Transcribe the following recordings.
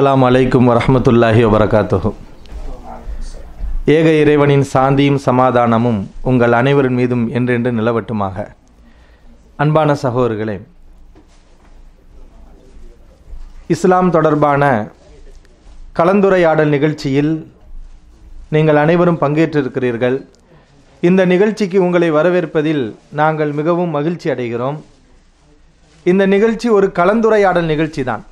அலாம் அலைக்கும் வரமத்துல்லாஹி வபரகாத்துஹு ஏக இறைவனின் சாந்தியும் சமாதானமும் உங்கள் அனைவரின் மீதும் என்றென்று நிலவட்டுமாக அன்பான சகோதரர்களே இஸ்லாம் தொடர்பான கலந்துரையாடல் நிகழ்ச்சியில் நீங்கள் அனைவரும் பங்கேற்றிருக்கிறீர்கள் இந்த நிகழ்ச்சிக்கு உங்களை வரவேற்பதில் நாங்கள் மிகவும் மகிழ்ச்சி அடைகிறோம் இந்த நிகழ்ச்சி ஒரு கலந்துரையாடல் நிகழ்ச்சி தான்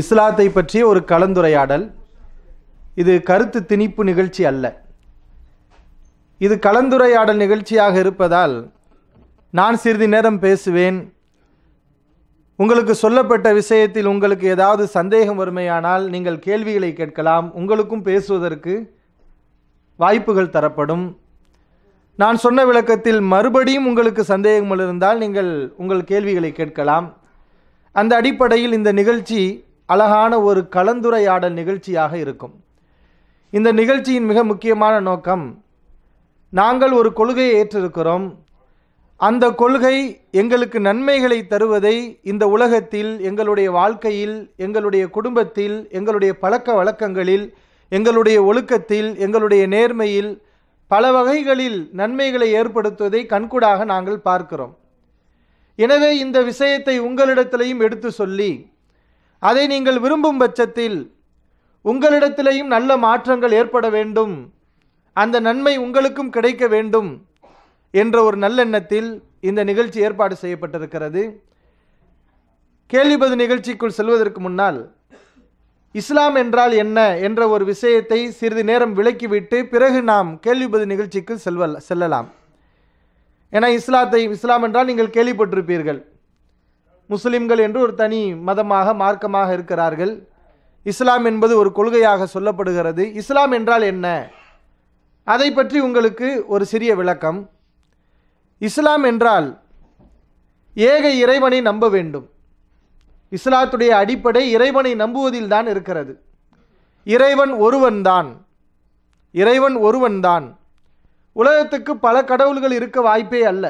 இஸ்லாத்தை பற்றிய ஒரு கலந்துரையாடல் இது கருத்து திணிப்பு நிகழ்ச்சி அல்ல இது கலந்துரையாடல் நிகழ்ச்சியாக இருப்பதால் நான் சிறிது நேரம் பேசுவேன் உங்களுக்கு சொல்லப்பட்ட விஷயத்தில் உங்களுக்கு ஏதாவது சந்தேகம் வருமையானால் நீங்கள் கேள்விகளை கேட்கலாம் உங்களுக்கும் பேசுவதற்கு வாய்ப்புகள் தரப்படும் நான் சொன்ன விளக்கத்தில் மறுபடியும் உங்களுக்கு சந்தேகங்கள் இருந்தால் நீங்கள் உங்கள் கேள்விகளை கேட்கலாம் அந்த அடிப்படையில் இந்த நிகழ்ச்சி அழகான ஒரு கலந்துரையாடல் நிகழ்ச்சியாக இருக்கும் இந்த நிகழ்ச்சியின் மிக முக்கியமான நோக்கம் நாங்கள் ஒரு கொள்கையை ஏற்றிருக்கிறோம் அந்த கொள்கை எங்களுக்கு நன்மைகளை தருவதை இந்த உலகத்தில் எங்களுடைய வாழ்க்கையில் எங்களுடைய குடும்பத்தில் எங்களுடைய பழக்க வழக்கங்களில் எங்களுடைய ஒழுக்கத்தில் எங்களுடைய நேர்மையில் பல வகைகளில் நன்மைகளை ஏற்படுத்துவதை கண்கூடாக நாங்கள் பார்க்கிறோம் எனவே இந்த விஷயத்தை உங்களிடத்திலையும் எடுத்து சொல்லி அதை நீங்கள் விரும்பும் பட்சத்தில் உங்களிடத்திலேயும் நல்ல மாற்றங்கள் ஏற்பட வேண்டும் அந்த நன்மை உங்களுக்கும் கிடைக்க வேண்டும் என்ற ஒரு நல்லெண்ணத்தில் இந்த நிகழ்ச்சி ஏற்பாடு செய்யப்பட்டிருக்கிறது கேள்விப்பது நிகழ்ச்சிக்குள் செல்வதற்கு முன்னால் இஸ்லாம் என்றால் என்ன என்ற ஒரு விஷயத்தை சிறிது நேரம் விலக்கிவிட்டு பிறகு நாம் கேள்விப்பது நிகழ்ச்சிக்கு செல்வ செல்லலாம் ஏன்னா இஸ்லாத்தை இஸ்லாம் என்றால் நீங்கள் கேள்விப்பட்டிருப்பீர்கள் முஸ்லிம்கள் என்று ஒரு தனி மதமாக மார்க்கமாக இருக்கிறார்கள் இஸ்லாம் என்பது ஒரு கொள்கையாக சொல்லப்படுகிறது இஸ்லாம் என்றால் என்ன அதை பற்றி உங்களுக்கு ஒரு சிறிய விளக்கம் இஸ்லாம் என்றால் ஏக இறைவனை நம்ப வேண்டும் இஸ்லாத்துடைய அடிப்படை இறைவனை நம்புவதில்தான் இருக்கிறது இறைவன் ஒருவன்தான் இறைவன் ஒருவன்தான் உலகத்துக்கு பல கடவுள்கள் இருக்க வாய்ப்பே அல்ல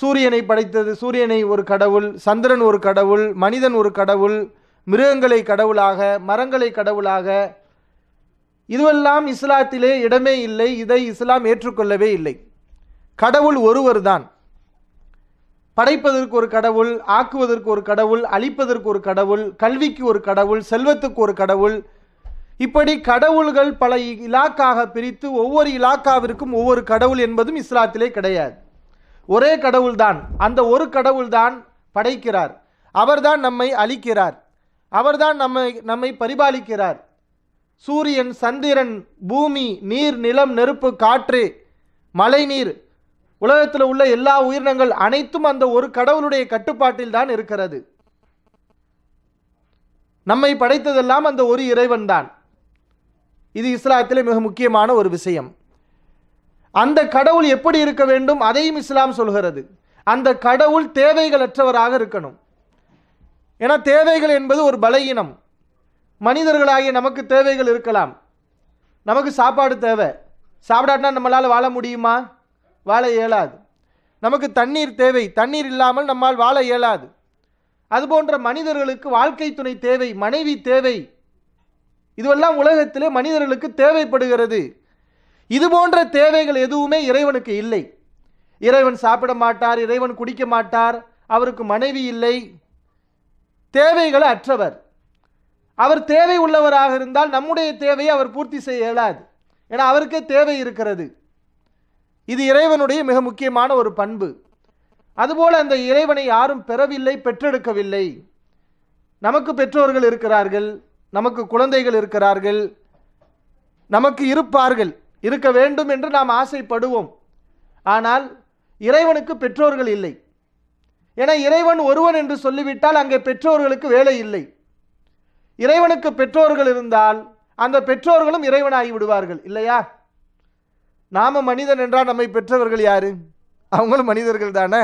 சூரியனை படைத்தது சூரியனை ஒரு கடவுள் சந்திரன் ஒரு கடவுள் மனிதன் ஒரு கடவுள் மிருகங்களை கடவுளாக மரங்களை கடவுளாக இதுவெல்லாம் இஸ்லாத்திலே இடமே இல்லை இதை இஸ்லாம் ஏற்றுக்கொள்ளவே இல்லை கடவுள் ஒருவர் தான் படைப்பதற்கு ஒரு கடவுள் ஆக்குவதற்கு ஒரு கடவுள் அழிப்பதற்கு ஒரு கடவுள் கல்விக்கு ஒரு கடவுள் செல்வத்துக்கு ஒரு கடவுள் இப்படி கடவுள்கள் பல இலாக்காக பிரித்து ஒவ்வொரு இலாக்காவிற்கும் ஒவ்வொரு கடவுள் என்பதும் இஸ்லாத்திலே கிடையாது ஒரே கடவுள்தான் அந்த ஒரு கடவுள்தான் படைக்கிறார் அவர்தான் நம்மை அழிக்கிறார் அவர்தான் நம்மை நம்மை பரிபாலிக்கிறார் சூரியன் சந்திரன் பூமி நீர் நிலம் நெருப்பு காற்று மழைநீர் உலகத்தில் உள்ள எல்லா உயிரினங்கள் அனைத்தும் அந்த ஒரு கடவுளுடைய கட்டுப்பாட்டில் தான் இருக்கிறது நம்மை படைத்ததெல்லாம் அந்த ஒரு இறைவன் தான் இது இஸ்லாத்திலே மிக முக்கியமான ஒரு விஷயம் அந்த கடவுள் எப்படி இருக்க வேண்டும் அதையும் இஸ்லாம் சொல்கிறது அந்த கடவுள் தேவைகளற்றவராக இருக்கணும் ஏன்னா தேவைகள் என்பது ஒரு பலகீனம் மனிதர்களாகிய நமக்கு தேவைகள் இருக்கலாம் நமக்கு சாப்பாடு தேவை சாப்பிடாட்டினா நம்மளால் வாழ முடியுமா வாழ இயலாது நமக்கு தண்ணீர் தேவை தண்ணீர் இல்லாமல் நம்மால் வாழ இயலாது அதுபோன்ற மனிதர்களுக்கு வாழ்க்கை துணை தேவை மனைவி தேவை இதுவெல்லாம் உலகத்திலே மனிதர்களுக்கு தேவைப்படுகிறது இது போன்ற தேவைகள் எதுவுமே இறைவனுக்கு இல்லை இறைவன் சாப்பிட மாட்டார் இறைவன் குடிக்க மாட்டார் அவருக்கு மனைவி இல்லை தேவைகள் அற்றவர் அவர் தேவை உள்ளவராக இருந்தால் நம்முடைய தேவையை அவர் பூர்த்தி செய்ய இயலாது ஏன்னா அவருக்கே தேவை இருக்கிறது இது இறைவனுடைய மிக முக்கியமான ஒரு பண்பு அதுபோல் அந்த இறைவனை யாரும் பெறவில்லை பெற்றெடுக்கவில்லை நமக்கு பெற்றோர்கள் இருக்கிறார்கள் நமக்கு குழந்தைகள் இருக்கிறார்கள் நமக்கு இருப்பார்கள் இருக்க வேண்டும் என்று நாம் ஆசைப்படுவோம் ஆனால் இறைவனுக்கு பெற்றோர்கள் இல்லை என இறைவன் ஒருவன் என்று சொல்லிவிட்டால் அங்கே பெற்றோர்களுக்கு வேலை இல்லை இறைவனுக்கு பெற்றோர்கள் இருந்தால் அந்த பெற்றோர்களும் இறைவனாகி விடுவார்கள் இல்லையா நாம மனிதன் என்றால் நம்மை பெற்றவர்கள் யாரு அவங்களும் மனிதர்கள் தானே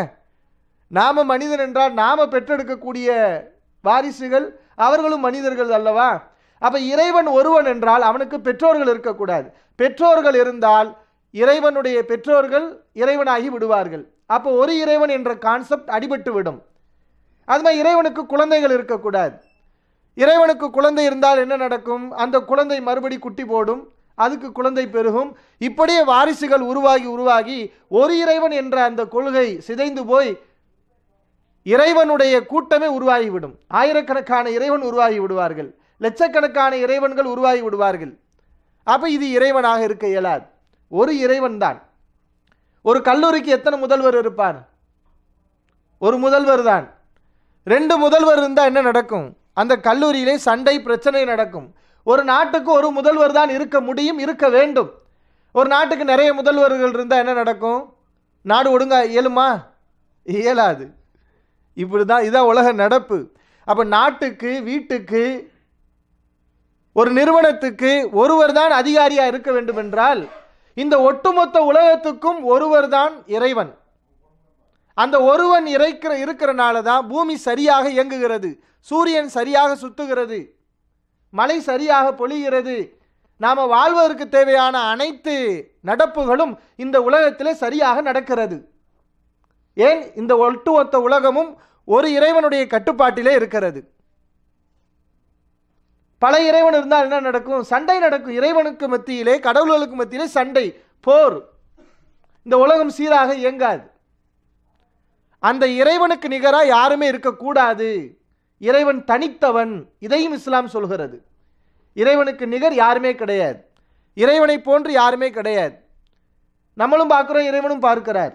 நாம மனிதன் என்றால் நாம பெற்றெடுக்கக்கூடிய வாரிசுகள் அவர்களும் மனிதர்கள் அல்லவா அப்போ இறைவன் ஒருவன் என்றால் அவனுக்கு பெற்றோர்கள் இருக்கக்கூடாது பெற்றோர்கள் இருந்தால் இறைவனுடைய பெற்றோர்கள் இறைவனாகி விடுவார்கள் அப்போ ஒரு இறைவன் என்ற கான்செப்ட் அடிபட்டு விடும் அது மாதிரி இறைவனுக்கு குழந்தைகள் இருக்கக்கூடாது இறைவனுக்கு குழந்தை இருந்தால் என்ன நடக்கும் அந்த குழந்தை மறுபடி குட்டி போடும் அதுக்கு குழந்தை பெருகும் இப்படியே வாரிசுகள் உருவாகி உருவாகி ஒரு இறைவன் என்ற அந்த கொள்கை சிதைந்து போய் இறைவனுடைய கூட்டமே உருவாகிவிடும் ஆயிரக்கணக்கான இறைவன் உருவாகி விடுவார்கள் லட்சக்கணக்கான இறைவன்கள் உருவாகி விடுவார்கள் அப்போ இது இறைவனாக இருக்க இயலாது ஒரு இறைவன் தான் ஒரு கல்லூரிக்கு எத்தனை முதல்வர் இருப்பார் ஒரு முதல்வர் தான் ரெண்டு முதல்வர் இருந்தால் என்ன நடக்கும் அந்த கல்லூரியிலே சண்டை பிரச்சனை நடக்கும் ஒரு நாட்டுக்கு ஒரு முதல்வர் தான் இருக்க முடியும் இருக்க வேண்டும் ஒரு நாட்டுக்கு நிறைய முதல்வர்கள் இருந்தால் என்ன நடக்கும் நாடு ஒடுங்க இயலுமா இயலாது இப்படி தான் இதான் உலக நடப்பு அப்போ நாட்டுக்கு வீட்டுக்கு ஒரு நிறுவனத்துக்கு ஒருவர் தான் அதிகாரியாக இருக்க வேண்டும் என்றால் இந்த ஒட்டுமொத்த உலகத்துக்கும் ஒருவர் தான் இறைவன் அந்த ஒருவன் இறைக்கிற இருக்கிறனால தான் பூமி சரியாக இயங்குகிறது சூரியன் சரியாக சுத்துகிறது மழை சரியாக பொழிகிறது நாம் வாழ்வதற்கு தேவையான அனைத்து நடப்புகளும் இந்த உலகத்தில் சரியாக நடக்கிறது ஏன் இந்த ஒட்டுமொத்த உலகமும் ஒரு இறைவனுடைய கட்டுப்பாட்டிலே இருக்கிறது பல இறைவன் இருந்தால் என்ன நடக்கும் சண்டை நடக்கும் இறைவனுக்கு மத்தியிலே கடவுள்களுக்கு மத்தியிலே சண்டை போர் இந்த உலகம் சீராக இயங்காது அந்த இறைவனுக்கு நிகராக யாருமே இருக்கக்கூடாது இறைவன் தனித்தவன் இதையும் இஸ்லாம் சொல்கிறது இறைவனுக்கு நிகர் யாருமே கிடையாது இறைவனை போன்று யாருமே கிடையாது நம்மளும் பார்க்குறோம் இறைவனும் பார்க்கிறார்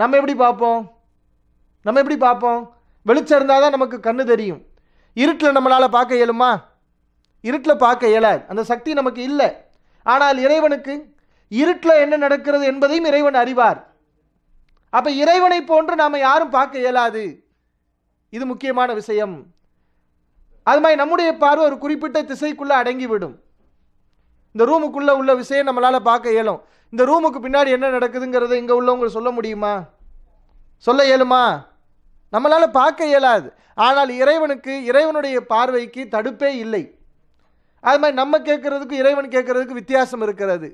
நம்ம எப்படி பார்ப்போம் நம்ம எப்படி பார்ப்போம் வெளிச்சம் இருந்தால் தான் நமக்கு கண்ணு தெரியும் இருட்டில் நம்மளால் பார்க்க இயலுமா இருட்டில் பார்க்க இயலாது அந்த சக்தி நமக்கு இல்லை ஆனால் இறைவனுக்கு இருட்டில் என்ன நடக்கிறது என்பதையும் இறைவன் அறிவார் அப்போ இறைவனை போன்று நாம் யாரும் பார்க்க இயலாது இது முக்கியமான விஷயம் அது மாதிரி நம்முடைய பார்வை ஒரு குறிப்பிட்ட திசைக்குள்ளே அடங்கிவிடும் இந்த ரூமுக்குள்ளே உள்ள விஷயம் நம்மளால் பார்க்க இயலும் இந்த ரூமுக்கு பின்னாடி என்ன நடக்குதுங்கிறத இங்கே உள்ளவங்க சொல்ல முடியுமா சொல்ல இயலுமா நம்மளால் பார்க்க இயலாது ஆனால் இறைவனுக்கு இறைவனுடைய பார்வைக்கு தடுப்பே இல்லை அது மாதிரி நம்ம கேட்குறதுக்கும் இறைவன் கேட்குறதுக்கு வித்தியாசம் இருக்கிறது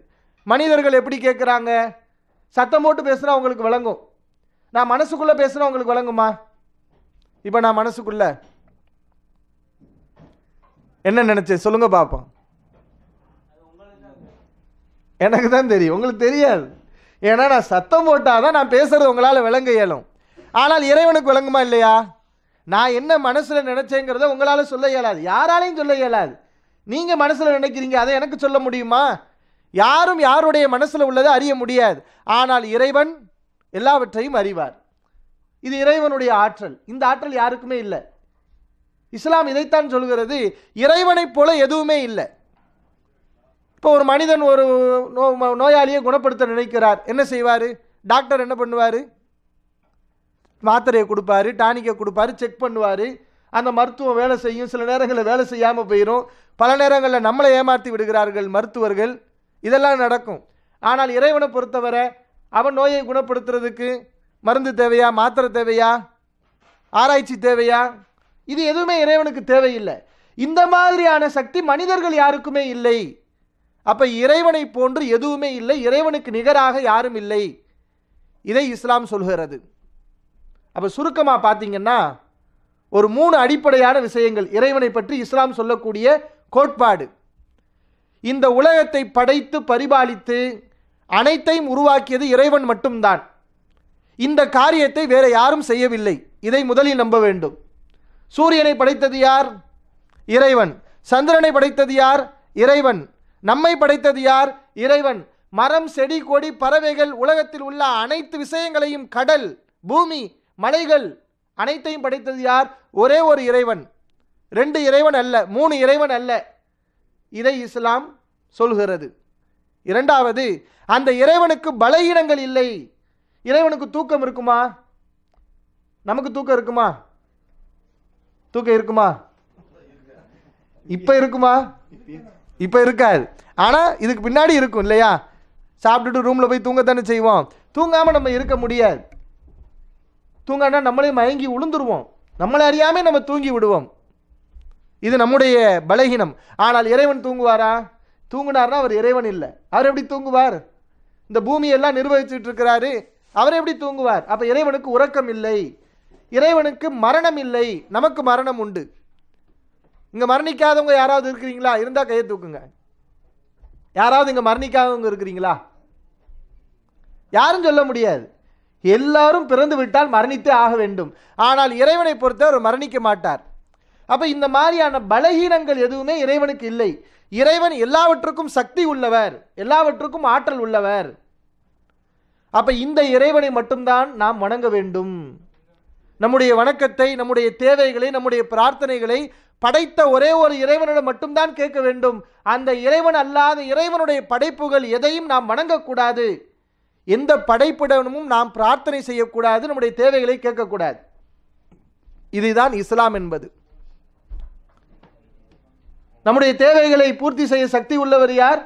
மனிதர்கள் எப்படி கேட்குறாங்க சத்தம் போட்டு பேசுனா அவங்களுக்கு விளங்கும் நான் மனசுக்குள்ளே பேசுனா உங்களுக்கு விளங்குமா இப்போ நான் மனசுக்குள்ள என்ன நினச்சேன் சொல்லுங்க பார்ப்போம் எனக்கு தான் தெரியும் உங்களுக்கு தெரியாது ஏன்னா நான் சத்தம் போட்டால் தான் நான் பேசுகிறது உங்களால் விளங்க இயலும் ஆனால் இறைவனுக்கு விளங்குமா இல்லையா நான் என்ன மனசில் நினச்சேங்கிறத உங்களால் சொல்ல இயலாது யாராலையும் சொல்ல இயலாது நீங்கள் மனசில் நினைக்கிறீங்க அதை எனக்கு சொல்ல முடியுமா யாரும் யாருடைய மனசில் உள்ளதை அறிய முடியாது ஆனால் இறைவன் எல்லாவற்றையும் அறிவார் இது இறைவனுடைய ஆற்றல் இந்த ஆற்றல் யாருக்குமே இல்லை இஸ்லாம் இதைத்தான் சொல்கிறது இறைவனைப் போல எதுவுமே இல்லை இப்போ ஒரு மனிதன் ஒரு நோ நோயாளியை குணப்படுத்த நினைக்கிறார் என்ன செய்வார் டாக்டர் என்ன பண்ணுவார் மாத்திரையை கொடுப்பாரு டானிக்கை கொடுப்பாரு செக் பண்ணுவார் அந்த மருத்துவம் வேலை செய்யும் சில நேரங்களில் வேலை செய்யாமல் போயிடும் பல நேரங்களில் நம்மளை ஏமாற்றி விடுகிறார்கள் மருத்துவர்கள் இதெல்லாம் நடக்கும் ஆனால் இறைவனை பொறுத்தவரை அவன் நோயை குணப்படுத்துறதுக்கு மருந்து தேவையா மாத்திரை தேவையா ஆராய்ச்சி தேவையா இது எதுவுமே இறைவனுக்கு தேவையில்லை இந்த மாதிரியான சக்தி மனிதர்கள் யாருக்குமே இல்லை அப்போ இறைவனை போன்று எதுவுமே இல்லை இறைவனுக்கு நிகராக யாரும் இல்லை இதை இஸ்லாம் சொல்கிறது அப்போ சுருக்கமாக பார்த்தீங்கன்னா ஒரு மூணு அடிப்படையான விஷயங்கள் இறைவனை பற்றி இஸ்லாம் சொல்லக்கூடிய கோட்பாடு இந்த உலகத்தை படைத்து பரிபாலித்து அனைத்தையும் உருவாக்கியது இறைவன் மட்டும்தான் இந்த காரியத்தை வேற யாரும் செய்யவில்லை இதை முதலில் நம்ப வேண்டும் சூரியனை படைத்தது யார் இறைவன் சந்திரனை படைத்தது யார் இறைவன் நம்மை படைத்தது யார் இறைவன் மரம் செடி கொடி பறவைகள் உலகத்தில் உள்ள அனைத்து விஷயங்களையும் கடல் பூமி மலைகள் அனைத்தையும் படைத்தது யார் ஒரே ஒரு இறைவன் ரெண்டு இறைவன் அல்ல மூணு இறைவன் அல்ல இதை இஸ்லாம் சொல்கிறது இரண்டாவது அந்த இறைவனுக்கு பலகீனங்கள் இல்லை இறைவனுக்கு தூக்கம் இருக்குமா நமக்கு தூக்கம் இருக்குமா தூக்கம் இருக்குமா இப்போ இருக்குமா இப்போ இருக்காது ஆனால் இதுக்கு பின்னாடி இருக்கும் இல்லையா சாப்பிட்டுட்டு ரூமில் போய் தூங்கத்தானே செய்வோம் தூங்காமல் நம்ம இருக்க முடியாது தூங்கானா நம்மளே மயங்கி உளுந்துருவோம் நம்மளை அறியாமல் நம்ம தூங்கி விடுவோம் இது நம்முடைய பலகீனம் ஆனால் இறைவன் தூங்குவாரா தூங்குனார்னா அவர் இறைவன் இல்லை அவர் எப்படி தூங்குவார் இந்த பூமியெல்லாம் நிர்வகிச்சுட்டு இருக்கிறாரு அவர் எப்படி தூங்குவார் அப்போ இறைவனுக்கு உறக்கம் இல்லை இறைவனுக்கு மரணம் இல்லை நமக்கு மரணம் உண்டு இங்கே மரணிக்காதவங்க யாராவது இருக்கிறீங்களா இருந்தால் கையை தூக்குங்க யாராவது இங்கே மரணிக்காதவங்க இருக்கிறீங்களா யாரும் சொல்ல முடியாது எல்லாரும் பிறந்து விட்டால் மரணித்தே ஆக வேண்டும் ஆனால் இறைவனை பொறுத்தவர் மரணிக்க மாட்டார் அப்போ இந்த மாதிரியான பலகீனங்கள் எதுவுமே இறைவனுக்கு இல்லை இறைவன் எல்லாவற்றுக்கும் சக்தி உள்ளவர் எல்லாவற்றுக்கும் ஆற்றல் உள்ளவர் அப்போ இந்த இறைவனை மட்டும்தான் நாம் வணங்க வேண்டும் நம்முடைய வணக்கத்தை நம்முடைய தேவைகளை நம்முடைய பிரார்த்தனைகளை படைத்த ஒரே ஒரு இறைவனிடம் மட்டும்தான் கேட்க வேண்டும் அந்த இறைவன் அல்லாத இறைவனுடைய படைப்புகள் எதையும் நாம் வணங்கக்கூடாது எந்த படைப்பிடனமும் நாம் பிரார்த்தனை செய்யக்கூடாது நம்முடைய தேவைகளை கேட்கக்கூடாது இதுதான் இஸ்லாம் என்பது நம்முடைய தேவைகளை பூர்த்தி செய்ய சக்தி உள்ளவர் யார்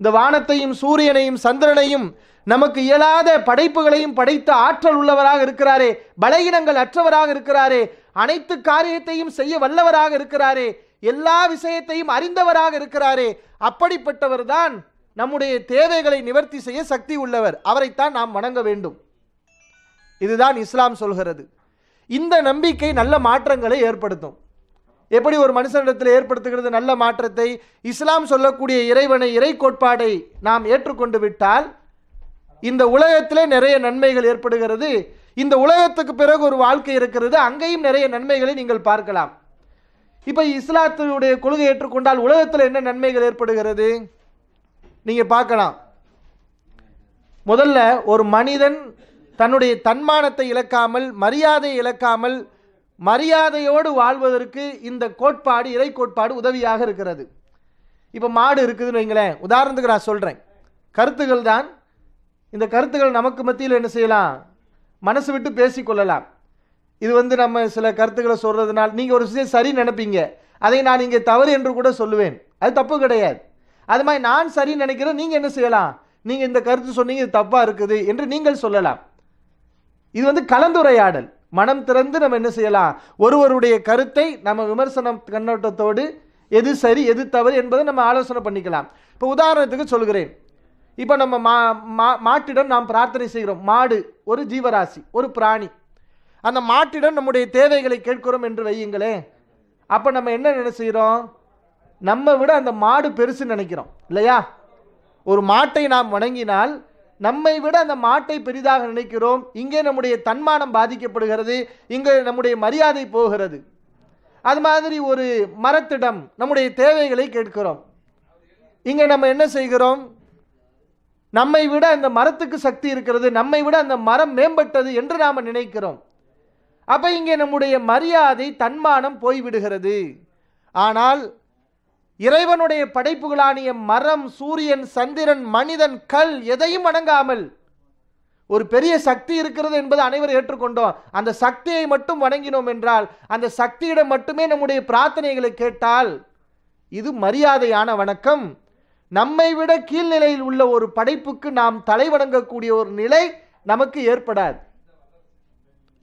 இந்த வானத்தையும் சூரியனையும் சந்திரனையும் நமக்கு இயலாத படைப்புகளையும் படைத்த ஆற்றல் உள்ளவராக இருக்கிறாரே பலகீனங்கள் அற்றவராக இருக்கிறாரே அனைத்து காரியத்தையும் செய்ய வல்லவராக இருக்கிறாரே எல்லா விஷயத்தையும் அறிந்தவராக இருக்கிறாரே அப்படிப்பட்டவர் தான் நம்முடைய தேவைகளை நிவர்த்தி செய்ய சக்தி உள்ளவர் அவரைத்தான் நாம் வணங்க வேண்டும் இதுதான் இஸ்லாம் சொல்கிறது இந்த நம்பிக்கை நல்ல மாற்றங்களை ஏற்படுத்தும் எப்படி ஒரு மனுஷனிடத்தில் ஏற்படுத்துகிறது நல்ல மாற்றத்தை இஸ்லாம் சொல்லக்கூடிய இறைவனை இறை கோட்பாடை நாம் ஏற்றுக்கொண்டு விட்டால் இந்த உலகத்திலே நிறைய நன்மைகள் ஏற்படுகிறது இந்த உலகத்துக்கு பிறகு ஒரு வாழ்க்கை இருக்கிறது அங்கேயும் நிறைய நன்மைகளை நீங்கள் பார்க்கலாம் இப்போ இஸ்லாத்தினுடைய கொள்கை ஏற்றுக்கொண்டால் உலகத்தில் என்ன நன்மைகள் ஏற்படுகிறது நீங்கள் பார்க்கலாம் முதல்ல ஒரு மனிதன் தன்னுடைய தன்மானத்தை இழக்காமல் மரியாதை இழக்காமல் மரியாதையோடு வாழ்வதற்கு இந்த கோட்பாடு இறை கோட்பாடு உதவியாக இருக்கிறது இப்போ மாடு இருக்குதுன்னு வைங்களேன் உதாரணத்துக்கு நான் சொல்கிறேன் கருத்துக்கள் தான் இந்த கருத்துக்கள் நமக்கு மத்தியில் என்ன செய்யலாம் மனசு விட்டு பேசிக்கொள்ளலாம் இது வந்து நம்ம சில கருத்துக்களை சொல்கிறதுனால நீங்கள் ஒரு விஷயம் சரி நினைப்பீங்க அதை நான் இங்கே தவறு என்று கூட சொல்லுவேன் அது தப்பு கிடையாது அது மாதிரி நான் சரி நினைக்கிறேன் நீங்கள் என்ன செய்யலாம் நீங்கள் இந்த கருத்து சொன்னீங்க இது தப்பாக இருக்குது என்று நீங்கள் சொல்லலாம் இது வந்து கலந்துரையாடல் மனம் திறந்து நம்ம என்ன செய்யலாம் ஒருவருடைய கருத்தை நம்ம விமர்சனம் கண்ணோட்டத்தோடு எது சரி எது தவறு என்பதை நம்ம ஆலோசனை பண்ணிக்கலாம் இப்போ உதாரணத்துக்கு சொல்கிறேன் இப்போ நம்ம மா மா மாட்டிடம் நாம் பிரார்த்தனை செய்கிறோம் மாடு ஒரு ஜீவராசி ஒரு பிராணி அந்த மாட்டிடம் நம்முடைய தேவைகளை கேட்கிறோம் என்று வையுங்களேன் அப்போ நம்ம என்ன நினைச்சுகிறோம் நம்ம விட அந்த மாடு பெருசு நினைக்கிறோம் இல்லையா ஒரு மாட்டை நாம் வணங்கினால் நம்மை விட அந்த மாட்டை பெரிதாக நினைக்கிறோம் இங்கே நம்முடைய தன்மானம் பாதிக்கப்படுகிறது இங்கே நம்முடைய மரியாதை போகிறது அது மாதிரி ஒரு மரத்திடம் நம்முடைய தேவைகளை கேட்கிறோம் இங்கே நம்ம என்ன செய்கிறோம் நம்மை விட அந்த மரத்துக்கு சக்தி இருக்கிறது நம்மை விட அந்த மரம் மேம்பட்டது என்று நாம் நினைக்கிறோம் அப்போ இங்கே நம்முடைய மரியாதை தன்மானம் போய்விடுகிறது ஆனால் இறைவனுடைய படைப்புகளானிய மரம் சூரியன் சந்திரன் மனிதன் கல் எதையும் வணங்காமல் ஒரு பெரிய சக்தி இருக்கிறது என்பது அனைவரும் ஏற்றுக்கொண்டோம் அந்த சக்தியை மட்டும் வணங்கினோம் என்றால் அந்த சக்தியிடம் மட்டுமே நம்முடைய பிரார்த்தனைகளை கேட்டால் இது மரியாதையான வணக்கம் நம்மை விட கீழ்நிலையில் உள்ள ஒரு படைப்புக்கு நாம் தலை வணங்கக்கூடிய ஒரு நிலை நமக்கு ஏற்படாது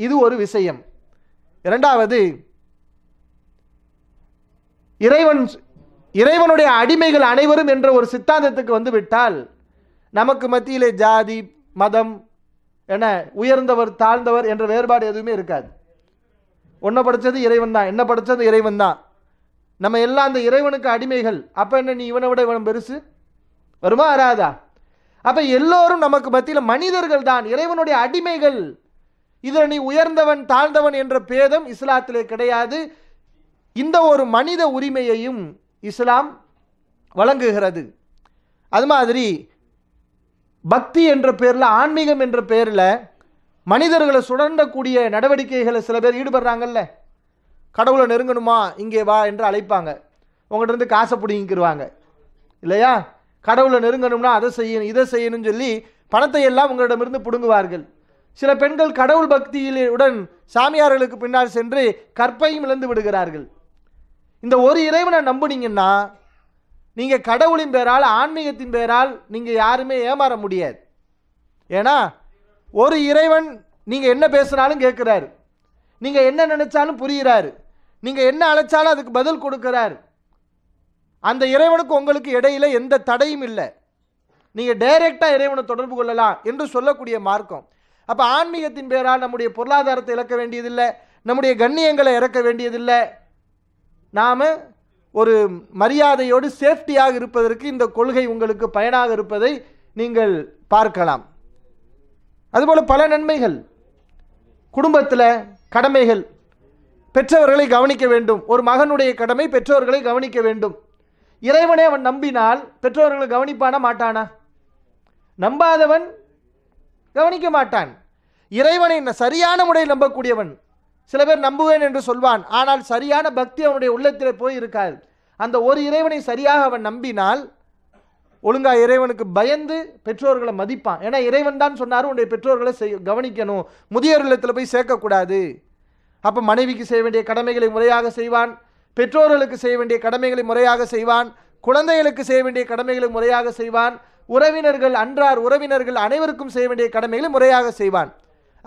இது ஒரு விஷயம் இரண்டாவது இறைவன் இறைவனுடைய அடிமைகள் அனைவரும் என்ற ஒரு சித்தாந்தத்துக்கு வந்து விட்டால் நமக்கு மத்தியிலே ஜாதி மதம் என உயர்ந்தவர் தாழ்ந்தவர் என்ற வேறுபாடு எதுவுமே இருக்காது ஒன்ன படித்தது இறைவன் தான் என்ன படித்தது இறைவன் தான் நம்ம எல்லாம் அந்த இறைவனுக்கு அடிமைகள் அப்போ என்ன நீ இவனை விட இவன் பெருசு வருமா வராதா அப்போ எல்லோரும் நமக்கு மத்தியில் மனிதர்கள் தான் இறைவனுடைய அடிமைகள் இதில் நீ உயர்ந்தவன் தாழ்ந்தவன் என்ற பேதம் இஸ்லாத்திலே கிடையாது இந்த ஒரு மனித உரிமையையும் இஸ்லாம் வழங்குகிறது அது மாதிரி பக்தி என்ற பேரில் ஆன்மீகம் என்ற பேரில் மனிதர்களை சுடண்டக்கூடிய நடவடிக்கைகளை சில பேர் ஈடுபடுறாங்கல்ல கடவுளை நெருங்கணுமா இங்கே வா என்று அழைப்பாங்க உங்கள்கிட்ட காசை பிடிங்கிக்கிடுவாங்க இல்லையா கடவுளை நெருங்கணும்னா அதை செய்யணும் இதை செய்யணும்னு சொல்லி பணத்தை எல்லாம் உங்களிடமிருந்து பிடுங்குவார்கள் சில பெண்கள் கடவுள் பக்தியில் உடன் சாமியார்களுக்கு பின்னால் சென்று கற்பையும் இழந்து விடுகிறார்கள் இந்த ஒரு இறைவனை நம்புனீங்கன்னா நீங்கள் கடவுளின் பேரால் ஆன்மீகத்தின் பேரால் நீங்கள் யாருமே ஏமாற முடியாது ஏன்னா ஒரு இறைவன் நீங்கள் என்ன பேசுனாலும் கேட்குறாரு நீங்கள் என்ன நினச்சாலும் புரிகிறாரு நீங்கள் என்ன அழைச்சாலும் அதுக்கு பதில் கொடுக்குறாரு அந்த இறைவனுக்கு உங்களுக்கு இடையில் எந்த தடையும் இல்லை நீங்கள் டைரெக்டாக இறைவனை தொடர்பு கொள்ளலாம் என்று சொல்லக்கூடிய மார்க்கம் அப்போ ஆன்மீகத்தின் பேரால் நம்முடைய பொருளாதாரத்தை இழக்க வேண்டியதில்லை நம்முடைய கண்ணியங்களை இறக்க வேண்டியதில்லை நாம் ஒரு மரியாதையோடு சேஃப்டியாக இருப்பதற்கு இந்த கொள்கை உங்களுக்கு பயனாக இருப்பதை நீங்கள் பார்க்கலாம் அதுபோல் பல நன்மைகள் குடும்பத்தில் கடமைகள் பெற்றவர்களை கவனிக்க வேண்டும் ஒரு மகனுடைய கடமை பெற்றோர்களை கவனிக்க வேண்டும் இறைவனை அவன் நம்பினால் பெற்றோர்களை கவனிப்பானா மாட்டானா நம்பாதவன் கவனிக்க மாட்டான் இறைவனை சரியான முறையில் நம்பக்கூடியவன் சில பேர் நம்புவேன் என்று சொல்வான் ஆனால் சரியான பக்தி அவனுடைய உள்ளத்தில் போய் இருக்காது அந்த ஒரு இறைவனை சரியாக அவன் நம்பினால் ஒழுங்கா இறைவனுக்கு பயந்து பெற்றோர்களை மதிப்பான் ஏன்னா இறைவன் தான் சொன்னார் உன்னுடைய பெற்றோர்களை செய் கவனிக்கணும் முதியோர் இல்லத்தில் போய் சேர்க்கக்கூடாது அப்போ மனைவிக்கு செய்ய வேண்டிய கடமைகளை முறையாக செய்வான் பெற்றோர்களுக்கு செய்ய வேண்டிய கடமைகளை முறையாக செய்வான் குழந்தைகளுக்கு செய்ய வேண்டிய கடமைகளை முறையாக செய்வான் உறவினர்கள் அன்றார் உறவினர்கள் அனைவருக்கும் செய்ய வேண்டிய கடமைகளை முறையாக செய்வான்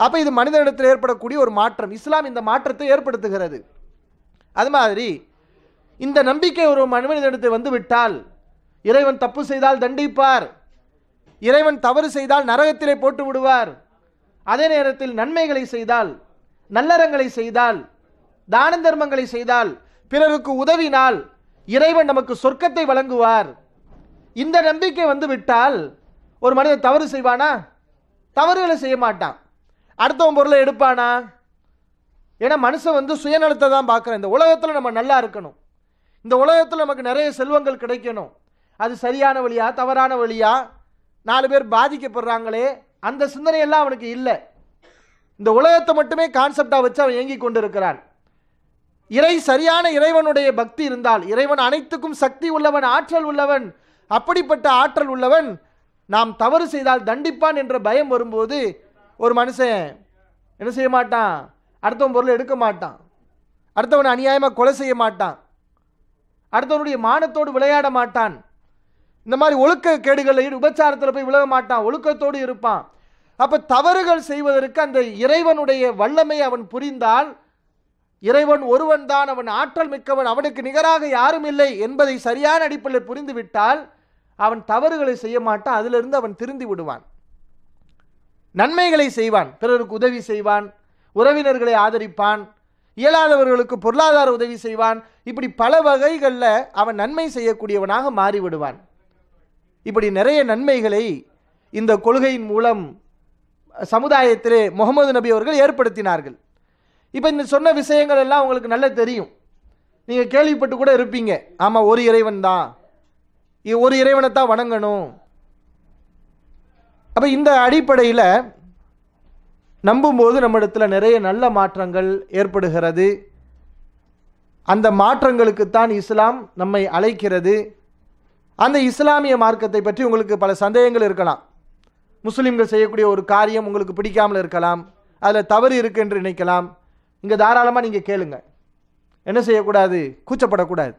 அப்போ இது மனிதனிடத்தில் ஏற்படக்கூடிய ஒரு மாற்றம் இஸ்லாம் இந்த மாற்றத்தை ஏற்படுத்துகிறது அது மாதிரி இந்த நம்பிக்கை ஒரு மனிதனிடத்தில் வந்துவிட்டால் இறைவன் தப்பு செய்தால் தண்டிப்பார் இறைவன் தவறு செய்தால் நரகத்திலே போட்டு விடுவார் அதே நேரத்தில் நன்மைகளை செய்தால் நல்லறங்களை செய்தால் தான தர்மங்களை செய்தால் பிறருக்கு உதவினால் இறைவன் நமக்கு சொர்க்கத்தை வழங்குவார் இந்த நம்பிக்கை வந்து விட்டால் ஒரு மனிதன் தவறு செய்வானா தவறுகளை செய்ய மாட்டான் அடுத்தவன் பொருளை எடுப்பானா ஏன்னா மனுஷன் வந்து சுயநலத்தை தான் பார்க்குறேன் இந்த உலகத்தில் நம்ம நல்லா இருக்கணும் இந்த உலகத்தில் நமக்கு நிறைய செல்வங்கள் கிடைக்கணும் அது சரியான வழியா தவறான வழியா நாலு பேர் பாதிக்கப்படுறாங்களே அந்த சிந்தனையெல்லாம் அவனுக்கு இல்லை இந்த உலகத்தை மட்டுமே கான்செப்டாக வச்சு அவன் இயங்கி கொண்டிருக்கிறான் இறை சரியான இறைவனுடைய பக்தி இருந்தால் இறைவன் அனைத்துக்கும் சக்தி உள்ளவன் ஆற்றல் உள்ளவன் அப்படிப்பட்ட ஆற்றல் உள்ளவன் நாம் தவறு செய்தால் தண்டிப்பான் என்ற பயம் வரும்போது ஒரு மனுஷன் என்ன செய்ய மாட்டான் அடுத்தவன் பொருளை எடுக்க மாட்டான் அடுத்தவனை அநியாயமாக கொலை செய்ய மாட்டான் அடுத்தவனுடைய மானத்தோடு விளையாட மாட்டான் இந்த மாதிரி ஒழுக்க கேடுகளில் உபச்சாரத்தில் போய் விலக மாட்டான் ஒழுக்கத்தோடு இருப்பான் அப்போ தவறுகள் செய்வதற்கு அந்த இறைவனுடைய வல்லமை அவன் புரிந்தால் இறைவன் ஒருவன் தான் அவன் ஆற்றல் மிக்கவன் அவனுக்கு நிகராக யாரும் இல்லை என்பதை சரியான அடிப்படையில் புரிந்துவிட்டால் அவன் தவறுகளை செய்ய மாட்டான் அதிலிருந்து அவன் திருந்தி விடுவான் நன்மைகளை செய்வான் பிறருக்கு உதவி செய்வான் உறவினர்களை ஆதரிப்பான் இயலாதவர்களுக்கு பொருளாதார உதவி செய்வான் இப்படி பல வகைகளில் அவன் நன்மை செய்யக்கூடியவனாக மாறிவிடுவான் இப்படி நிறைய நன்மைகளை இந்த கொள்கையின் மூலம் சமுதாயத்திலே முகமது நபி அவர்கள் ஏற்படுத்தினார்கள் இப்போ இந்த சொன்ன விஷயங்கள் எல்லாம் உங்களுக்கு நல்லா தெரியும் நீங்கள் கேள்விப்பட்டு கூட இருப்பீங்க ஆமாம் ஒரு இறைவன் தான் ஒரு இறைவனை தான் வணங்கணும் அப்போ இந்த அடிப்படையில் நம்பும்போது நம்மிடத்தில் நிறைய நல்ல மாற்றங்கள் ஏற்படுகிறது அந்த மாற்றங்களுக்குத்தான் இஸ்லாம் நம்மை அழைக்கிறது அந்த இஸ்லாமிய மார்க்கத்தை பற்றி உங்களுக்கு பல சந்தேகங்கள் இருக்கலாம் முஸ்லீம்கள் செய்யக்கூடிய ஒரு காரியம் உங்களுக்கு பிடிக்காமல் இருக்கலாம் அதில் தவறு இருக்குது என்று நினைக்கலாம் இங்கே தாராளமாக நீங்கள் கேளுங்க என்ன செய்யக்கூடாது கூச்சப்படக்கூடாது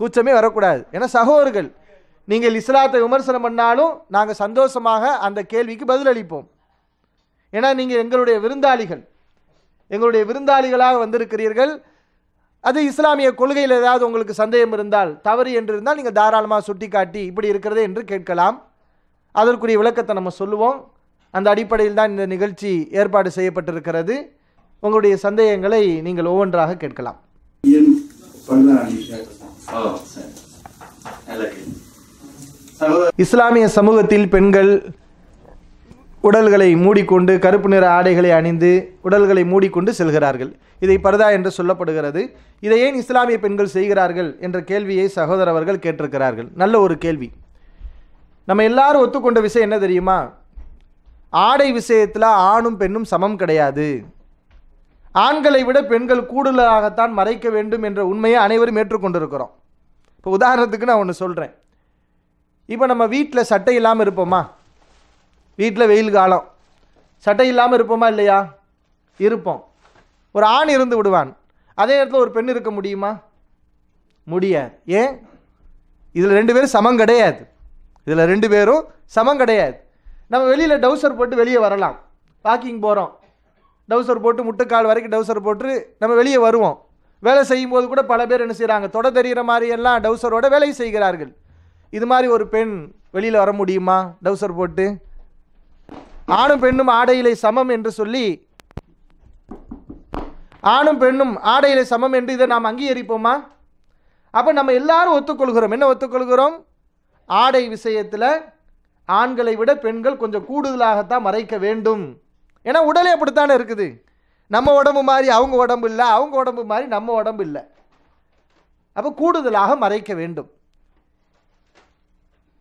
கூச்சமே வரக்கூடாது ஏன்னா சகோதரர்கள் நீங்கள் இஸ்லாத்தை விமர்சனம் பண்ணாலும் நாங்கள் சந்தோஷமாக அந்த கேள்விக்கு பதிலளிப்போம் ஏன்னா நீங்கள் எங்களுடைய விருந்தாளிகள் எங்களுடைய விருந்தாளிகளாக வந்திருக்கிறீர்கள் அது இஸ்லாமிய கொள்கையில் ஏதாவது உங்களுக்கு சந்தேகம் இருந்தால் தவறு என்று இருந்தால் நீங்கள் தாராளமாக சுட்டி காட்டி இப்படி இருக்கிறது என்று கேட்கலாம் அதற்குரிய விளக்கத்தை நம்ம சொல்லுவோம் அந்த அடிப்படையில் தான் இந்த நிகழ்ச்சி ஏற்பாடு செய்யப்பட்டிருக்கிறது உங்களுடைய சந்தேகங்களை நீங்கள் ஒவ்வொன்றாக கேட்கலாம் இஸ்லாமிய சமூகத்தில் பெண்கள் உடல்களை மூடிக்கொண்டு கருப்பு நிற ஆடைகளை அணிந்து உடல்களை மூடிக்கொண்டு செல்கிறார்கள் இதை பரதா என்று சொல்லப்படுகிறது இதை ஏன் இஸ்லாமிய பெண்கள் செய்கிறார்கள் என்ற கேள்வியை சகோதரர் அவர்கள் கேட்டிருக்கிறார்கள் நல்ல ஒரு கேள்வி நம்ம எல்லாரும் ஒத்துக்கொண்ட விஷயம் என்ன தெரியுமா ஆடை விஷயத்தில் ஆணும் பெண்ணும் சமம் கிடையாது ஆண்களை விட பெண்கள் கூடுதலாகத்தான் மறைக்க வேண்டும் என்ற உண்மையை அனைவரும் ஏற்றுக்கொண்டிருக்கிறோம் இப்போ உதாரணத்துக்கு நான் ஒன்று சொல்கிறேன் இப்போ நம்ம வீட்டில் சட்டை இல்லாமல் இருப்போமா வீட்டில் வெயில் காலம் சட்டை இல்லாமல் இருப்போமா இல்லையா இருப்போம் ஒரு ஆண் இருந்து விடுவான் அதே இடத்துல ஒரு பெண் இருக்க முடியுமா முடியாது ஏன் இதில் ரெண்டு பேரும் சமம் கிடையாது இதில் ரெண்டு பேரும் சமம் கிடையாது நம்ம வெளியில் டவுசர் போட்டு வெளியே வரலாம் வாக்கிங் போகிறோம் டவுசர் போட்டு முட்டுக்கால் வரைக்கும் டவுசர் போட்டு நம்ம வெளியே வருவோம் வேலை செய்யும்போது கூட பல பேர் என்ன செய்கிறாங்க தொட தெரிகிற மாதிரியெல்லாம் டவுசரோட வேலை செய்கிறார்கள் இது மாதிரி ஒரு பெண் வெளியில் வர முடியுமா டவுசர் போட்டு ஆணும் பெண்ணும் ஆடையிலே சமம் என்று சொல்லி ஆணும் பெண்ணும் ஆடையிலே சமம் என்று இதை நாம் அங்கீகரிப்போமா அப்போ நம்ம எல்லாரும் ஒத்துக்கொள்கிறோம் என்ன ஒத்துக்கொள்கிறோம் ஆடை விஷயத்தில் ஆண்களை விட பெண்கள் கொஞ்சம் கூடுதலாகத்தான் மறைக்க வேண்டும் ஏன்னா உடலே அப்படித்தானே இருக்குது நம்ம உடம்பு மாதிரி அவங்க உடம்பு இல்லை அவங்க உடம்பு மாதிரி நம்ம உடம்பு இல்லை அப்போ கூடுதலாக மறைக்க வேண்டும்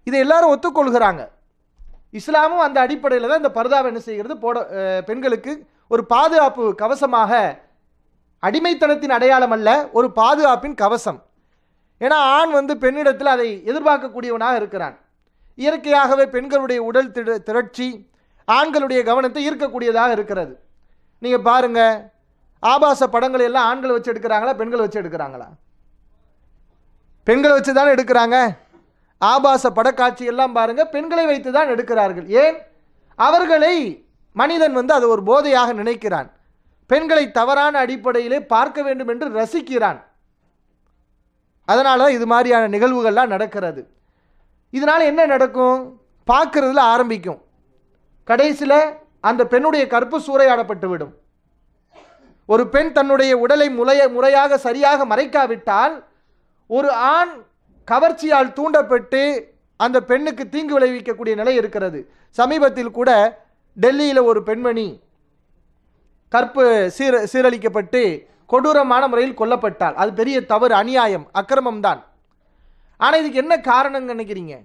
இதை எல்லாரும் ஒத்துக்கொள்கிறாங்க இஸ்லாமும் அந்த அடிப்படையில் தான் இந்த பர்தாவை என்ன செய்கிறது போட பெண்களுக்கு ஒரு பாதுகாப்பு கவசமாக அடிமைத்தனத்தின் அடையாளம் அல்ல ஒரு பாதுகாப்பின் கவசம் ஏன்னா ஆண் வந்து பெண்ணிடத்தில் அதை எதிர்பார்க்கக்கூடியவனாக இருக்கிறான் இயற்கையாகவே பெண்களுடைய உடல் திட திரட்சி ஆண்களுடைய கவனத்தை ஈர்க்கக்கூடியதாக இருக்கிறது நீங்கள் பாருங்கள் ஆபாச படங்கள் எல்லாம் ஆண்களை வச்சு எடுக்கிறாங்களா பெண்கள் வச்சு எடுக்கிறாங்களா பெண்களை வச்சு தானே எடுக்கிறாங்க ஆபாச படக்காட்சி எல்லாம் பாருங்கள் பெண்களை வைத்து தான் எடுக்கிறார்கள் ஏன் அவர்களை மனிதன் வந்து அது ஒரு போதையாக நினைக்கிறான் பெண்களை தவறான அடிப்படையிலே பார்க்க வேண்டும் என்று ரசிக்கிறான் அதனால தான் இது மாதிரியான நிகழ்வுகள்லாம் நடக்கிறது இதனால் என்ன நடக்கும் பார்க்குறதுல ஆரம்பிக்கும் கடைசியில் அந்த பெண்ணுடைய கற்பு சூறையாடப்பட்டு விடும் ஒரு பெண் தன்னுடைய உடலை முறைய முறையாக சரியாக மறைக்காவிட்டால் ஒரு ஆண் கவர்ச்சியால் தூண்டப்பட்டு அந்த பெண்ணுக்கு தீங்கு விளைவிக்கக்கூடிய நிலை இருக்கிறது சமீபத்தில் கூட டெல்லியில் ஒரு பெண்மணி கற்பு சீர சீரழிக்கப்பட்டு கொடூரமான முறையில் கொல்லப்பட்டால் அது பெரிய தவறு அநியாயம் அக்கிரமம் தான் ஆனால் இதுக்கு என்ன காரணம் நினைக்கிறீங்க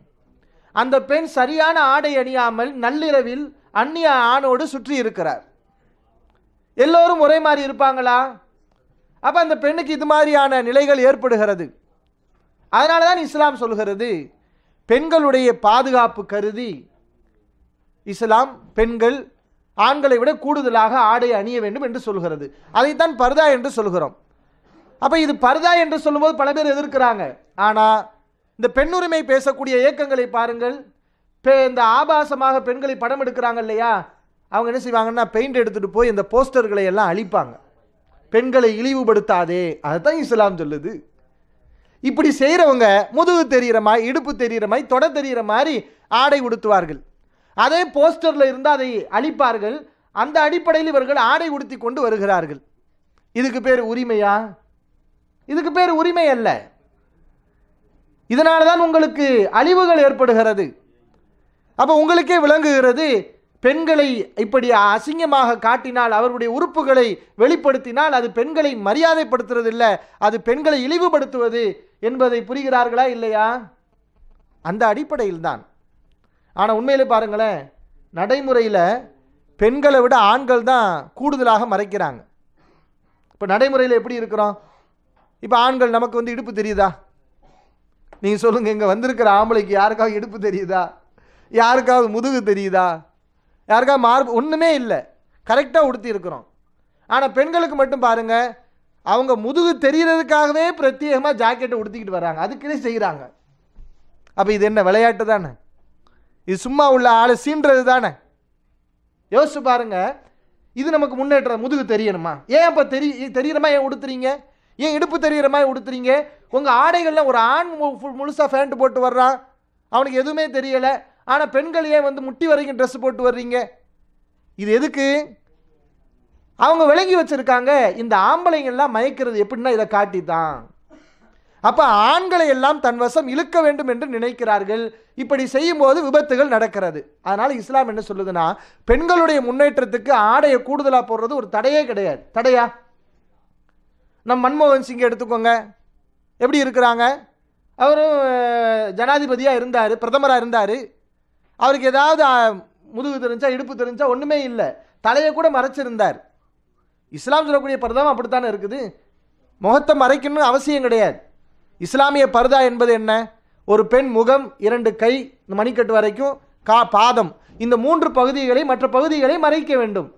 அந்த பெண் சரியான ஆடை அணியாமல் நள்ளிரவில் அந்நிய ஆணோடு சுற்றி இருக்கிறார் எல்லோரும் ஒரே மாதிரி இருப்பாங்களா அப்போ அந்த பெண்ணுக்கு இது மாதிரியான நிலைகள் ஏற்படுகிறது அதனால தான் இஸ்லாம் சொல்கிறது பெண்களுடைய பாதுகாப்பு கருதி இஸ்லாம் பெண்கள் ஆண்களை விட கூடுதலாக ஆடை அணிய வேண்டும் என்று சொல்கிறது அதைத்தான் பர்தா என்று சொல்கிறோம் அப்போ இது பர்தா என்று சொல்லும்போது பல பேர் எதிர்க்கிறாங்க ஆனால் இந்த பெண்ணுரிமை பேசக்கூடிய இயக்கங்களை பாருங்கள் இந்த ஆபாசமாக பெண்களை படம் எடுக்கிறாங்க இல்லையா அவங்க என்ன செய்வாங்கன்னா பெயிண்ட் எடுத்துகிட்டு போய் இந்த போஸ்டர்களை எல்லாம் அழிப்பாங்க பெண்களை இழிவுபடுத்தாதே அதை தான் இஸ்லாம் சொல்லுது இப்படி செய்கிறவங்க முதுகு தெரிகிற மாதிரி இடுப்பு தெரிகிற மாதிரி தொட தெரிகிற மாதிரி ஆடை உடுத்துவார்கள் அதே போஸ்டரில் இருந்து அதை அழிப்பார்கள் அந்த அடிப்படையில் இவர்கள் ஆடை உடுத்தி கொண்டு வருகிறார்கள் இதுக்கு பேர் உரிமையா இதுக்கு பேர் உரிமை அல்ல இதனால தான் உங்களுக்கு அழிவுகள் ஏற்படுகிறது அப்போ உங்களுக்கே விளங்குகிறது பெண்களை இப்படி அசிங்கமாக காட்டினால் அவருடைய உறுப்புகளை வெளிப்படுத்தினால் அது பெண்களை மரியாதைப்படுத்துறதில்லை அது பெண்களை இழிவுபடுத்துவது என்பதை புரிகிறார்களா இல்லையா அந்த அடிப்படையில் தான் ஆனால் உண்மையில் பாருங்களேன் நடைமுறையில் பெண்களை விட ஆண்கள் தான் கூடுதலாக மறைக்கிறாங்க இப்போ நடைமுறையில் எப்படி இருக்கிறோம் இப்போ ஆண்கள் நமக்கு வந்து இடுப்பு தெரியுதா நீங்கள் சொல்லுங்கள் இங்கே வந்திருக்கிற ஆம்பளைக்கு யாருக்காவது இடுப்பு தெரியுதா யாருக்காவது முதுகு தெரியுதா யாருக்கா மார்பு ஒன்றுமே இல்லை கரெக்டாக உடுத்தி ஆனால் பெண்களுக்கு மட்டும் பாருங்கள் அவங்க முதுகு தெரிகிறதுக்காகவே பிரத்யேகமாக ஜாக்கெட்டை உடுத்திக்கிட்டு வராங்க அதுக்குன்னே செய்கிறாங்க அப்போ இது என்ன விளையாட்டு தானே இது சும்மா உள்ள ஆளை சீன்றது தானே யோசிச்சு பாருங்கள் இது நமக்கு முன்னேற்றம் முதுகு தெரியணுமா ஏன் அப்போ தெரிய தெரியுறமா ஏன் உடுத்துறீங்க ஏன் இடுப்பு தெரிகிற மாதிரி உடுத்துறீங்க உங்கள் ஆடைகளில் ஒரு ஆண் முழுசாக ஃபேண்ட் போட்டு வர்றான் அவனுக்கு எதுவுமே தெரியலை ஆனால் பெண்கள் ஏன் வந்து முட்டி வரைக்கும் ட்ரெஸ் போட்டு வர்றீங்க இது எதுக்கு அவங்க விளங்கி வச்சுருக்காங்க இந்த ஆம்பளைங்கள்லாம் மயக்கிறது எப்படின்னா இதை காட்டி தான் அப்போ ஆண்களை எல்லாம் வசம் இழுக்க வேண்டும் என்று நினைக்கிறார்கள் இப்படி செய்யும்போது விபத்துகள் நடக்கிறது அதனால் இஸ்லாம் என்ன சொல்லுதுன்னா பெண்களுடைய முன்னேற்றத்துக்கு ஆடையை கூடுதலாக போடுறது ஒரு தடையே கிடையாது தடையா நம் மன்மோகன் சிங்கை எடுத்துக்கோங்க எப்படி இருக்கிறாங்க அவரும் ஜனாதிபதியாக இருந்தார் பிரதமராக இருந்தார் அவருக்கு ஏதாவது முதுகு தெரிஞ்சா இடுப்பு தெரிஞ்சா ஒன்றுமே இல்லை தலையை கூட மறைச்சிருந்தார் இஸ்லாம் சொல்லக்கூடிய பரதாவும் அப்படித்தானே இருக்குது முகத்தை மறைக்கணும்னு அவசியம் கிடையாது இஸ்லாமிய பரதா என்பது என்ன ஒரு பெண் முகம் இரண்டு கை இந்த மணிக்கட்டு வரைக்கும் கா பாதம் இந்த மூன்று பகுதிகளை மற்ற பகுதிகளை மறைக்க வேண்டும்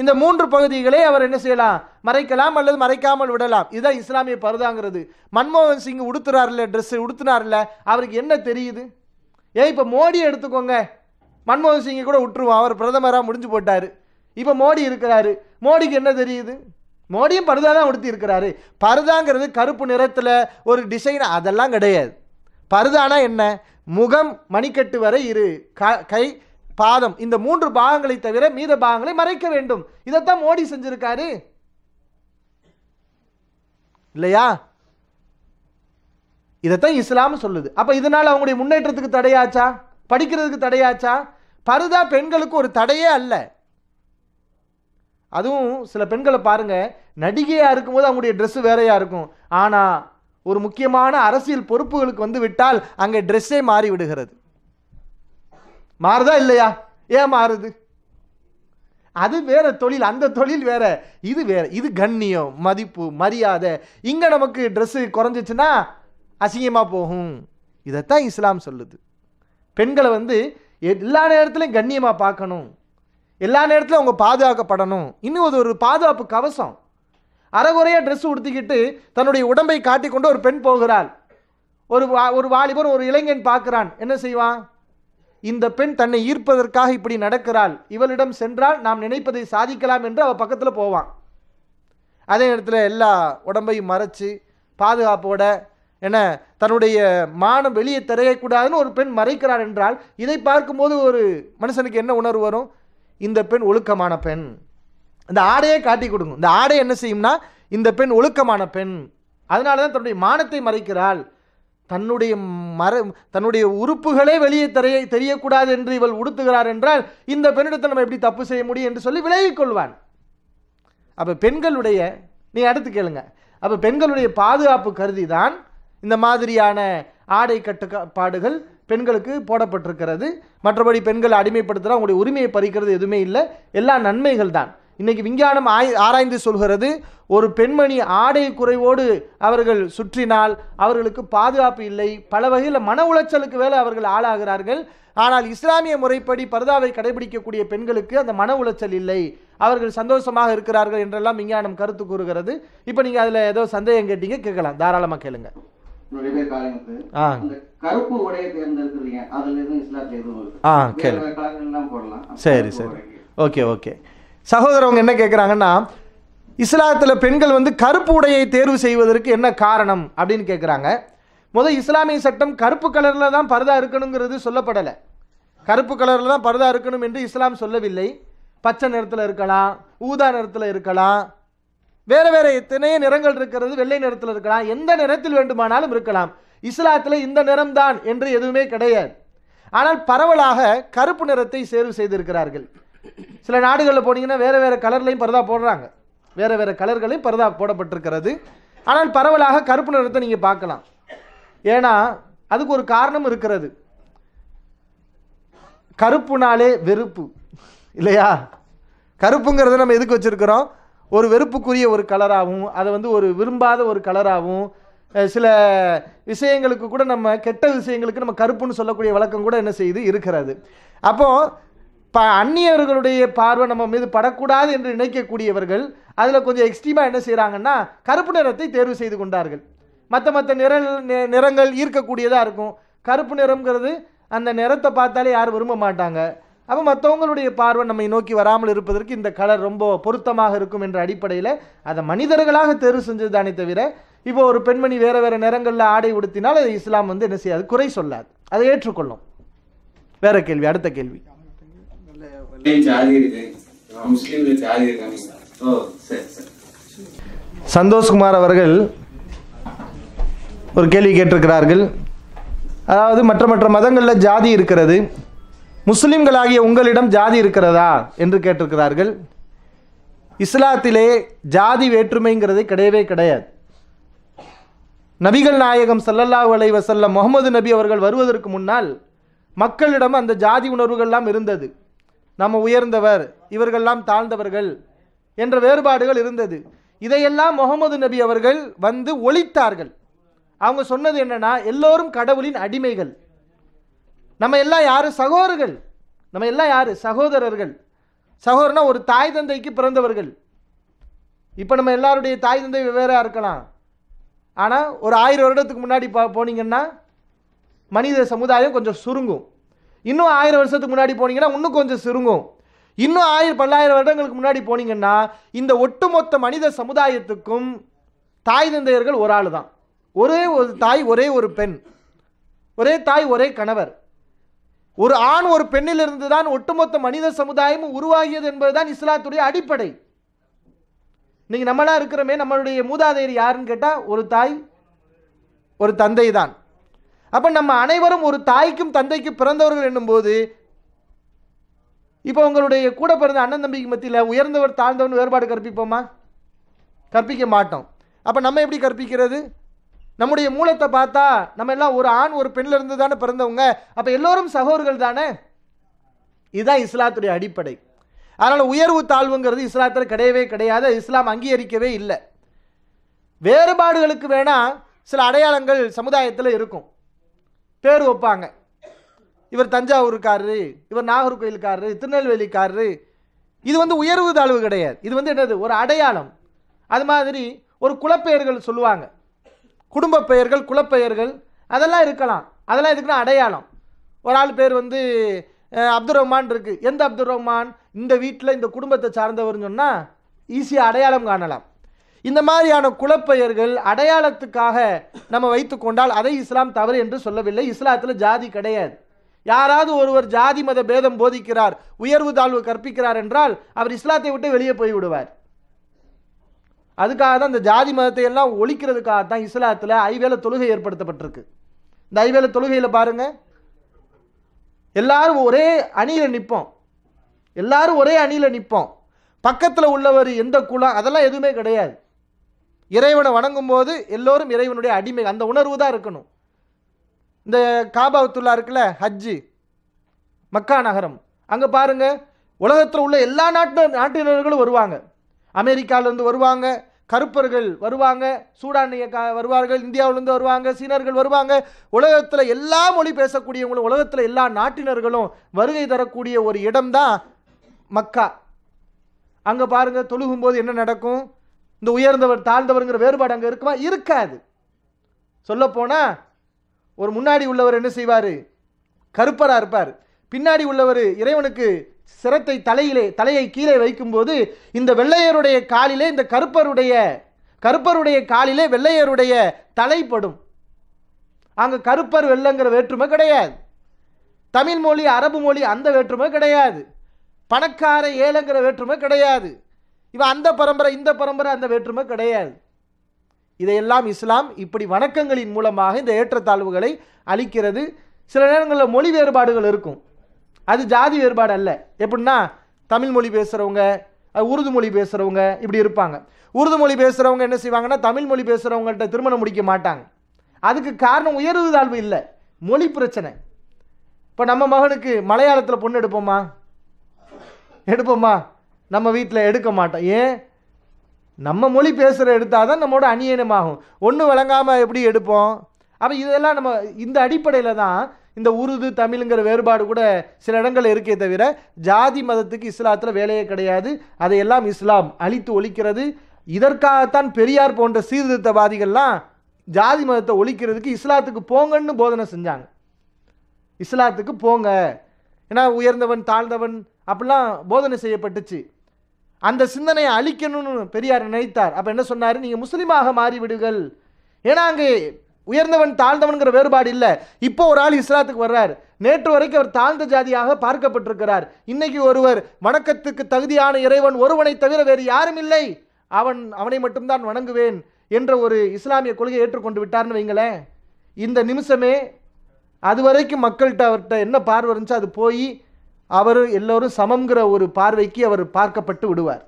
இந்த மூன்று பகுதிகளை அவர் என்ன செய்யலாம் மறைக்கலாம் அல்லது மறைக்காமல் விடலாம் இதுதான் இஸ்லாமிய பருதாங்கிறது மன்மோகன் சிங் உடுத்துறாருல ட்ரெஸ்ஸு உடுத்தினார்ல அவருக்கு என்ன தெரியுது ஏன் இப்போ மோடியை எடுத்துக்கோங்க மன்மோகன் சிங்கை கூட விட்டுருவான் அவர் பிரதமராக முடிஞ்சு போட்டார் இப்போ மோடி இருக்கிறாரு மோடிக்கு என்ன தெரியுது மோடியும் பருதா தான் உடுத்தி இருக்கிறாரு பருதாங்கிறது கருப்பு நிறத்தில் ஒரு டிசைன் அதெல்லாம் கிடையாது பருதானா என்ன முகம் மணிக்கட்டு வரை இரு க கை பாதம் இந்த மூன்று பாகங்களை தவிர மீத பாகங்களை மறைக்க வேண்டும் இதைத்தான் மோடி செஞ்சிருக்காரு இல்லையா இதைத்தான் இஸ்லாம் சொல்லுது அப்போ இதனால் அவங்களுடைய முன்னேற்றத்துக்கு தடையாச்சா படிக்கிறதுக்கு தடையாச்சா பருதா பெண்களுக்கு ஒரு தடையே அல்ல அதுவும் சில பெண்களை பாருங்கள் நடிகையாக இருக்கும்போது அவங்களுடைய ட்ரெஸ்ஸு வேறையாக இருக்கும் ஆனால் ஒரு முக்கியமான அரசியல் பொறுப்புகளுக்கு வந்து விட்டால் அங்கே ட்ரெஸ்ஸே மாறி விடுகிறது மாறுதா இல்லையா ஏன் மாறுது அது வேற தொழில் அந்த தொழில் வேற இது வேற இது கண்ணியம் மதிப்பு மரியாதை இங்கே நமக்கு ட்ரெஸ்ஸு குறைஞ்சிச்சுன்னா அசிங்கமாக போகும் இதைத்தான் இஸ்லாம் சொல்லுது பெண்களை வந்து எல்லா நேரத்துலையும் கண்ணியமாக பார்க்கணும் எல்லா நேரத்துலையும் அவங்க பாதுகாக்கப்படணும் இன்னும் அது ஒரு பாதுகாப்பு கவசம் அறகுறையாக ட்ரெஸ் உடுத்திக்கிட்டு தன்னுடைய உடம்பை காட்டிக்கொண்டு ஒரு பெண் போகிறாள் ஒரு வா ஒரு வாலிபர் ஒரு இளைஞன் பார்க்குறான் என்ன செய்வான் இந்த பெண் தன்னை ஈர்ப்பதற்காக இப்படி நடக்கிறாள் இவளிடம் சென்றால் நாம் நினைப்பதை சாதிக்கலாம் என்று அவள் பக்கத்தில் போவான் அதே நேரத்தில் எல்லா உடம்பையும் மறைச்சு பாதுகாப்போட என்ன தன்னுடைய மானம் வெளியே திரையக்கூடாதுன்னு ஒரு பெண் மறைக்கிறார் என்றால் இதை பார்க்கும்போது ஒரு மனுஷனுக்கு என்ன உணர்வு வரும் இந்த பெண் ஒழுக்கமான பெண் இந்த ஆடையே காட்டி கொடுங்க இந்த ஆடை என்ன செய்யும்னா இந்த பெண் ஒழுக்கமான பெண் அதனால தான் தன்னுடைய மானத்தை மறைக்கிறாள் தன்னுடைய மர தன்னுடைய உறுப்புகளே வெளியே தெரிய தெரியக்கூடாது என்று இவள் உடுத்துகிறார் என்றால் இந்த பெண்ணிடத்தை நம்ம எப்படி தப்பு செய்ய முடியும் என்று சொல்லி விலகிக் கொள்வான் அப்போ பெண்களுடைய நீ அடுத்து கேளுங்க அப்போ பெண்களுடைய பாதுகாப்பு கருதி தான் இந்த மாதிரியான ஆடை கட்டுப்பாடுகள் பெண்களுக்கு போடப்பட்டிருக்கிறது மற்றபடி பெண்களை அடிமைப்படுத்துகிற அவங்களுடைய உரிமையை பறிக்கிறது எதுவுமே இல்லை எல்லா நன்மைகள் தான் இன்றைக்கி விஞ்ஞானம் ஆய் ஆராய்ந்து சொல்கிறது ஒரு பெண்மணி ஆடை குறைவோடு அவர்கள் சுற்றினால் அவர்களுக்கு பாதுகாப்பு இல்லை பல வகையில் மன உளைச்சலுக்கு வேலை அவர்கள் ஆளாகிறார்கள் ஆனால் இஸ்லாமிய முறைப்படி பரதாவை கடைபிடிக்கக்கூடிய பெண்களுக்கு அந்த மன உளைச்சல் இல்லை அவர்கள் சந்தோஷமாக இருக்கிறார்கள் என்றெல்லாம் விஞ்ஞானம் கருத்து கூறுகிறது இப்போ நீங்கள் அதில் ஏதோ சந்தேகம் கேட்டீங்க கேட்கலாம் தாராளமாக கேளுங்கள் ஆ சரி சரி ஓகே ஓகே சகோதரவங்க என்ன கேட்குறாங்கன்னா இஸ்லாத்தில் பெண்கள் வந்து கருப்பு உடையை தேர்வு செய்வதற்கு என்ன காரணம் அப்படின்னு கேட்குறாங்க முதல் இஸ்லாமிய சட்டம் கருப்பு கலரில் தான் பரதா இருக்கணுங்கிறது சொல்லப்படலை கருப்பு கலரில் தான் பரதா இருக்கணும் என்று இஸ்லாம் சொல்லவில்லை பச்சை நிறத்தில் இருக்கலாம் ஊதா நிறத்தில் இருக்கலாம் வேறு வேறு எத்தனையோ நிறங்கள் இருக்கிறது வெள்ளை நிறத்தில் இருக்கலாம் எந்த நிறத்தில் வேண்டுமானாலும் இருக்கலாம் இஸ்லாத்தில் இந்த நிறம்தான் என்று எதுவுமே கிடையாது ஆனால் பரவலாக கருப்பு நிறத்தை சேர்வு செய்திருக்கிறார்கள் சில நாடுகளில் போனீங்கன்னா வேறு வேறு கலர்லையும் பரதா போடுறாங்க வேறு வேறு கலர்களையும் பரதா போடப்பட்டிருக்கிறது ஆனால் பரவலாக கருப்பு நிறத்தை நீங்கள் பார்க்கலாம் ஏன்னா அதுக்கு ஒரு காரணம் இருக்கிறது கருப்புனாலே வெறுப்பு இல்லையா கருப்புங்கிறத நம்ம எதுக்கு வச்சுருக்கிறோம் ஒரு வெறுப்புக்குரிய ஒரு கலராகவும் அதை வந்து ஒரு விரும்பாத ஒரு கலராகவும் சில விஷயங்களுக்கு கூட நம்ம கெட்ட விஷயங்களுக்கு நம்ம கருப்புன்னு சொல்லக்கூடிய வழக்கம் கூட என்ன செய்யுது இருக்கிறது அப்போது ப அந்நியர்களுடைய பார்வை நம்ம மீது படக்கூடாது என்று நினைக்கக்கூடியவர்கள் அதில் கொஞ்சம் எக்ஸ்ட்ரீமாக என்ன செய்கிறாங்கன்னா கருப்பு நிறத்தை தேர்வு செய்து கொண்டார்கள் மற்ற மற்ற நிற நிறங்கள் ஈர்க்கக்கூடியதாக இருக்கும் கருப்பு நிறங்கிறது அந்த நிறத்தை பார்த்தாலே யாரும் விரும்ப மாட்டாங்க அப்போ மற்றவங்களுடைய பார்வை நம்மை நோக்கி வராமல் இருப்பதற்கு இந்த கலர் ரொம்ப பொருத்தமாக இருக்கும் என்ற அடிப்படையில் அதை மனிதர்களாக தேர்வு செஞ்சது தானே தவிர இப்போ ஒரு பெண்மணி வேறு வேறு நிறங்களில் ஆடை உடுத்தினால் அதை இஸ்லாம் வந்து என்ன செய்யாது குறை சொல்லாது அதை ஏற்றுக்கொள்ளும் வேற கேள்வி அடுத்த கேள்வி சந்தோஷ்குமார் அவர்கள் ஒரு கேள்வி கேட்டிருக்கிறார்கள் அதாவது மற்ற மற்ற மதங்களில் ஜாதி இருக்கிறது முஸ்லிம்களாகிய உங்களிடம் ஜாதி இருக்கிறதா என்று கேட்டிருக்கிறார்கள் இஸ்லாத்திலே ஜாதி வேற்றுமைங்கிறது கிடையவே கிடையாது நபிகள் நாயகம் சல்லல்லாஹ் வலை வசல்ல முகமது நபி அவர்கள் வருவதற்கு முன்னால் மக்களிடம் அந்த ஜாதி உணர்வுகள்லாம் இருந்தது நம்ம உயர்ந்தவர் இவர்கள்லாம் தாழ்ந்தவர்கள் என்ற வேறுபாடுகள் இருந்தது இதையெல்லாம் முகமது நபி அவர்கள் வந்து ஒழித்தார்கள் அவங்க சொன்னது என்னன்னா எல்லோரும் கடவுளின் அடிமைகள் நம்ம எல்லாம் யார் சகோதரர்கள் நம்ம எல்லாம் யார் சகோதரர்கள் சகோதரனா ஒரு தாய் தந்தைக்கு பிறந்தவர்கள் இப்போ நம்ம எல்லாருடைய தாய் தந்தை வெவ்வேறாக இருக்கலாம் ஆனால் ஒரு ஆயிரம் வருடத்துக்கு முன்னாடி பா போனீங்கன்னா மனித சமுதாயம் கொஞ்சம் சுருங்கும் இன்னும் ஆயிரம் வருஷத்துக்கு முன்னாடி போனீங்கன்னா இன்னும் கொஞ்சம் சுருங்கும் இன்னும் ஆயிரம் பல்லாயிரம் வருடங்களுக்கு முன்னாடி போனீங்கன்னா இந்த ஒட்டுமொத்த மனித சமுதாயத்துக்கும் தாய் தந்தையர்கள் ஒரு ஆள் தான் ஒரே ஒரு தாய் ஒரே ஒரு பெண் ஒரே தாய் ஒரே கணவர் ஒரு ஆண் ஒரு பெண்ணிலிருந்து தான் ஒட்டுமொத்த மனித சமுதாயம் உருவாகியது என்பதுதான் இஸ்லாத்துடைய அடிப்படை நீங்கள் நம்மளாக இருக்கிறோமே நம்மளுடைய மூதாதையர் யாருன்னு கேட்டால் ஒரு தாய் ஒரு தந்தை தான் அப்போ நம்ம அனைவரும் ஒரு தாய்க்கும் தந்தைக்கும் பிறந்தவர்கள் என்னும்போது இப்போ உங்களுடைய கூட பிறந்த அண்ணன் தம்பிக்கு மத்தியில் உயர்ந்தவர் தாழ்ந்தவன் வேறுபாடு கற்பிப்போமா கற்பிக்க மாட்டோம் அப்போ நம்ம எப்படி கற்பிக்கிறது நம்முடைய மூலத்தை பார்த்தா நம்ம எல்லாம் ஒரு ஆண் ஒரு பெண்ணில் இருந்து தானே பிறந்தவங்க அப்போ எல்லோரும் சகோதர்கள் தானே இதுதான் இஸ்லாத்துடைய அடிப்படை அதனால் உயர்வு தாழ்வுங்கிறது இஸ்லாத்தில் கிடையவே கிடையாது இஸ்லாம் அங்கீகரிக்கவே இல்லை வேறுபாடுகளுக்கு வேணால் சில அடையாளங்கள் சமுதாயத்தில் இருக்கும் பேர் வைப்பாங்க இவர் தஞ்சாவூருக்காரரு இவர் நாகர்கோயிலுக்காரரு திருநெல்வேலிக்காரரு இது வந்து உயர்வு தாழ்வு கிடையாது இது வந்து என்னது ஒரு அடையாளம் அது மாதிரி ஒரு குலப்பெயர்கள் சொல்லுவாங்க குடும்ப பெயர்கள் குலப்பெயர்கள் அதெல்லாம் இருக்கலாம் அதெல்லாம் இதுக்குன்னா அடையாளம் ஒரு ஆள் பேர் வந்து அப்துல் ரஹ்மான் இருக்குது எந்த அப்துல் ரஹ்மான் இந்த வீட்டில் இந்த குடும்பத்தை சார்ந்தவர்னு சொன்னால் ஈஸியாக அடையாளம் காணலாம் இந்த மாதிரியான குலப்பெயர்கள் அடையாளத்துக்காக நம்ம வைத்துக்கொண்டால் அதை இஸ்லாம் தவறு என்று சொல்லவில்லை இஸ்லாத்தில் ஜாதி கிடையாது யாராவது ஒருவர் ஜாதி மத பேதம் போதிக்கிறார் உயர்வு தாழ்வு கற்பிக்கிறார் என்றால் அவர் இஸ்லாத்தை விட்டு வெளியே போய் விடுவார் அதுக்காக தான் இந்த ஜாதி மதத்தை எல்லாம் ஒழிக்கிறதுக்காக தான் இஸ்லாத்தில் ஐவேல தொழுகை ஏற்படுத்தப்பட்டிருக்கு இந்த ஐவேல தொழுகையில் பாருங்கள் எல்லாரும் ஒரே அணியில் நிற்போம் எல்லாரும் ஒரே அணியில் நிற்போம் பக்கத்தில் உள்ளவர் எந்த குலம் அதெல்லாம் எதுவுமே கிடையாது இறைவனை வணங்கும் போது எல்லோரும் இறைவனுடைய அடிமை அந்த உணர்வு தான் இருக்கணும் இந்த காபாவத்துல்லா இருக்குல்ல ஹஜ்ஜு மக்கா நகரம் அங்கே பாருங்கள் உலகத்தில் உள்ள எல்லா நாட்டு நாட்டினர்களும் வருவாங்க அமெரிக்காவிலேருந்து வருவாங்க கருப்பர்கள் வருவாங்க சூடானிய வருவார்கள் இந்தியாவிலேருந்து வருவாங்க சீனர்கள் வருவாங்க உலகத்தில் எல்லா மொழி பேசக்கூடியவங்களும் உலகத்தில் எல்லா நாட்டினர்களும் வருகை தரக்கூடிய ஒரு இடம்தான் மக்கா அங்கே பாருங்கள் தொழுகும்போது என்ன நடக்கும் இந்த உயர்ந்தவர் தாழ்ந்தவருங்கிற வேறுபாடு அங்கே இருக்குமா இருக்காது சொல்லப்போனால் ஒரு முன்னாடி உள்ளவர் என்ன செய்வார் கருப்பராக இருப்பார் பின்னாடி உள்ளவர் இறைவனுக்கு சிரத்தை தலையிலே தலையை கீழே வைக்கும்போது இந்த வெள்ளையருடைய காலிலே இந்த கருப்பருடைய கருப்பருடைய காலிலே வெள்ளையருடைய தலைப்படும் அங்கே கருப்பர் வெள்ளங்கிற வேற்றுமை கிடையாது தமிழ் மொழி அரபு மொழி அந்த வேற்றுமை கிடையாது பணக்கார ஏழைங்கிற வேற்றுமை கிடையாது இவன் அந்த பரம்பரை இந்த பரம்பரை அந்த வேற்றுமை கிடையாது இதையெல்லாம் இஸ்லாம் இப்படி வணக்கங்களின் மூலமாக இந்த ஏற்றத்தாழ்வுகளை அளிக்கிறது சில நேரங்களில் மொழி வேறுபாடுகள் இருக்கும் அது ஜாதி வேறுபாடு அல்ல எப்படின்னா தமிழ் மொழி பேசுகிறவங்க உருது மொழி பேசுகிறவங்க இப்படி இருப்பாங்க உருது மொழி பேசுகிறவங்க என்ன செய்வாங்கன்னா தமிழ் மொழி பேசுகிறவங்கள்ட்ட திருமணம் முடிக்க மாட்டாங்க அதுக்கு காரணம் உயர்வு தாழ்வு இல்லை மொழி பிரச்சனை இப்போ நம்ம மகனுக்கு மலையாளத்தில் பொண்ணு எடுப்போமா எடுப்போமா நம்ம வீட்டில் எடுக்க மாட்டோம் ஏன் நம்ம மொழி பேசுகிற எடுத்தால் தான் நம்மளோட அநியனமாகும் ஒன்றும் விளங்காமல் எப்படி எடுப்போம் அப்போ இதெல்லாம் நம்ம இந்த அடிப்படையில் தான் இந்த உருது தமிழுங்கிற வேறுபாடு கூட சில இடங்கள் இருக்கே தவிர ஜாதி மதத்துக்கு இஸ்லாத்தில் வேலையே கிடையாது அதையெல்லாம் இஸ்லாம் அழித்து ஒழிக்கிறது இதற்காகத்தான் பெரியார் போன்ற சீர்திருத்தவாதிகள்லாம் ஜாதி மதத்தை ஒழிக்கிறதுக்கு இஸ்லாத்துக்கு போங்கன்னு போதனை செஞ்சாங்க இஸ்லாத்துக்கு போங்க ஏன்னா உயர்ந்தவன் தாழ்ந்தவன் அப்படிலாம் போதனை செய்யப்பட்டுச்சு அந்த சிந்தனையை அழிக்கணும்னு பெரியார் நினைத்தார் அப்போ என்ன சொன்னார் நீங்கள் முஸ்லீமாக மாறிவிடுங்கள் ஏன்னா அங்கே உயர்ந்தவன் தாழ்ந்தவன்கிற வேறுபாடு இல்லை இப்போ ஒரு ஆள் இஸ்லாத்துக்கு வர்றார் நேற்று வரைக்கும் அவர் தாழ்ந்த ஜாதியாக பார்க்கப்பட்டிருக்கிறார் இன்னைக்கு ஒருவர் வணக்கத்துக்கு தகுதியான இறைவன் ஒருவனை தவிர வேறு யாரும் இல்லை அவன் அவனை மட்டும்தான் வணங்குவேன் என்ற ஒரு இஸ்லாமிய கொள்கையை ஏற்றுக்கொண்டு விட்டார்னு வைங்களேன் இந்த நிமிஷமே அது வரைக்கும் மக்கள்கிட்ட அவர்கிட்ட என்ன பார்வை இருந்துச்சோ அது போய் அவர் எல்லோரும் சமங்கிற ஒரு பார்வைக்கு அவர் பார்க்கப்பட்டு விடுவார்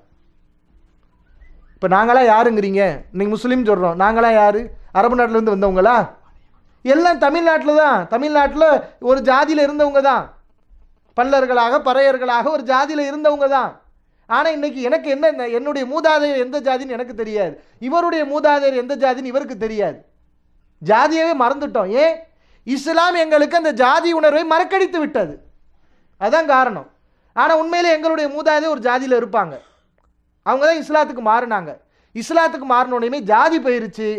இப்போ நாங்களாம் யாருங்கிறீங்க இன்னைக்கு முஸ்லீம் சொல்கிறோம் நாங்களாம் யார் அரபு நாட்டிலிருந்து வந்தவங்களா எல்லாம் தமிழ்நாட்டில் தான் தமிழ்நாட்டில் ஒரு ஜாதியில் இருந்தவங்க தான் பல்லர்களாக பறையர்களாக ஒரு ஜாதியில் இருந்தவங்க தான் ஆனால் இன்னைக்கு எனக்கு என்ன என்னுடைய மூதாதையர் எந்த ஜாதின்னு எனக்கு தெரியாது இவருடைய மூதாதையர் எந்த ஜாதின்னு இவருக்கு தெரியாது ஜாதியவே மறந்துட்டோம் ஏன் இஸ்லாம் எங்களுக்கு அந்த ஜாதி உணர்வை மறக்கடித்து விட்டது அதுதான் காரணம் ஆனால் உண்மையிலே எங்களுடைய மூதாதை ஒரு ஜாதியில் இருப்பாங்க அவங்க தான் இஸ்லாத்துக்கு மாறினாங்க இஸ்லாத்துக்கு மாறினோடனே ஜாதி போயிருச்சு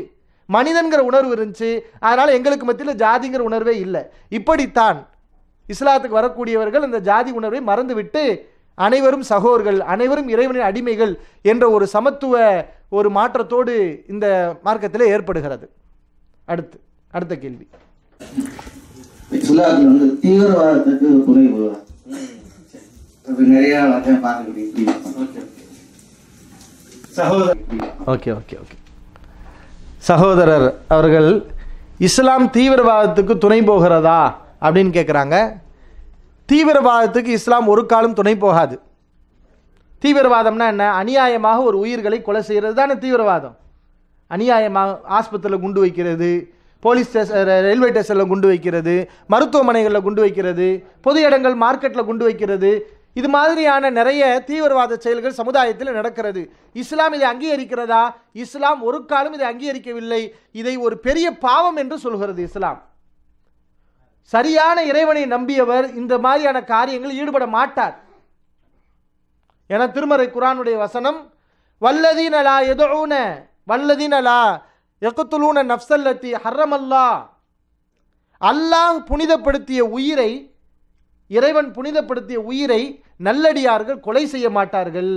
மனிதன்கிற உணர்வு இருந்துச்சு அதனால் எங்களுக்கு மத்தியில் ஜாதிங்கிற உணர்வே இல்லை இப்படித்தான் இஸ்லாத்துக்கு வரக்கூடியவர்கள் அந்த ஜாதி உணர்வை மறந்துவிட்டு அனைவரும் சகோர்கள் அனைவரும் இறைவனின் அடிமைகள் என்ற ஒரு சமத்துவ ஒரு மாற்றத்தோடு இந்த மார்க்கத்தில் ஏற்படுகிறது அடுத்து அடுத்த கேள்வி சகோதரி ஓகே ஓகே ஓகே சகோதரர் அவர்கள் இஸ்லாம் தீவிரவாதத்துக்கு துணை போகிறதா அப்படின்னு கேட்குறாங்க தீவிரவாதத்துக்கு இஸ்லாம் ஒரு காலம் துணை போகாது தீவிரவாதம்னா என்ன அநியாயமாக ஒரு உயிர்களை கொலை செய்கிறது தானே தீவிரவாதம் அநியாயமாக ஆஸ்பத்திரியில் குண்டு வைக்கிறது போலீஸ் ஸ்டேஷன் ரயில்வே ஸ்டேஷனில் குண்டு வைக்கிறது மருத்துவமனைகளில் குண்டு வைக்கிறது பொது இடங்கள் மார்க்கெட்டில் குண்டு வைக்கிறது இது மாதிரியான நிறைய தீவிரவாத செயல்கள் சமுதாயத்தில் நடக்கிறது இஸ்லாம் இதை அங்கீகரிக்கிறதா இஸ்லாம் ஒரு காலம் இதை அங்கீகரிக்கவில்லை இதை ஒரு பெரிய பாவம் என்று சொல்கிறது இஸ்லாம் சரியான இறைவனை நம்பியவர் இந்த மாதிரியான காரியங்களில் ஈடுபட மாட்டார் என திருமறை குரானுடைய வசனம் வல்லதீனலா எதோன வல்லதீனலா எக்குத்துலூன நப்சல்லத்தி ஹர்ரமல்லா அல்லாஹ் புனிதப்படுத்திய உயிரை இறைவன் புனிதப்படுத்திய உயிரை நல்லடியார்கள் கொலை செய்ய மாட்டார்கள்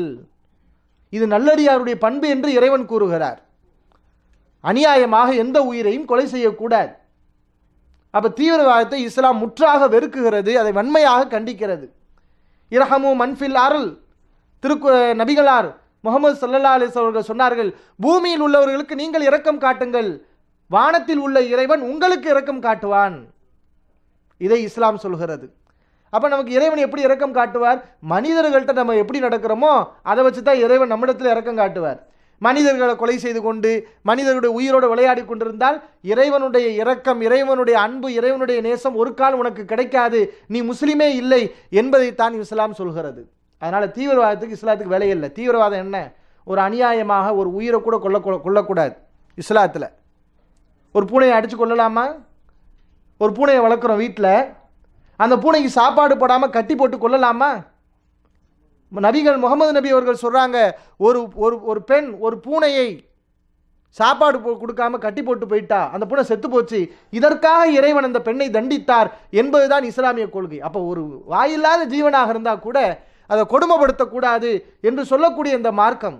இது நல்லடியாருடைய பண்பு என்று இறைவன் கூறுகிறார் அநியாயமாக எந்த உயிரையும் கொலை செய்யக்கூடாது அப்போ தீவிரவாதத்தை இஸ்லாம் முற்றாக வெறுக்குகிறது அதை வன்மையாக கண்டிக்கிறது இரஹமு மன்ஃபில் அருள் திருக்கு நபிகளார் முகமது சல்லா அலிஸ் அவர்கள் சொன்னார்கள் பூமியில் உள்ளவர்களுக்கு நீங்கள் இரக்கம் காட்டுங்கள் வானத்தில் உள்ள இறைவன் உங்களுக்கு இரக்கம் காட்டுவான் இதை இஸ்லாம் சொல்கிறது அப்போ நமக்கு இறைவன் எப்படி இறக்கம் காட்டுவார் மனிதர்கள்ட்ட நம்ம எப்படி நடக்கிறோமோ அதை வச்சு தான் இறைவன் நம்மிடத்தில் இறக்கம் காட்டுவார் மனிதர்களை கொலை செய்து கொண்டு மனிதர்களுடைய உயிரோடு விளையாடி கொண்டிருந்தால் இறைவனுடைய இரக்கம் இறைவனுடைய அன்பு இறைவனுடைய நேசம் ஒரு கால் உனக்கு கிடைக்காது நீ முஸ்லீமே இல்லை என்பதை தான் இஸ்லாம் சொல்கிறது அதனால் தீவிரவாதத்துக்கு இஸ்லாத்துக்கு வேலை இல்லை தீவிரவாதம் என்ன ஒரு அநியாயமாக ஒரு உயிரை கூட கொல்ல கொள்ளக்கூடாது இஸ்லாத்தில் ஒரு பூனையை அடித்து கொள்ளலாமா ஒரு பூனையை வளர்க்குறோம் வீட்டில் அந்த பூனைக்கு சாப்பாடு போடாமல் கட்டி போட்டு கொள்ளலாமா நபிகள் முகமது நபி அவர்கள் சொல்கிறாங்க ஒரு ஒரு ஒரு பெண் ஒரு பூனையை சாப்பாடு போ கொடுக்காம கட்டி போட்டு போயிட்டா அந்த பூனை செத்து போச்சு இதற்காக இறைவன் அந்த பெண்ணை தண்டித்தார் என்பதுதான் இஸ்லாமிய கொள்கை அப்போ ஒரு வாயில்லாத ஜீவனாக இருந்தால் கூட அதை கொடுமைப்படுத்தக்கூடாது என்று சொல்லக்கூடிய இந்த மார்க்கம்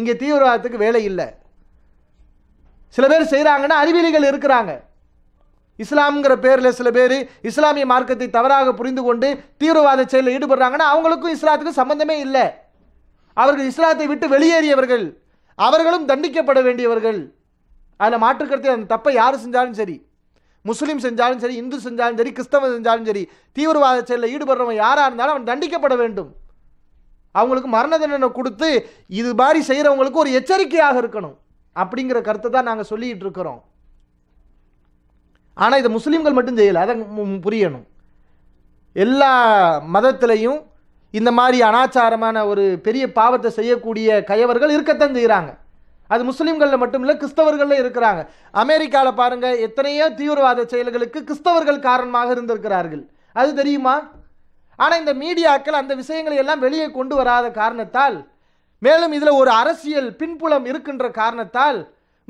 இங்கே தீவிரவாதத்துக்கு வேலை இல்லை சில பேர் செய்கிறாங்கன்னா அறிவியலிகள் இருக்கிறாங்க இஸ்லாம்ங்கிற பேரில் சில பேர் இஸ்லாமிய மார்க்கத்தை தவறாக புரிந்து கொண்டு தீவிரவாத செயலில் ஈடுபடுறாங்கன்னா அவங்களுக்கும் இஸ்லாத்துக்கும் சம்மந்தமே இல்லை அவர்கள் இஸ்லாத்தை விட்டு வெளியேறியவர்கள் அவர்களும் தண்டிக்கப்பட வேண்டியவர்கள் அதில் மாற்றுக்கருத்து அந்த தப்பை யார் செஞ்சாலும் சரி முஸ்லீம் செஞ்சாலும் சரி இந்து செஞ்சாலும் சரி கிறிஸ்தவ செஞ்சாலும் சரி தீவிரவாத செயலில் ஈடுபடுறவன் யாராக இருந்தாலும் அவன் தண்டிக்கப்பட வேண்டும் அவங்களுக்கு மரண தண்டனை கொடுத்து இது மாதிரி செய்கிறவங்களுக்கு ஒரு எச்சரிக்கையாக இருக்கணும் அப்படிங்கிற கருத்தை தான் நாங்கள் சொல்லிகிட்டு இருக்கிறோம் ஆனால் இதை முஸ்லீம்கள் மட்டும் செய்யலை அதை புரியணும் எல்லா மதத்திலையும் இந்த மாதிரி அனாச்சாரமான ஒரு பெரிய பாவத்தை செய்யக்கூடிய கயவர்கள் இருக்கத்தான் செய்கிறாங்க அது முஸ்லீம்களில் மட்டும் இல்லை கிறிஸ்தவர்களில் இருக்கிறாங்க அமெரிக்காவில் பாருங்கள் எத்தனையோ தீவிரவாத செயல்களுக்கு கிறிஸ்தவர்கள் காரணமாக இருந்திருக்கிறார்கள் அது தெரியுமா ஆனால் இந்த மீடியாக்கள் அந்த விஷயங்களை எல்லாம் வெளியே கொண்டு வராத காரணத்தால் மேலும் இதில் ஒரு அரசியல் பின்புலம் இருக்கின்ற காரணத்தால்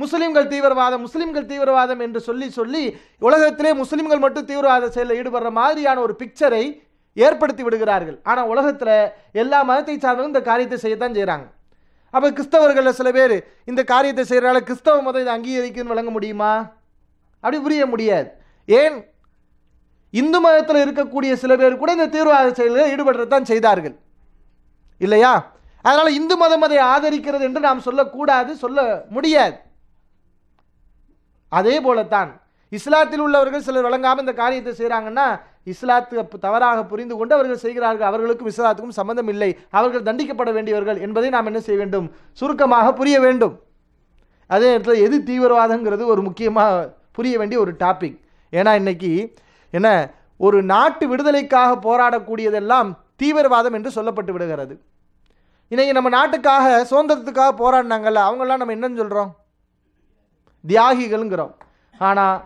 முஸ்லீம்கள் தீவிரவாதம் முஸ்லீம்கள் தீவிரவாதம் என்று சொல்லி சொல்லி உலகத்திலே முஸ்லீம்கள் மட்டும் தீவிரவாத செயலில் ஈடுபடுற மாதிரியான ஒரு பிக்சரை ஏற்படுத்தி விடுகிறார்கள் ஆனால் உலகத்தில் எல்லா மதத்தை சார்ந்தவங்க இந்த காரியத்தை செய்யத்தான் செய்கிறாங்க அப்போ கிறிஸ்தவர்களில் சில பேர் இந்த காரியத்தை செய்கிறனால கிறிஸ்தவ மதம் இதை அங்கீகரிக்குன்னு வழங்க முடியுமா அப்படி புரிய முடியாது ஏன் இந்து மதத்தில் இருக்கக்கூடிய சில பேர் கூட இந்த தீவிரவாத செயலில் ஈடுபடுறது தான் செய்தார்கள் இல்லையா அதனால் இந்து மதம் அதை ஆதரிக்கிறது என்று நாம் சொல்லக்கூடாது சொல்ல முடியாது அதே போலத்தான் இஸ்லாத்தில் உள்ளவர்கள் சிலர் வழங்காமல் இந்த காரியத்தை செய்கிறாங்கன்னா இஸ்லாத்து தவறாக புரிந்து கொண்டு அவர்கள் செய்கிறார்கள் அவர்களுக்கும் இஸ்லாத்துக்கும் சம்மந்தம் இல்லை அவர்கள் தண்டிக்கப்பட வேண்டியவர்கள் என்பதை நாம் என்ன செய்ய வேண்டும் சுருக்கமாக புரிய வேண்டும் அதே நேரத்தில் எது தீவிரவாதங்கிறது ஒரு முக்கியமாக புரிய வேண்டிய ஒரு டாபிக் ஏன்னா இன்றைக்கி என்ன ஒரு நாட்டு விடுதலைக்காக போராடக்கூடியதெல்லாம் தீவிரவாதம் என்று சொல்லப்பட்டு விடுகிறது இன்றைக்கி நம்ம நாட்டுக்காக சுதந்திரத்துக்காக போராடினாங்கல்ல அவங்களாம் நம்ம என்னன்னு சொல்கிறோம் தியாகிகள்ங்கிறோம் ஆனால்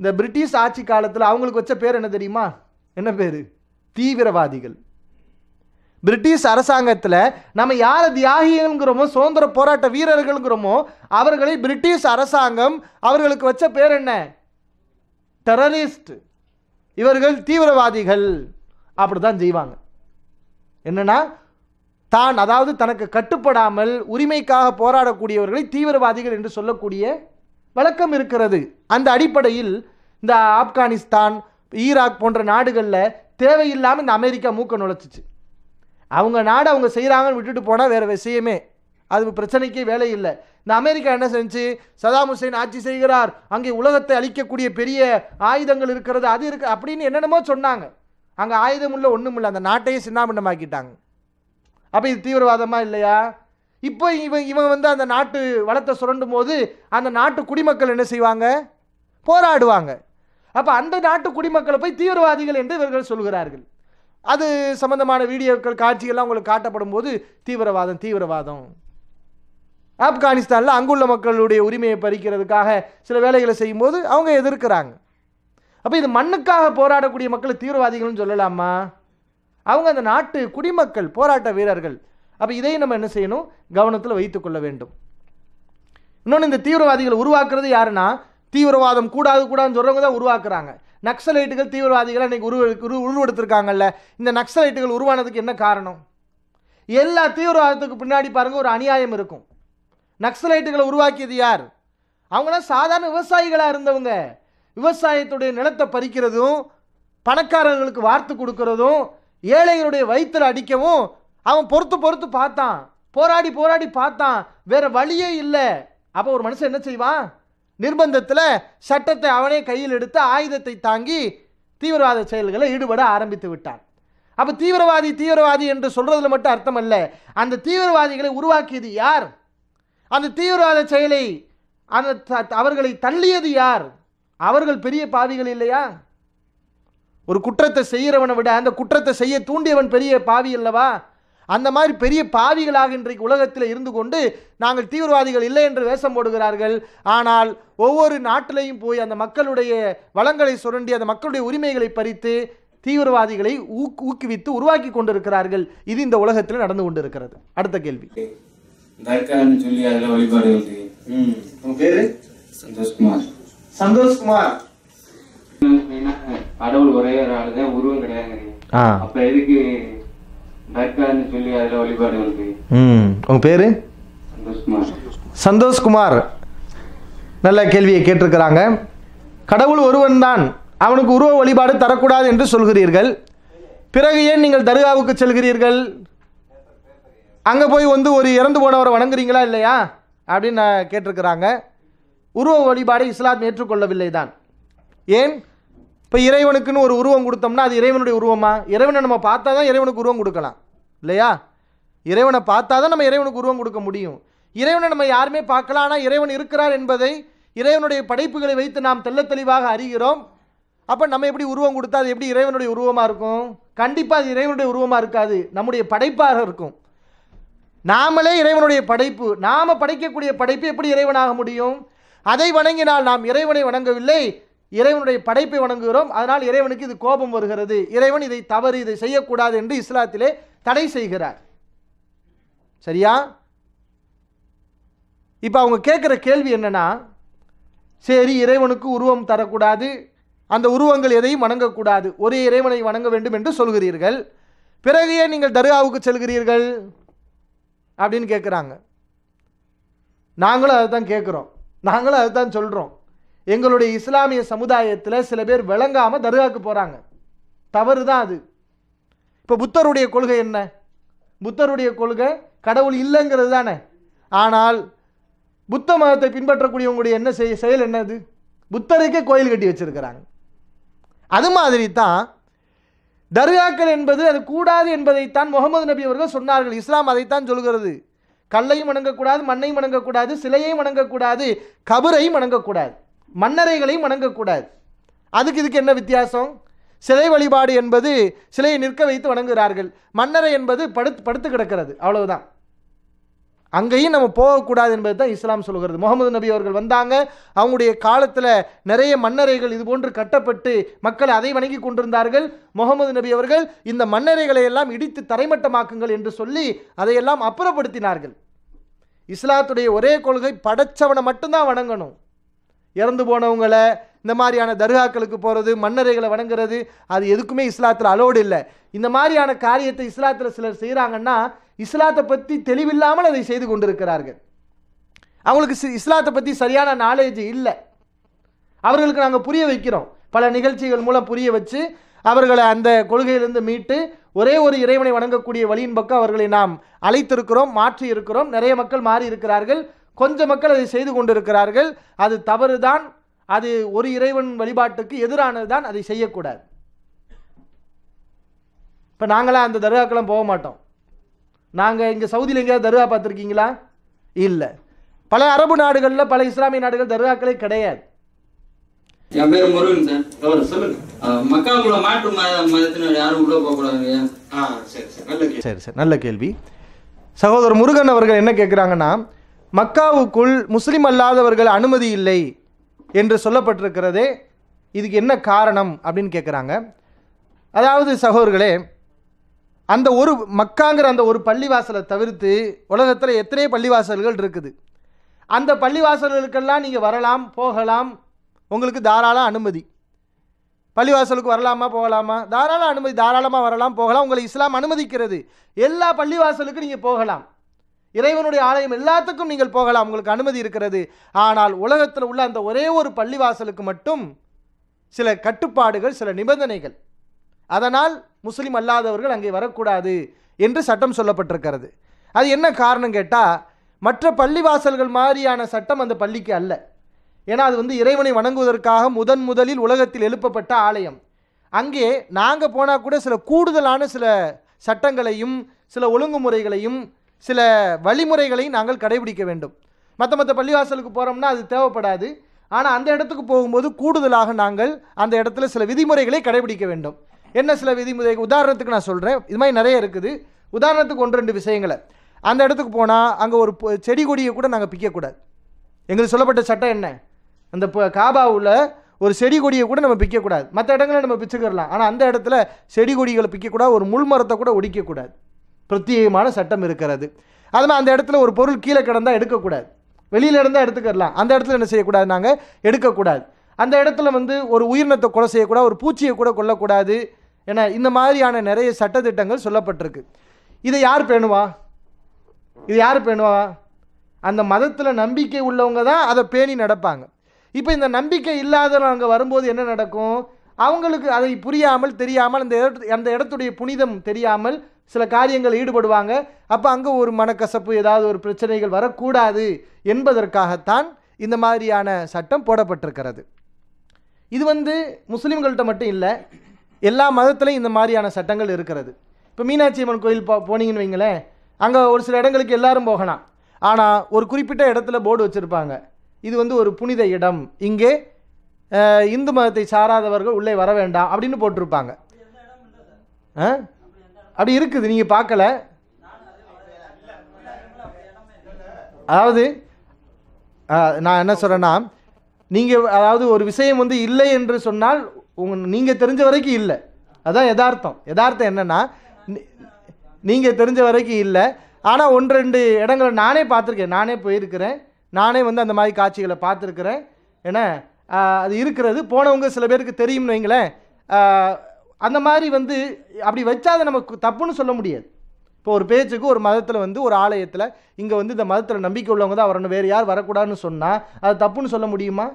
இந்த பிரிட்டிஷ் ஆட்சி காலத்தில் அவங்களுக்கு வச்ச பேர் என்ன தெரியுமா என்ன பேர் தீவிரவாதிகள் பிரிட்டிஷ் அரசாங்கத்தில் நம்ம யாரை தியாகிகள்ங்கிறோமோ சுதந்திர போராட்ட வீரர்கள்ங்கிறோமோ அவர்களை பிரிட்டிஷ் அரசாங்கம் அவர்களுக்கு வச்ச பேர் என்ன டெரரிஸ்ட் இவர்கள் தீவிரவாதிகள் அப்படி தான் செய்வாங்க என்னன்னா தான் அதாவது தனக்கு கட்டுப்படாமல் உரிமைக்காக போராடக்கூடியவர்களை தீவிரவாதிகள் என்று சொல்லக்கூடிய வழக்கம் இருக்கிறது அந்த அடிப்படையில் இந்த ஆப்கானிஸ்தான் ஈராக் போன்ற நாடுகளில் தேவையில்லாமல் இந்த அமெரிக்கா மூக்க நுழைச்சிச்சு அவங்க நாடு அவங்க செய்கிறாங்கன்னு விட்டுட்டு போனால் வேறு விஷயமே அது பிரச்சனைக்கே வேலை இல்லை இந்த அமெரிக்கா என்ன செஞ்சு சதாம் ஹுசைன் ஆட்சி செய்கிறார் அங்கே உலகத்தை அழிக்கக்கூடிய பெரிய ஆயுதங்கள் இருக்கிறது அது இருக்கு அப்படின்னு என்னென்னமோ சொன்னாங்க அங்கே ஆயுதம் இல்லை ஒன்றும் இல்லை அந்த நாட்டையே சின்னாபின்னமாக்கிட்டாங்க அப்போ இது தீவிரவாதமாக இல்லையா இப்போ இவன் இவன் வந்து அந்த நாட்டு வளத்தை சுரண்டும் போது அந்த நாட்டு குடிமக்கள் என்ன செய்வாங்க போராடுவாங்க அப்போ அந்த நாட்டு குடிமக்களை போய் தீவிரவாதிகள் என்று இவர்கள் சொல்கிறார்கள் அது சம்பந்தமான வீடியோக்கள் காட்சிகள்லாம் உங்களுக்கு காட்டப்படும் போது தீவிரவாதம் தீவிரவாதம் ஆப்கானிஸ்தானில் அங்குள்ள மக்களுடைய உரிமையை பறிக்கிறதுக்காக சில வேலைகளை செய்யும்போது அவங்க எதிர்க்கிறாங்க அப்போ இது மண்ணுக்காக போராடக்கூடிய மக்களை தீவிரவாதிகள்னு சொல்லலாமா அவங்க அந்த நாட்டு குடிமக்கள் போராட்ட வீரர்கள் அப்போ இதையும் நம்ம என்ன செய்யணும் கவனத்தில் வைத்துக்கொள்ள வேண்டும் இன்னொன்று இந்த தீவிரவாதிகள் உருவாக்குறது யாருன்னா தீவிரவாதம் கூடாது கூடாதுன்னு சொல்கிறவங்க தான் உருவாக்குறாங்க நக்சலைட்டுகள் தீவிரவாதிகளை இன்றைக்கி உருவ உரு உருவெடுத்திருக்காங்கல்ல இந்த நக்சலைட்டுகள் உருவானதுக்கு என்ன காரணம் எல்லா தீவிரவாதத்துக்கு பின்னாடி பாருங்கள் ஒரு அநியாயம் இருக்கும் நக்சலைட்டுகளை உருவாக்கியது யார் அவங்களாம் சாதாரண விவசாயிகளாக இருந்தவங்க விவசாயத்துடைய நிலத்தை பறிக்கிறதும் பணக்காரர்களுக்கு வார்த்து கொடுக்கறதும் ஏழைகளுடைய வயிற்றில் அடிக்கவும் அவன் பொறுத்து பொறுத்து பார்த்தான் போராடி போராடி பார்த்தான் வேற வழியே இல்லை அப்போ ஒரு மனுஷன் என்ன செய்வான் நிர்பந்தத்தில் சட்டத்தை அவனே கையில் எடுத்து ஆயுதத்தை தாங்கி தீவிரவாத செயல்களை ஈடுபட ஆரம்பித்து விட்டான் அப்போ தீவிரவாதி தீவிரவாதி என்று சொல்கிறதுல மட்டும் அர்த்தம் அல்ல அந்த தீவிரவாதிகளை உருவாக்கியது யார் அந்த தீவிரவாத செயலை அந்த அவர்களை தள்ளியது யார் அவர்கள் பெரிய பாவிகள் இல்லையா ஒரு குற்றத்தை செய்கிறவனை விட அந்த குற்றத்தை செய்ய தூண்டியவன் பெரிய பாவி அல்லவா அந்த மாதிரி பெரிய பாவிகளாக இன்றைக்கு உலகத்தில் இருந்து கொண்டு நாங்கள் தீவிரவாதிகள் இல்லை என்று வேஷம் போடுகிறார்கள் ஆனால் ஒவ்வொரு நாட்டிலையும் போய் அந்த மக்களுடைய வளங்களை சுரண்டி அந்த மக்களுடைய உரிமைகளை பறித்து தீவிரவாதிகளை ஊக்குவித்து உருவாக்கி கொண்டிருக்கிறார்கள் இது இந்த உலகத்தில் நடந்து கொண்டிருக்கிறது அடுத்த கேள்வி சொல்லி சந்தோஷ்குமார் சந்தோஷ்குமார் கடவுள் ஒரே ஒரு ஆளுதான் உருவம் கிடையாது அப்ப எதுக்கு சொல்லி அதுல hmm. உங்க பேரு சந்தோஷ்குமார் நல்ல கேள்வியை கேட்டிருக்கிறாங்க கடவுள் ஒருவன் தான் அவனுக்கு உருவ வழிபாடு தரக்கூடாது என்று சொல்கிறீர்கள் பிறகு ஏன் நீங்கள் தர்காவுக்கு செல்கிறீர்கள் அங்கே போய் வந்து ஒரு இறந்து போனவரை வணங்குறீங்களா இல்லையா அப்படின்னு கேட்டிருக்கிறாங்க உருவ வழிபாடு இஸ்லாம் ஏற்றுக்கொள்ளவில்லை தான் ஏன் இப்போ இறைவனுக்குன்னு ஒரு உருவம் கொடுத்தோம்னா அது இறைவனுடைய உருவமா இறைவனை நம்ம பார்த்தா தான் இறைவனுக்கு உருவம் கொடுக்கலாம் இல்லையா இறைவனை பார்த்தா தான் நம்ம இறைவனுக்கு உருவம் கொடுக்க முடியும் இறைவனை நம்ம யாருமே பார்க்கலாம் ஆனால் இறைவன் இருக்கிறார் என்பதை இறைவனுடைய படைப்புகளை வைத்து நாம் தெல்ல தெளிவாக அறிகிறோம் அப்போ நம்ம எப்படி உருவம் கொடுத்தா அது எப்படி இறைவனுடைய உருவமாக இருக்கும் கண்டிப்பாக அது இறைவனுடைய உருவமாக இருக்காது நம்முடைய படைப்பாக இருக்கும் நாமளே இறைவனுடைய படைப்பு நாம் படைக்கக்கூடிய படைப்பு எப்படி இறைவனாக முடியும் அதை வணங்கினால் நாம் இறைவனை வணங்கவில்லை இறைவனுடைய படைப்பை வணங்குகிறோம் அதனால் இறைவனுக்கு இது கோபம் வருகிறது இறைவன் இதை தவறு இதை செய்யக்கூடாது என்று இஸ்லாத்திலே தடை செய்கிறார் சரியா இப்போ அவங்க கேட்குற கேள்வி என்னென்னா சரி இறைவனுக்கு உருவம் தரக்கூடாது அந்த உருவங்கள் எதையும் வணங்கக்கூடாது ஒரே இறைவனை வணங்க வேண்டும் என்று சொல்கிறீர்கள் பிறகு நீங்கள் தர்காவுக்கு செல்கிறீர்கள் அப்படின்னு கேட்குறாங்க நாங்களும் அதை தான் கேட்குறோம் நாங்களும் அதை தான் சொல்கிறோம் எங்களுடைய இஸ்லாமிய சமுதாயத்தில் சில பேர் விளங்காமல் தருகாக்கு போகிறாங்க தவறு தான் அது இப்போ புத்தருடைய கொள்கை என்ன புத்தருடைய கொள்கை கடவுள் இல்லைங்கிறது தானே ஆனால் புத்த மதத்தை பின்பற்றக்கூடியவங்களுடைய என்ன செய் செயல் என்னது புத்தருக்கே கோயில் கட்டி வச்சுருக்கிறாங்க அது மாதிரி தான் தர்காக்கள் என்பது அது கூடாது என்பதைத்தான் முகமது நபி அவர்கள் சொன்னார்கள் இஸ்லாம் அதைத்தான் சொல்கிறது கல்லையும் வணங்கக்கூடாது மண்ணையும் வணங்கக்கூடாது சிலையையும் வணங்கக்கூடாது கபரையும் வணங்கக்கூடாது மன்னரைகளையும் வணங்கக்கூடாது அதுக்கு இதுக்கு என்ன வித்தியாசம் சிலை வழிபாடு என்பது சிலையை நிற்க வைத்து வணங்குகிறார்கள் மன்னரை என்பது படுத்து படுத்து கிடக்கிறது அவ்வளவுதான் அங்கேயும் நம்ம போகக்கூடாது என்பது தான் இஸ்லாம் சொல்கிறது முகமது நபி அவர்கள் வந்தாங்க அவங்களுடைய காலத்தில் நிறைய மன்னரைகள் இது போன்று கட்டப்பட்டு மக்கள் அதை வணங்கி கொண்டிருந்தார்கள் முகமது நபி அவர்கள் இந்த மன்னரைகளை எல்லாம் இடித்து தரைமட்டமாக்குங்கள் என்று சொல்லி அதையெல்லாம் அப்புறப்படுத்தினார்கள் இஸ்லாத்துடைய ஒரே கொள்கை படைச்சவனை மட்டும்தான் வணங்கணும் இறந்து போனவங்களை இந்த மாதிரியான தர்காக்களுக்கு போகிறது மன்னரைகளை வணங்குறது அது எதுக்குமே இஸ்லாத்தில் அலோடு இல்லை இந்த மாதிரியான காரியத்தை இஸ்லாத்தில் சிலர் செய்கிறாங்கன்னா இஸ்லாத்தை பற்றி தெளிவில்லாமல் அதை செய்து கொண்டிருக்கிறார்கள் அவங்களுக்கு இஸ்லாத்தை பற்றி சரியான நாலேஜ் இல்லை அவர்களுக்கு நாங்கள் புரிய வைக்கிறோம் பல நிகழ்ச்சிகள் மூலம் புரிய வச்சு அவர்களை அந்த கொள்கையிலிருந்து மீட்டு ஒரே ஒரு இறைவனை வணங்கக்கூடிய வழியின் பக்கம் அவர்களை நாம் அழைத்திருக்கிறோம் மாற்றி இருக்கிறோம் நிறைய மக்கள் மாறி இருக்கிறார்கள் கொஞ்சம் மக்கள் அதை செய்து கொண்டிருக்கிறார்கள் அது தவறுதான் அது ஒரு இறைவன் வழிபாட்டுக்கு எதிரானது தான் அதை செய்யக்கூடாது இப்போ நாங்களாம் அந்த தர்காக்கெல்லாம் போக மாட்டோம் நாங்கள் இங்கே சவுதியில் எங்கேயாவது தர்கா பார்த்துருக்கீங்களா இல்லை பல அரபு நாடுகளில் பல இஸ்லாமிய நாடுகள் தர்காக்களே கிடையாது சரி நல்ல சரி சரி நல்ல கேள்வி சகோதரர் முருகன் அவர்கள் என்ன கேட்குறாங்கன்னா மக்காவுக்குள் முஸ்லீம் அல்லாதவர்கள் அனுமதி இல்லை என்று சொல்லப்பட்டிருக்கிறதே இதுக்கு என்ன காரணம் அப்படின்னு கேட்குறாங்க அதாவது சகோதர்களே அந்த ஒரு மக்காங்கிற அந்த ஒரு பள்ளிவாசலை தவிர்த்து உலகத்தில் எத்தனையோ பள்ளிவாசல்கள் இருக்குது அந்த பள்ளிவாசல்களுக்கெல்லாம் நீங்கள் வரலாம் போகலாம் உங்களுக்கு தாராள அனுமதி பள்ளிவாசலுக்கு வரலாமா போகலாமா தாராள அனுமதி தாராளமாக வரலாம் போகலாம் உங்களை இஸ்லாம் அனுமதிக்கிறது எல்லா பள்ளிவாசலுக்கும் நீங்கள் போகலாம் இறைவனுடைய ஆலயம் எல்லாத்துக்கும் நீங்கள் போகலாம் உங்களுக்கு அனுமதி இருக்கிறது ஆனால் உலகத்தில் உள்ள அந்த ஒரே ஒரு பள்ளிவாசலுக்கு மட்டும் சில கட்டுப்பாடுகள் சில நிபந்தனைகள் அதனால் முஸ்லீம் அல்லாதவர்கள் அங்கே வரக்கூடாது என்று சட்டம் சொல்லப்பட்டிருக்கிறது அது என்ன காரணம் கேட்டால் மற்ற பள்ளிவாசல்கள் மாதிரியான சட்டம் அந்த பள்ளிக்கு அல்ல ஏன்னா அது வந்து இறைவனை வணங்குவதற்காக முதன் முதலில் உலகத்தில் எழுப்பப்பட்ட ஆலயம் அங்கே நாங்கள் போனால் கூட சில கூடுதலான சில சட்டங்களையும் சில ஒழுங்குமுறைகளையும் சில வழிமுறைகளை நாங்கள் கடைபிடிக்க வேண்டும் மற்ற மற்ற பள்ளிவாசலுக்கு போகிறோம்னா அது தேவைப்படாது ஆனால் அந்த இடத்துக்கு போகும்போது கூடுதலாக நாங்கள் அந்த இடத்துல சில விதிமுறைகளை கடைபிடிக்க வேண்டும் என்ன சில விதிமுறை உதாரணத்துக்கு நான் சொல்கிறேன் இது மாதிரி நிறைய இருக்குது உதாரணத்துக்கு ஒன்று ரெண்டு விஷயங்களை அந்த இடத்துக்கு போனால் அங்கே ஒரு செடி கொடியை கூட நாங்கள் பிக்கக்கூடாது எங்களுக்கு சொல்லப்பட்ட சட்டம் என்ன அந்த காபாவில் ஒரு செடி கொடியை கூட நம்ம பிக்கக்கூடாது மற்ற இடங்களில் நம்ம பிச்சுக்கிடலாம் ஆனால் அந்த இடத்துல செடி கொடிகளை பிக்கக்கூடாது ஒரு முள் மரத்தை கூட ஒடிக்கக்கூடாது பிரத்யேகமான சட்டம் இருக்கிறது அதனால் அந்த இடத்துல ஒரு பொருள் கீழே கிடந்தால் எடுக்கக்கூடாது வெளியில் இருந்தால் எடுத்துக்கலாம் அந்த இடத்துல என்ன செய்யக்கூடாது நாங்கள் எடுக்கக்கூடாது அந்த இடத்துல வந்து ஒரு உயிரினத்தை கொலை செய்யக்கூடாது ஒரு பூச்சியை கூட கொல்லக்கூடாது ஏன்னா இந்த மாதிரியான நிறைய சட்டத்திட்டங்கள் சொல்லப்பட்டிருக்கு இதை யார் பேணுவா இது யார் பேணுவா அந்த மதத்தில் நம்பிக்கை உள்ளவங்க தான் அதை பேணி நடப்பாங்க இப்போ இந்த நம்பிக்கை இல்லாதவங்க வரும்போது என்ன நடக்கும் அவங்களுக்கு அதை புரியாமல் தெரியாமல் அந்த அந்த இடத்துடைய புனிதம் தெரியாமல் சில காரியங்கள் ஈடுபடுவாங்க அப்போ அங்கே ஒரு மனக்கசப்பு ஏதாவது ஒரு பிரச்சனைகள் வரக்கூடாது என்பதற்காகத்தான் இந்த மாதிரியான சட்டம் போடப்பட்டிருக்கிறது இது வந்து முஸ்லீம்கள்கிட்ட மட்டும் இல்லை எல்லா மதத்துலேயும் இந்த மாதிரியான சட்டங்கள் இருக்கிறது இப்போ மீனாட்சி அம்மன் கோயில் போ போனீங்கன்னு வைங்களேன் அங்கே ஒரு சில இடங்களுக்கு எல்லாரும் போகலாம் ஆனால் ஒரு குறிப்பிட்ட இடத்துல போர்டு வச்சுருப்பாங்க இது வந்து ஒரு புனித இடம் இங்கே இந்து மதத்தை சாராதவர்கள் உள்ளே வர வேண்டாம் அப்படின்னு போட்டிருப்பாங்க ஆ அப்படி இருக்குது நீங்கள் பார்க்கல அதாவது நான் என்ன சொல்கிறேன்னா நீங்கள் அதாவது ஒரு விஷயம் வந்து இல்லை என்று சொன்னால் உங்க நீங்கள் தெரிஞ்ச வரைக்கும் இல்லை அதான் யதார்த்தம் யதார்த்தம் என்னென்னா நீங்கள் தெரிஞ்ச வரைக்கும் இல்லை ஆனால் ஒன்று ரெண்டு இடங்களை நானே பார்த்துருக்கேன் நானே போயிருக்கிறேன் நானே வந்து அந்த மாதிரி காட்சிகளை பார்த்துருக்குறேன் ஏன்னா அது இருக்கிறது போனவங்க சில பேருக்கு தெரியும்னு வைங்களேன் அந்த மாதிரி வந்து அப்படி வச்சா அதை நமக்கு தப்புன்னு சொல்ல முடியாது இப்போ ஒரு பேச்சுக்கு ஒரு மதத்தில் வந்து ஒரு ஆலயத்தில் இங்கே வந்து இந்த மதத்தில் நம்பிக்கை உள்ளவங்க தான் வரணும் வேறு யார் வரக்கூடாதுன்னு சொன்னால் அது தப்புன்னு சொல்ல முடியுமா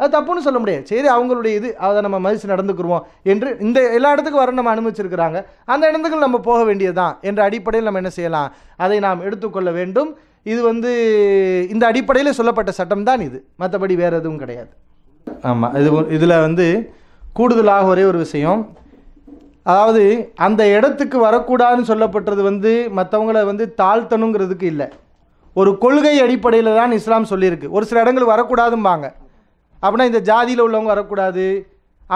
அது தப்புன்னு சொல்ல முடியாது சரி அவங்களுடைய இது அதை நம்ம மதித்து நடந்துக்குருவோம் என்று இந்த எல்லா இடத்துக்கும் வர நம்ம அனுமதிச்சிருக்கிறாங்க அந்த இடத்துக்கு நம்ம போக வேண்டியதுதான் என்ற அடிப்படையில் நம்ம என்ன செய்யலாம் அதை நாம் எடுத்துக்கொள்ள வேண்டும் இது வந்து இந்த அடிப்படையில் சொல்லப்பட்ட சட்டம் தான் இது மற்றபடி வேறு எதுவும் கிடையாது ஆமாம் இது இதில் வந்து கூடுதலாக ஒரே ஒரு விஷயம் அதாவது அந்த இடத்துக்கு வரக்கூடாதுன்னு சொல்லப்பட்டது வந்து மற்றவங்களை வந்து தாழ்த்தணுங்கிறதுக்கு இல்லை ஒரு கொள்கை அடிப்படையில் தான் இஸ்லாம் சொல்லியிருக்கு ஒரு சில இடங்கள் வரக்கூடாதும்பாங்க அப்படின்னா இந்த ஜாதியில் உள்ளவங்க வரக்கூடாது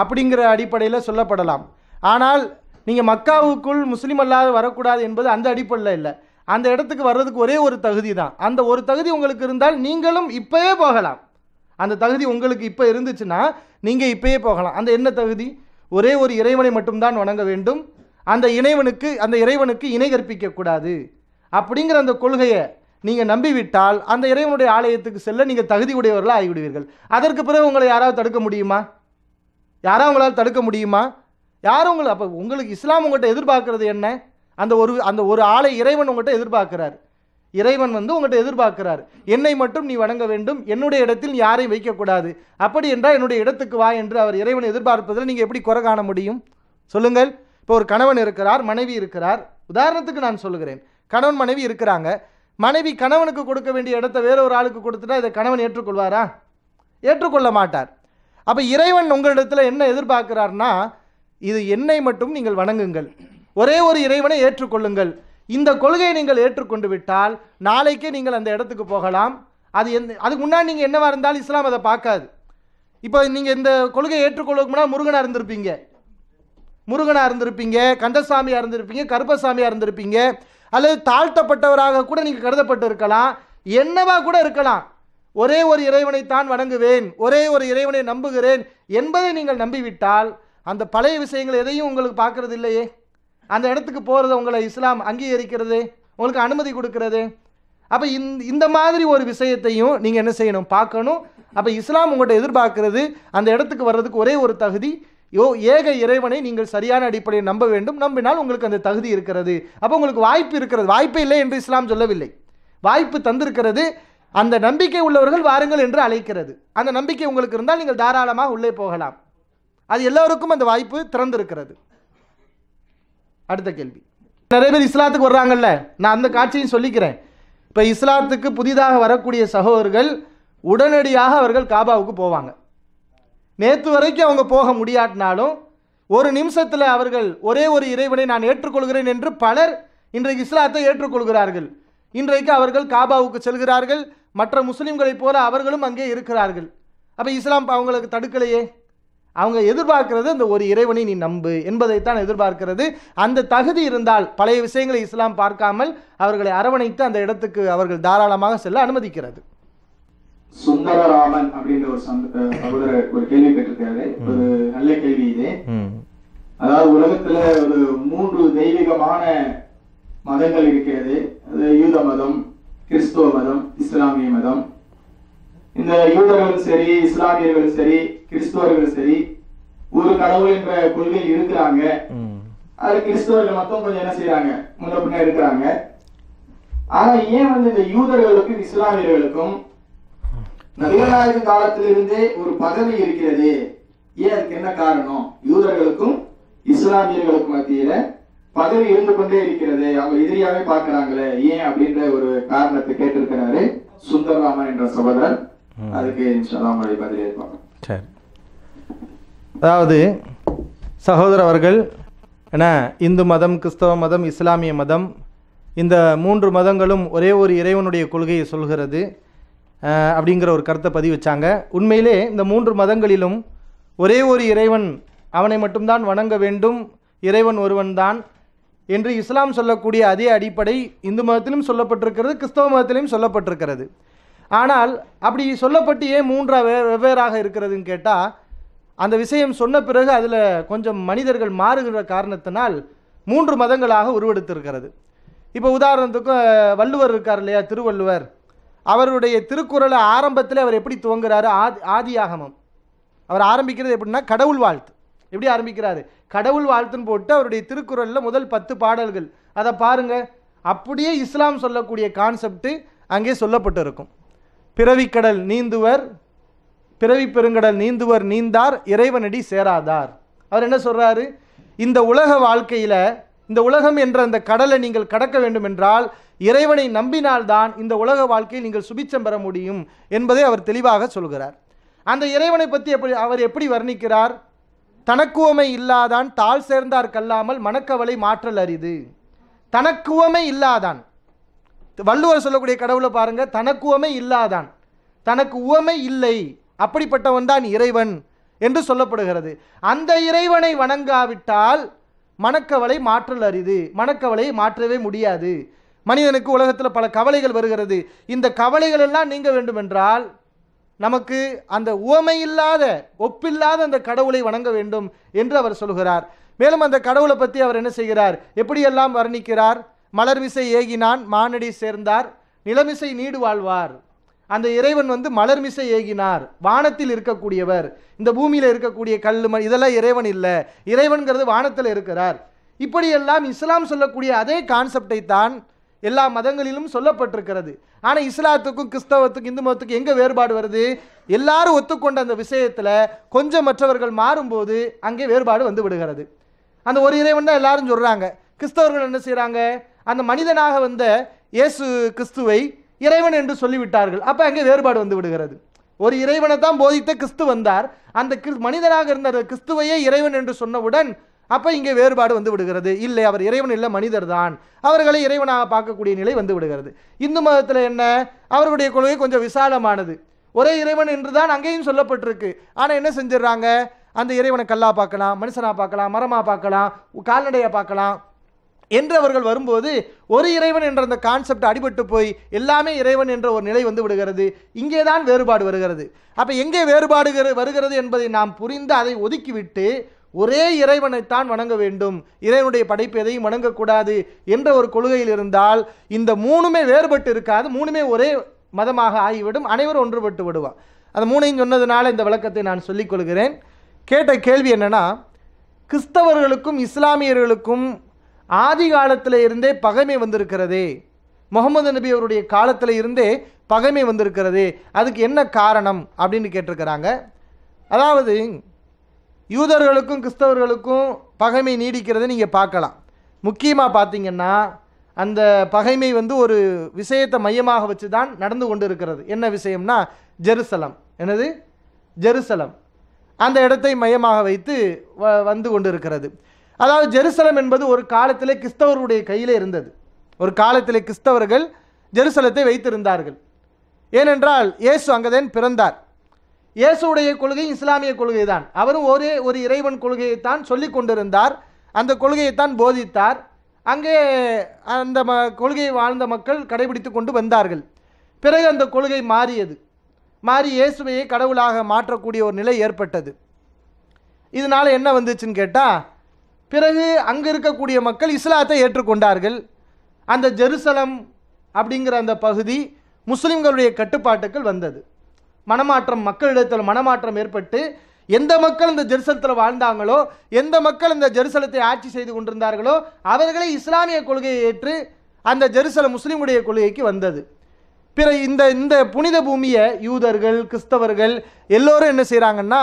அப்படிங்கிற அடிப்படையில் சொல்லப்படலாம் ஆனால் நீங்கள் மக்காவுக்குள் முஸ்லீம் அல்லாத வரக்கூடாது என்பது அந்த அடிப்படையில் இல்லை அந்த இடத்துக்கு வர்றதுக்கு ஒரே ஒரு தகுதி தான் அந்த ஒரு தகுதி உங்களுக்கு இருந்தால் நீங்களும் இப்போயே போகலாம் அந்த தகுதி உங்களுக்கு இப்போ இருந்துச்சுன்னா நீங்கள் இப்போயே போகலாம் அந்த என்ன தகுதி ஒரே ஒரு இறைவனை மட்டும்தான் வணங்க வேண்டும் அந்த இறைவனுக்கு அந்த இறைவனுக்கு இணை கற்பிக்கக்கூடாது அப்படிங்கிற அந்த கொள்கையை நீங்கள் நம்பிவிட்டால் அந்த இறைவனுடைய ஆலயத்துக்கு செல்ல நீங்கள் தகுதி ஆகிவிடுவீர்கள் அதற்கு பிறகு உங்களை யாராவது தடுக்க முடியுமா யாராவது உங்களால் தடுக்க முடியுமா யாரும் உங்களை அப்போ உங்களுக்கு இஸ்லாம் உங்கள்கிட்ட எதிர்பார்க்கறது என்ன அந்த ஒரு அந்த ஒரு ஆலை இறைவன் உங்கள்கிட்ட எதிர்பார்க்கிறார் இறைவன் வந்து உங்கள்கிட்ட எதிர்பார்க்கிறார் என்னை மட்டும் நீ வணங்க வேண்டும் என்னுடைய இடத்தில் யாரையும் வைக்கக்கூடாது அப்படி என்றால் என்னுடைய இடத்துக்கு வா என்று அவர் இறைவன் எதிர்பார்ப்பதில் நீங்கள் எப்படி குறை காண முடியும் சொல்லுங்கள் இப்போ ஒரு கணவன் இருக்கிறார் மனைவி இருக்கிறார் உதாரணத்துக்கு நான் சொல்லுகிறேன் கணவன் மனைவி இருக்கிறாங்க மனைவி கணவனுக்கு கொடுக்க வேண்டிய இடத்த வேற ஒரு ஆளுக்கு கொடுத்துட்டா இதை கணவன் ஏற்றுக்கொள்வாரா ஏற்றுக்கொள்ள மாட்டார் அப்போ இறைவன் உங்களிடத்தில் என்ன எதிர்பார்க்கிறார்னா இது என்னை மட்டும் நீங்கள் வணங்குங்கள் ஒரே ஒரு இறைவனை ஏற்றுக்கொள்ளுங்கள் இந்த கொள்கையை நீங்கள் ஏற்றுக்கொண்டு விட்டால் நாளைக்கே நீங்கள் அந்த இடத்துக்கு போகலாம் அது எந்த அதுக்கு முன்னாடி நீங்கள் என்னவாக இருந்தாலும் இஸ்லாம் அதை பார்க்காது இப்போ நீங்கள் இந்த கொள்கையை ஏற்றுக்கொள்ள முன்னால் முருகனாக இருந்திருப்பீங்க முருகனாக இருந்திருப்பீங்க கந்தசாமியாக இருந்திருப்பீங்க கருப்பசாமியாக இருந்திருப்பீங்க அல்லது தாழ்த்தப்பட்டவராக கூட நீங்கள் கருதப்பட்டு இருக்கலாம் என்னவா கூட இருக்கலாம் ஒரே ஒரு இறைவனை தான் வணங்குவேன் ஒரே ஒரு இறைவனை நம்புகிறேன் என்பதை நீங்கள் நம்பிவிட்டால் அந்த பழைய விஷயங்கள் எதையும் உங்களுக்கு பார்க்கறது இல்லையே அந்த இடத்துக்கு போகிறது உங்களை இஸ்லாம் அங்கீகரிக்கிறது உங்களுக்கு அனுமதி கொடுக்கறது அப்போ இந்த மாதிரி ஒரு விஷயத்தையும் நீங்கள் என்ன செய்யணும் பார்க்கணும் அப்போ இஸ்லாம் உங்கள்கிட்ட எதிர்பார்க்கறது அந்த இடத்துக்கு வர்றதுக்கு ஒரே ஒரு தகுதி யோ ஏக இறைவனை நீங்கள் சரியான அடிப்படையில் நம்ப வேண்டும் நம்பினால் உங்களுக்கு அந்த தகுதி இருக்கிறது அப்போ உங்களுக்கு வாய்ப்பு இருக்கிறது வாய்ப்பே இல்லை என்று இஸ்லாம் சொல்லவில்லை வாய்ப்பு தந்திருக்கிறது அந்த நம்பிக்கை உள்ளவர்கள் வாருங்கள் என்று அழைக்கிறது அந்த நம்பிக்கை உங்களுக்கு இருந்தால் நீங்கள் தாராளமாக உள்ளே போகலாம் அது எல்லோருக்கும் அந்த வாய்ப்பு திறந்திருக்கிறது அடுத்த கேள்வி நிறைய பேர் இஸ்லாத்துக்கு வர்றாங்கல்ல நான் அந்த காட்சியும் சொல்லிக்கிறேன் இப்போ இஸ்லாத்துக்கு புதிதாக வரக்கூடிய சகோதரர்கள் உடனடியாக அவர்கள் காபாவுக்கு போவாங்க நேற்று வரைக்கும் அவங்க போக முடியாட்டினாலும் ஒரு நிமிஷத்தில் அவர்கள் ஒரே ஒரு இறைவனை நான் ஏற்றுக்கொள்கிறேன் என்று பலர் இன்றைக்கு இஸ்லாத்தை ஏற்றுக்கொள்கிறார்கள் இன்றைக்கு அவர்கள் காபாவுக்கு செல்கிறார்கள் மற்ற முஸ்லீம்களைப் போல அவர்களும் அங்கே இருக்கிறார்கள் அப்போ இஸ்லாம் அவங்களுக்கு தடுக்கலையே அவங்க எதிர்பார்க்கிறது அந்த ஒரு இறைவனை நீ நம்பு என்பதைத்தான் எதிர்பார்க்கிறது அந்த தகுதி இருந்தால் பழைய விஷயங்களை இஸ்லாம் பார்க்காமல் அவர்களை அரவணைத்து அந்த இடத்துக்கு அவர்கள் தாராளமாக செல்ல அனுமதிக்கிறது சுந்தரராமன் அப்படின்ற ஒரு சகோதரர் ஒரு கேள்வி கேட்டிருக்காரு ஒரு நல்ல கேள்வி இது அதாவது உலகத்துல ஒரு மூன்று தெய்வீகமான மதங்கள் இருக்கிறது அது யூத மதம் கிறிஸ்துவ மதம் இஸ்லாமிய மதம் இந்த யூதர்களும் சரி இஸ்லாமியர்களும் சரி கிறிஸ்தவர்களும் சரி ஒரு கடவுள் என்ற கொள்கை இருக்கிறாங்க அது கிறிஸ்தவர்கள் மட்டும் கொஞ்சம் என்ன செய்யறாங்க முன்ன பின்ன இருக்கிறாங்க ஆனா ஏன் வந்து இந்த யூதர்களுக்கும் இஸ்லாமியர்களுக்கும் நபிகளாயுதம் காலத்திலிருந்தே ஒரு பதவி இருக்கிறது ஏன் அதுக்கு என்ன காரணம் யூதர்களுக்கும் இஸ்லாமியர்களுக்கும் மத்தியில பதவி இருந்து கொண்டே இருக்கிறது அவங்க எதிரியாவே பாக்குறாங்களே ஏன் அப்படின்ற ஒரு காரணத்தை கேட்டிருக்கிறாரு சுந்தரராமன் என்ற சகோதரர் அதுக்கு இன்ஷால்லாம் பதில் இருப்பாங்க சரி அதாவது சகோதர அவர்கள் என்ன இந்து மதம் கிறிஸ்தவ மதம் இஸ்லாமிய மதம் இந்த மூன்று மதங்களும் ஒரே ஒரு இறைவனுடைய கொள்கையை சொல்கிறது அப்படிங்கிற ஒரு கருத்தை பதிவிச்சாங்க உண்மையிலே இந்த மூன்று மதங்களிலும் ஒரே ஒரு இறைவன் அவனை மட்டும்தான் வணங்க வேண்டும் இறைவன் ஒருவன்தான் என்று இஸ்லாம் சொல்லக்கூடிய அதே அடிப்படை இந்து மதத்திலும் சொல்லப்பட்டிருக்கிறது கிறிஸ்தவ மதத்திலையும் சொல்லப்பட்டிருக்கிறது ஆனால் அப்படி சொல்லப்பட்டு ஏன் மூன்றா வெவ்வேறாக இருக்கிறதுன்னு கேட்டால் அந்த விஷயம் சொன்ன பிறகு அதில் கொஞ்சம் மனிதர்கள் மாறுகிற காரணத்தினால் மூன்று மதங்களாக உருவெடுத்திருக்கிறது இப்போ உதாரணத்துக்கு வள்ளுவர் இருக்கார் இல்லையா திருவள்ளுவர் அவருடைய திருக்குறளை ஆரம்பத்தில் அவர் எப்படி துவங்குறாரு ஆதி ஆதி ஆகமம் அவர் ஆரம்பிக்கிறது எப்படின்னா கடவுள் வாழ்த்து எப்படி ஆரம்பிக்கிறாரு கடவுள் வாழ்த்துன்னு போட்டு அவருடைய திருக்குறளில் முதல் பத்து பாடல்கள் அதை பாருங்கள் அப்படியே இஸ்லாம் சொல்லக்கூடிய கான்செப்ட்டு அங்கே சொல்லப்பட்டு இருக்கும் பிறவிக்கடல் நீந்துவர் பிறவி பெருங்கடல் நீந்துவர் நீந்தார் இறைவனடி சேராதார் அவர் என்ன சொல்கிறாரு இந்த உலக வாழ்க்கையில் இந்த உலகம் என்ற அந்த கடலை நீங்கள் கடக்க வேண்டும் என்றால் இறைவனை நம்பினால்தான் இந்த உலக வாழ்க்கையில் நீங்கள் சுபிச்சம் பெற முடியும் என்பதை அவர் தெளிவாக சொல்கிறார் அந்த இறைவனை பற்றி எப்படி அவர் எப்படி வர்ணிக்கிறார் தனக்குவமை இல்லாதான் தாழ் சேர்ந்தார் கல்லாமல் மனக்கவலை மாற்றல் அரிது தனக்குவமை இல்லாதான் வள்ளுவர் சொல்லக்கூடிய கடவுளை பாருங்கள் தனக்குவமை இல்லாதான் தனக்கு உவமை இல்லை அப்படிப்பட்டவன் தான் இறைவன் என்று சொல்லப்படுகிறது அந்த இறைவனை வணங்காவிட்டால் மனக்கவலை மாற்றல் அரிது மனக்கவலையை மாற்றவே முடியாது மனிதனுக்கு உலகத்தில் பல கவலைகள் வருகிறது இந்த கவலைகள் எல்லாம் நீங்க வேண்டுமென்றால் நமக்கு அந்த இல்லாத ஒப்பில்லாத அந்த கடவுளை வணங்க வேண்டும் என்று அவர் சொல்கிறார் மேலும் அந்த கடவுளை பற்றி அவர் என்ன செய்கிறார் எப்படியெல்லாம் வர்ணிக்கிறார் மலர்விசை ஏகினான் மானடி சேர்ந்தார் நிலமிசை நீடு வாழ்வார் அந்த இறைவன் வந்து மலர் மிசை ஏகினார் வானத்தில் இருக்கக்கூடியவர் இந்த பூமியில் இருக்கக்கூடிய கல் இதெல்லாம் இறைவன் இல்லை இறைவன்கிறது வானத்தில் இருக்கிறார் இப்படியெல்லாம் இஸ்லாம் சொல்லக்கூடிய அதே கான்செப்டை தான் எல்லா மதங்களிலும் சொல்லப்பட்டிருக்கிறது ஆனால் இஸ்லாத்துக்கும் கிறிஸ்தவத்துக்கும் இந்து மதத்துக்கும் எங்கே வேறுபாடு வருது எல்லாரும் ஒத்துக்கொண்ட அந்த விஷயத்தில் கொஞ்சம் மற்றவர்கள் மாறும்போது அங்கே வேறுபாடு வந்து விடுகிறது அந்த ஒரு இறைவன் தான் எல்லாரும் சொல்கிறாங்க கிறிஸ்தவர்கள் என்ன செய்கிறாங்க அந்த மனிதனாக வந்த இயேசு கிறிஸ்துவை இறைவன் என்று சொல்லிவிட்டார்கள் அப்போ அங்கே வேறுபாடு வந்து விடுகிறது ஒரு இறைவனை தான் போதித்த கிறிஸ்து வந்தார் அந்த மனிதனாக இருந்த கிறிஸ்துவையே இறைவன் என்று சொன்னவுடன் அப்போ இங்கே வேறுபாடு வந்து விடுகிறது இல்லை அவர் இறைவன் இல்லை மனிதர் தான் அவர்களை இறைவனாக பார்க்கக்கூடிய நிலை வந்து விடுகிறது இந்து மதத்தில் என்ன அவருடைய கொள்கை கொஞ்சம் விசாலமானது ஒரே இறைவன் என்று தான் அங்கேயும் சொல்லப்பட்டிருக்கு ஆனால் என்ன செஞ்சிடறாங்க அந்த இறைவனை கல்லா பார்க்கலாம் மனுஷனாக பார்க்கலாம் மரமாக பார்க்கலாம் கால்நடையை பார்க்கலாம் என்று அவர்கள் வரும்போது ஒரு இறைவன் என்ற அந்த கான்செப்ட் அடிபட்டு போய் எல்லாமே இறைவன் என்ற ஒரு நிலை வந்து விடுகிறது இங்கே தான் வேறுபாடு வருகிறது அப்போ எங்கே வேறுபாடு வருகிறது என்பதை நாம் புரிந்து அதை ஒதுக்கிவிட்டு ஒரே இறைவனைத்தான் வணங்க வேண்டும் இறைவனுடைய படைப்பு எதையும் வணங்கக்கூடாது என்ற ஒரு கொள்கையில் இருந்தால் இந்த மூணுமே வேறுபட்டு இருக்காது மூணுமே ஒரே மதமாக ஆகிவிடும் அனைவரும் ஒன்றுபட்டு விடுவான் அந்த மூணையும் சொன்னதுனால இந்த விளக்கத்தை நான் சொல்லிக்கொள்கிறேன் கேட்ட கேள்வி என்னென்னா கிறிஸ்தவர்களுக்கும் இஸ்லாமியர்களுக்கும் ஆதி காலத்தில் இருந்தே பகைமை வந்திருக்கிறது முகமது நபி அவருடைய காலத்தில் இருந்தே பகைமை வந்திருக்கிறது அதுக்கு என்ன காரணம் அப்படின்னு கேட்டிருக்கிறாங்க அதாவது யூதர்களுக்கும் கிறிஸ்தவர்களுக்கும் பகைமை நீடிக்கிறத நீங்கள் பார்க்கலாம் முக்கியமாக பார்த்தீங்கன்னா அந்த பகைமை வந்து ஒரு விஷயத்தை மையமாக வச்சு தான் நடந்து கொண்டு இருக்கிறது என்ன விஷயம்னா ஜெருசலம் என்னது ஜெருசலம் அந்த இடத்தை மையமாக வைத்து வந்து கொண்டு இருக்கிறது அதாவது ஜெருசலம் என்பது ஒரு காலத்தில் கிறிஸ்தவருடைய கையில் இருந்தது ஒரு காலத்தில் கிறிஸ்தவர்கள் ஜெருசலத்தை வைத்திருந்தார்கள் ஏனென்றால் இயேசு அங்கதேன் பிறந்தார் இயேசுடைய கொள்கை இஸ்லாமிய கொள்கை தான் அவரும் ஒரே ஒரு இறைவன் கொள்கையைத்தான் சொல்லி கொண்டிருந்தார் அந்த கொள்கையைத்தான் போதித்தார் அங்கே அந்த ம கொள்கையை வாழ்ந்த மக்கள் கடைபிடித்து கொண்டு வந்தார்கள் பிறகு அந்த கொள்கை மாறியது மாறி இயேசுவையை கடவுளாக மாற்றக்கூடிய ஒரு நிலை ஏற்பட்டது இதனால் என்ன வந்துச்சுன்னு கேட்டால் பிறகு அங்கே இருக்கக்கூடிய மக்கள் இஸ்லாத்தை ஏற்றுக்கொண்டார்கள் அந்த ஜெருசலம் அப்படிங்கிற அந்த பகுதி முஸ்லீம்களுடைய கட்டுப்பாட்டுக்கள் வந்தது மனமாற்றம் மக்களிடத்தில் மனமாற்றம் ஏற்பட்டு எந்த மக்கள் இந்த ஜெருசலத்தில் வாழ்ந்தாங்களோ எந்த மக்கள் இந்த ஜெருசலத்தை ஆட்சி செய்து கொண்டிருந்தார்களோ அவர்களே இஸ்லாமிய கொள்கையை ஏற்று அந்த ஜெருசலம் முஸ்லீமுடைய கொள்கைக்கு வந்தது பிற இந்த இந்த புனித பூமியை யூதர்கள் கிறிஸ்தவர்கள் எல்லோரும் என்ன செய்கிறாங்கன்னா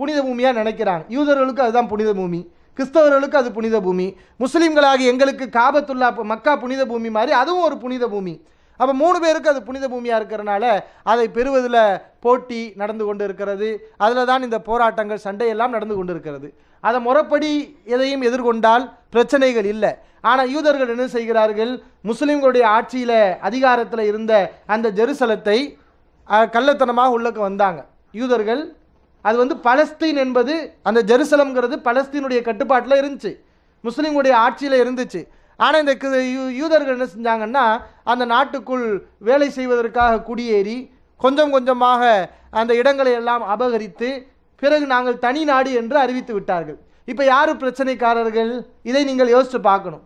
புனித பூமியாக நினைக்கிறாங்க யூதர்களுக்கு அதுதான் புனித பூமி கிறிஸ்தவர்களுக்கு அது புனித பூமி முஸ்லீம்களாகி எங்களுக்கு காபத்துல்லா மக்கா புனித பூமி மாதிரி அதுவும் ஒரு புனித பூமி அப்போ மூணு பேருக்கு அது புனித பூமியாக இருக்கிறனால அதை பெறுவதில் போட்டி நடந்து கொண்டு இருக்கிறது அதில் தான் இந்த போராட்டங்கள் சண்டையெல்லாம் நடந்து கொண்டு இருக்கிறது அதை முறைப்படி எதையும் எதிர்கொண்டால் பிரச்சனைகள் இல்லை ஆனால் யூதர்கள் என்ன செய்கிறார்கள் முஸ்லீம்களுடைய ஆட்சியில் அதிகாரத்தில் இருந்த அந்த ஜெருசலத்தை கள்ளத்தனமாக உள்ளக்கு வந்தாங்க யூதர்கள் அது வந்து பலஸ்தீன் என்பது அந்த ஜெருசலம்ங்கிறது பலஸ்தீனுடைய கட்டுப்பாட்டில் இருந்துச்சு முஸ்லீம்களுடைய ஆட்சியில் இருந்துச்சு ஆனால் இந்த யூதர்கள் என்ன செஞ்சாங்கன்னா அந்த நாட்டுக்குள் வேலை செய்வதற்காக குடியேறி கொஞ்சம் கொஞ்சமாக அந்த இடங்களை எல்லாம் அபகரித்து பிறகு நாங்கள் தனி நாடு என்று அறிவித்து விட்டார்கள் இப்போ யார் பிரச்சனைக்காரர்கள் இதை நீங்கள் யோசித்து பார்க்கணும்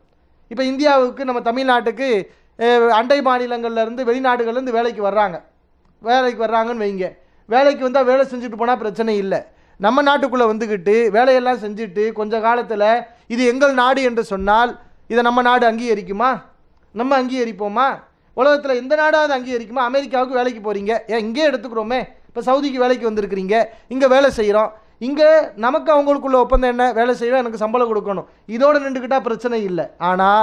இப்போ இந்தியாவுக்கு நம்ம தமிழ்நாட்டுக்கு அண்டை மாநிலங்கள்லேருந்து வெளிநாடுகள்லேருந்து வேலைக்கு வர்றாங்க வேலைக்கு வர்றாங்கன்னு வைங்க வேலைக்கு வந்தால் வேலை செஞ்சுட்டு போனால் பிரச்சனை இல்லை நம்ம நாட்டுக்குள்ளே வந்துக்கிட்டு வேலையெல்லாம் செஞ்சுட்டு கொஞ்ச காலத்தில் இது எங்கள் நாடு என்று சொன்னால் இதை நம்ம நாடு அங்கீகரிக்குமா நம்ம அங்கீகரிப்போமா உலகத்தில் எந்த அதை அங்கீகரிக்குமா அமெரிக்காவுக்கு வேலைக்கு போகிறீங்க ஏன் இங்கே எடுத்துக்கிறோமே இப்போ சவுதிக்கு வேலைக்கு வந்திருக்கிறீங்க இங்கே வேலை செய்கிறோம் இங்கே நமக்கு அவங்களுக்குள்ள ஒப்பந்தம் என்ன வேலை செய்வோம் எனக்கு சம்பளம் கொடுக்கணும் இதோடு நின்றுக்கிட்டால் பிரச்சனை இல்லை ஆனால்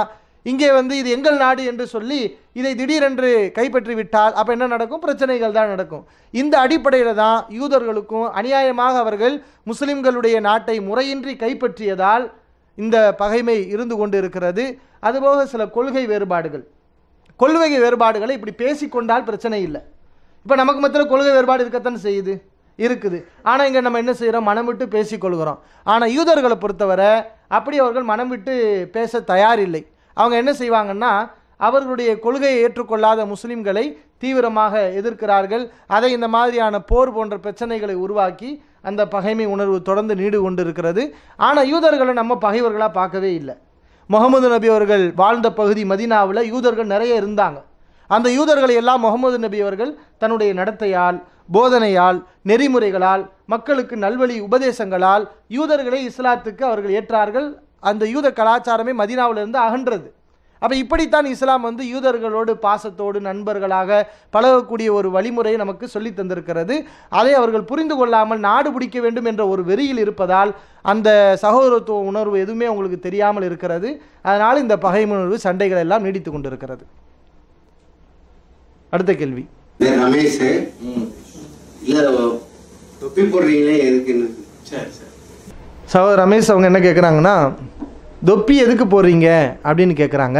இங்கே வந்து இது எங்கள் நாடு என்று சொல்லி இதை திடீரென்று கைப்பற்றி விட்டால் அப்போ என்ன நடக்கும் பிரச்சனைகள் தான் நடக்கும் இந்த அடிப்படையில் தான் யூதர்களுக்கும் அநியாயமாக அவர்கள் முஸ்லிம்களுடைய நாட்டை முறையின்றி கைப்பற்றியதால் இந்த பகைமை இருந்து கொண்டு இருக்கிறது அதுபோக சில கொள்கை வேறுபாடுகள் கொள்கை வேறுபாடுகளை இப்படி பேசிக்கொண்டால் பிரச்சனை இல்லை இப்போ நமக்கு மத்தியில் கொள்கை வேறுபாடு இருக்கத்தான் செய்யுது இருக்குது ஆனால் இங்கே நம்ம என்ன செய்கிறோம் மனம் விட்டு பேசிக்கொள்கிறோம் ஆனால் யூதர்களை பொறுத்தவரை அப்படி அவர்கள் மனம் விட்டு பேச தயாரில்லை அவங்க என்ன செய்வாங்கன்னா அவர்களுடைய கொள்கையை ஏற்றுக்கொள்ளாத முஸ்லீம்களை தீவிரமாக எதிர்க்கிறார்கள் அதை இந்த மாதிரியான போர் போன்ற பிரச்சனைகளை உருவாக்கி அந்த பகைமை உணர்வு தொடர்ந்து நீடு கொண்டு இருக்கிறது ஆனால் யூதர்களை நம்ம பகைவர்களாக பார்க்கவே இல்லை முகமது நபி அவர்கள் வாழ்ந்த பகுதி மதினாவில் யூதர்கள் நிறைய இருந்தாங்க அந்த யூதர்களை எல்லாம் முகமது நபி அவர்கள் தன்னுடைய நடத்தையால் போதனையால் நெறிமுறைகளால் மக்களுக்கு நல்வழி உபதேசங்களால் யூதர்களை இஸ்லாத்துக்கு அவர்கள் ஏற்றார்கள் அந்த யூத கலாச்சாரமே மதினாவிலிருந்து அகன்றது அப்போ இப்படித்தான் இஸ்லாம் வந்து யூதர்களோடு பாசத்தோடு நண்பர்களாக பழகக்கூடிய ஒரு வழிமுறையை நமக்கு சொல்லி தந்திருக்கிறது அதை அவர்கள் புரிந்து கொள்ளாமல் நாடு பிடிக்க வேண்டும் என்ற ஒரு வெறியில் இருப்பதால் அந்த சகோதரத்துவ உணர்வு எதுவுமே அவங்களுக்கு தெரியாமல் இருக்கிறது அதனால் இந்த பகை உணர்வு சண்டைகள் எல்லாம் நீடித்து கொண்டிருக்கிறது அடுத்த கேள்வி ரமேஷ் இல்லை தொப்பி போடுறீங்களே எதுக்கு சரி சரி சகோதர ரமேஷ் அவங்க என்ன கேட்குறாங்கன்னா தொப்பி எதுக்கு போடுறீங்க அப்படின்னு கேட்குறாங்க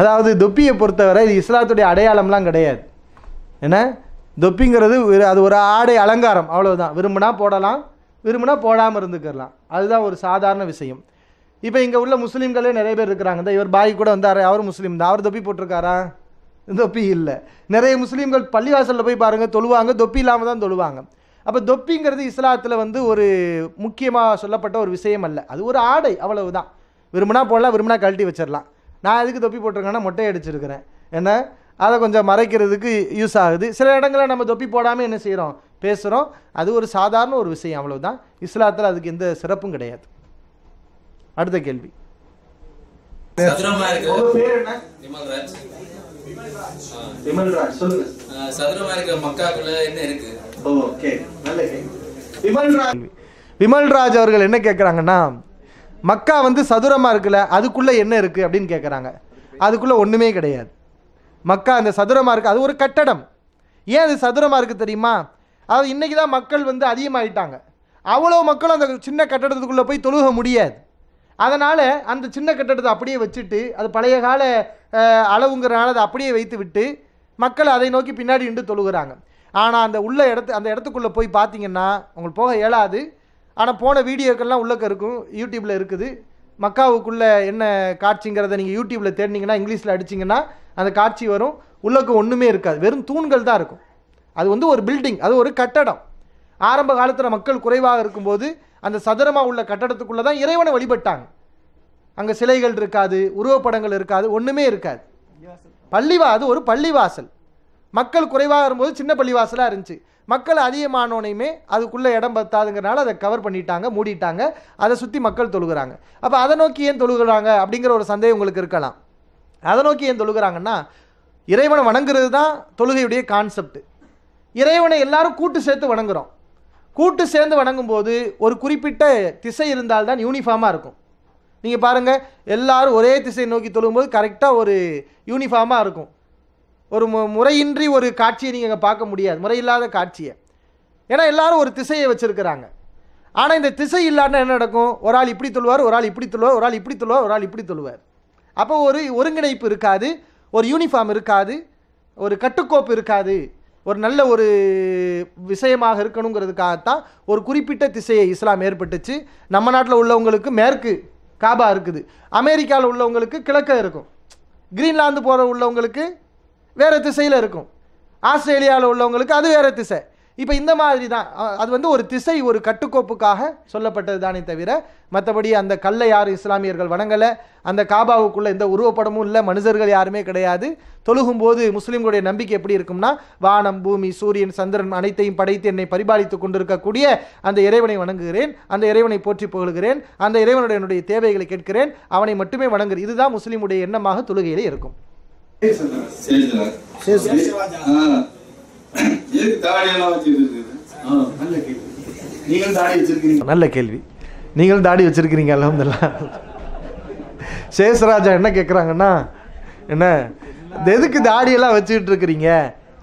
அதாவது தொப்பியை பொறுத்தவரை இது இஸ்லாத்துடைய அடையாளம்லாம் கிடையாது ஏன்னா தொப்பிங்கிறது அது ஒரு ஆடை அலங்காரம் அவ்வளோதான் விரும்பினா போடலாம் விரும்பினா போடாமல் இருந்துக்கிறலாம் அதுதான் ஒரு சாதாரண விஷயம் இப்போ இங்கே உள்ள முஸ்லீம்களே நிறைய பேர் இருக்கிறாங்க இந்த இவர் பாய் கூட வந்தார் அவர் முஸ்லீம் தான் அவர் தொப்பி போட்டிருக்காரா தொப்பி இல்லை நிறைய முஸ்லீம்கள் பள்ளிவாசலில் போய் பாருங்கள் தொழுவாங்க தொப்பி இல்லாமல் தான் தொழுவாங்க அப்போ தொப்பிங்கிறது இஸ்லாத்தில் வந்து ஒரு முக்கியமாக சொல்லப்பட்ட ஒரு விஷயம் அல்ல அது ஒரு ஆடை அவ்வளவு தான் விரும்பினா போடலாம் விரும்பினா கழட்டி வச்சிடலாம் நான் எதுக்கு தொப்பி போட்டிருக்கேன்னா மொட்டை அடிச்சிருக்கிறேன் என்ன அதை கொஞ்சம் மறைக்கிறதுக்கு யூஸ் ஆகுது சில இடங்களில் நம்ம தொப்பி போடாமல் என்ன செய்கிறோம் பேசுகிறோம் அது ஒரு சாதாரண ஒரு விஷயம் அவ்வளவுதான் இஸ்லாத்தில் அதுக்கு எந்த சிறப்பும் கிடையாது அடுத்த கேள்வி சதுரமா இருக்கிற மக்காக்குள்ள என்ன இருக்கு விமல்ராஜ் அவர்கள் என்ன கேட்குறாங்கன்னா மக்கா வந்து சதுரமாக இருக்குல்ல அதுக்குள்ளே என்ன இருக்குது அப்படின்னு கேட்குறாங்க அதுக்குள்ளே ஒன்றுமே கிடையாது மக்கா அந்த சதுரமாக இருக்குது அது ஒரு கட்டடம் ஏன் அது சதுரமாக இருக்குது தெரியுமா அது இன்றைக்கி தான் மக்கள் வந்து அதிகமாகிட்டாங்க அவ்வளோ மக்களும் அந்த சின்ன கட்டடத்துக்குள்ளே போய் தொழுக முடியாது அதனால் அந்த சின்ன கட்டடத்தை அப்படியே வச்சுட்டு அது பழைய கால அளவுங்கிறனால அதை அப்படியே வைத்து விட்டு மக்கள் அதை நோக்கி பின்னாடி நின்று தொழுகிறாங்க ஆனால் அந்த உள்ள இடத்து அந்த இடத்துக்குள்ளே போய் பார்த்தீங்கன்னா உங்களுக்கு போக இயலாது ஆனால் போன வீடியோக்கள்லாம் உள்ளக்க இருக்கும் யூடியூப்பில் இருக்குது மக்காவுக்குள்ளே என்ன காட்சிங்கிறத நீங்கள் யூடியூப்பில் தேடினீங்கன்னா இங்கிலீஷில் அடிச்சிங்கன்னா அந்த காட்சி வரும் உள்ளக்கு ஒன்றுமே இருக்காது வெறும் தூண்கள் தான் இருக்கும் அது வந்து ஒரு பில்டிங் அது ஒரு கட்டடம் ஆரம்ப காலத்தில் மக்கள் குறைவாக இருக்கும்போது அந்த சதுரமாக உள்ள கட்டடத்துக்குள்ளே தான் இறைவனை வழிபட்டாங்க அங்கே சிலைகள் இருக்காது உருவப்படங்கள் இருக்காது ஒன்றுமே இருக்காது பள்ளிவா அது ஒரு பள்ளிவாசல் மக்கள் குறைவாக இருக்கும்போது சின்ன பள்ளிவாசலாக இருந்துச்சு மக்கள் அதிகமானோனையுமே அதுக்குள்ளே இடம் பத்தாதுங்கிறனால அதை கவர் பண்ணிட்டாங்க மூடிட்டாங்க அதை சுற்றி மக்கள் தொழுகிறாங்க அப்போ அதை நோக்கி ஏன் தொழுகிறாங்க அப்படிங்கிற ஒரு சந்தேகம் உங்களுக்கு இருக்கலாம் அதை நோக்கி ஏன் தொழுகிறாங்கன்னா இறைவனை வணங்குறது தான் தொழுகையுடைய கான்செப்ட் இறைவனை எல்லாரும் கூட்டு சேர்த்து வணங்குகிறோம் கூட்டு சேர்ந்து வணங்கும் போது ஒரு குறிப்பிட்ட திசை இருந்தால்தான் யூனிஃபார்மாக இருக்கும் நீங்கள் பாருங்கள் எல்லாரும் ஒரே திசையை நோக்கி தொழுகும்போது கரெக்டாக ஒரு யூனிஃபார்மாக இருக்கும் ஒரு முறையின்றி ஒரு காட்சியை நீங்கள் அங்கே பார்க்க முடியாது முறையில்லாத காட்சியை ஏன்னா எல்லாரும் ஒரு திசையை வச்சுருக்கிறாங்க ஆனால் இந்த திசை இல்லாட்டினா என்ன நடக்கும் ஒரு ஆள் இப்படி தொழுவார் ஒரு ஆள் இப்படி தொழுவார் ஒரு ஆள் இப்படி தொழுவார் ஒரு ஆள் இப்படி தொழுவார் அப்போ ஒரு ஒருங்கிணைப்பு இருக்காது ஒரு யூனிஃபார்ம் இருக்காது ஒரு கட்டுக்கோப்பு இருக்காது ஒரு நல்ல ஒரு விஷயமாக இருக்கணுங்கிறதுக்காகத்தான் ஒரு குறிப்பிட்ட திசையை இஸ்லாம் ஏற்பட்டுச்சு நம்ம நாட்டில் உள்ளவங்களுக்கு மேற்கு காபா இருக்குது அமெரிக்காவில் உள்ளவங்களுக்கு கிழக்க இருக்கும் கிரீன்லாந்து போகிற உள்ளவங்களுக்கு வேறு திசையில் இருக்கும் ஆஸ்திரேலியாவில் உள்ளவங்களுக்கு அது வேறு திசை இப்போ இந்த மாதிரி தான் அது வந்து ஒரு திசை ஒரு கட்டுக்கோப்புக்காக சொல்லப்பட்டது தானே தவிர மற்றபடி அந்த கல்லை யார் இஸ்லாமியர்கள் வணங்கலை அந்த காபாவுக்குள்ளே எந்த உருவப்படமும் இல்லை மனிதர்கள் யாருமே கிடையாது தொழுகும் போது முஸ்லீம்களுடைய நம்பிக்கை எப்படி இருக்கும்னா வானம் பூமி சூரியன் சந்திரன் அனைத்தையும் படைத்து என்னை பரிபாலித்து கொண்டிருக்கக்கூடிய அந்த இறைவனை வணங்குகிறேன் அந்த இறைவனை போற்றி புகழ்கிறேன் அந்த இறைவனுடைய என்னுடைய தேவைகளை கேட்கிறேன் அவனை மட்டுமே வணங்குகிறேன் இதுதான் முஸ்லீமுடைய எண்ணமாக தொழுகையிலே இருக்கும் நல்ல கேள்வி நீங்களும் தாடி வச்சிருக்கீங்க அலமதுல்லா சேஷராஜா என்ன கேட்குறாங்கன்னா என்ன எதுக்கு தாடியெல்லாம் வச்சுக்கிட்டு இருக்கிறீங்க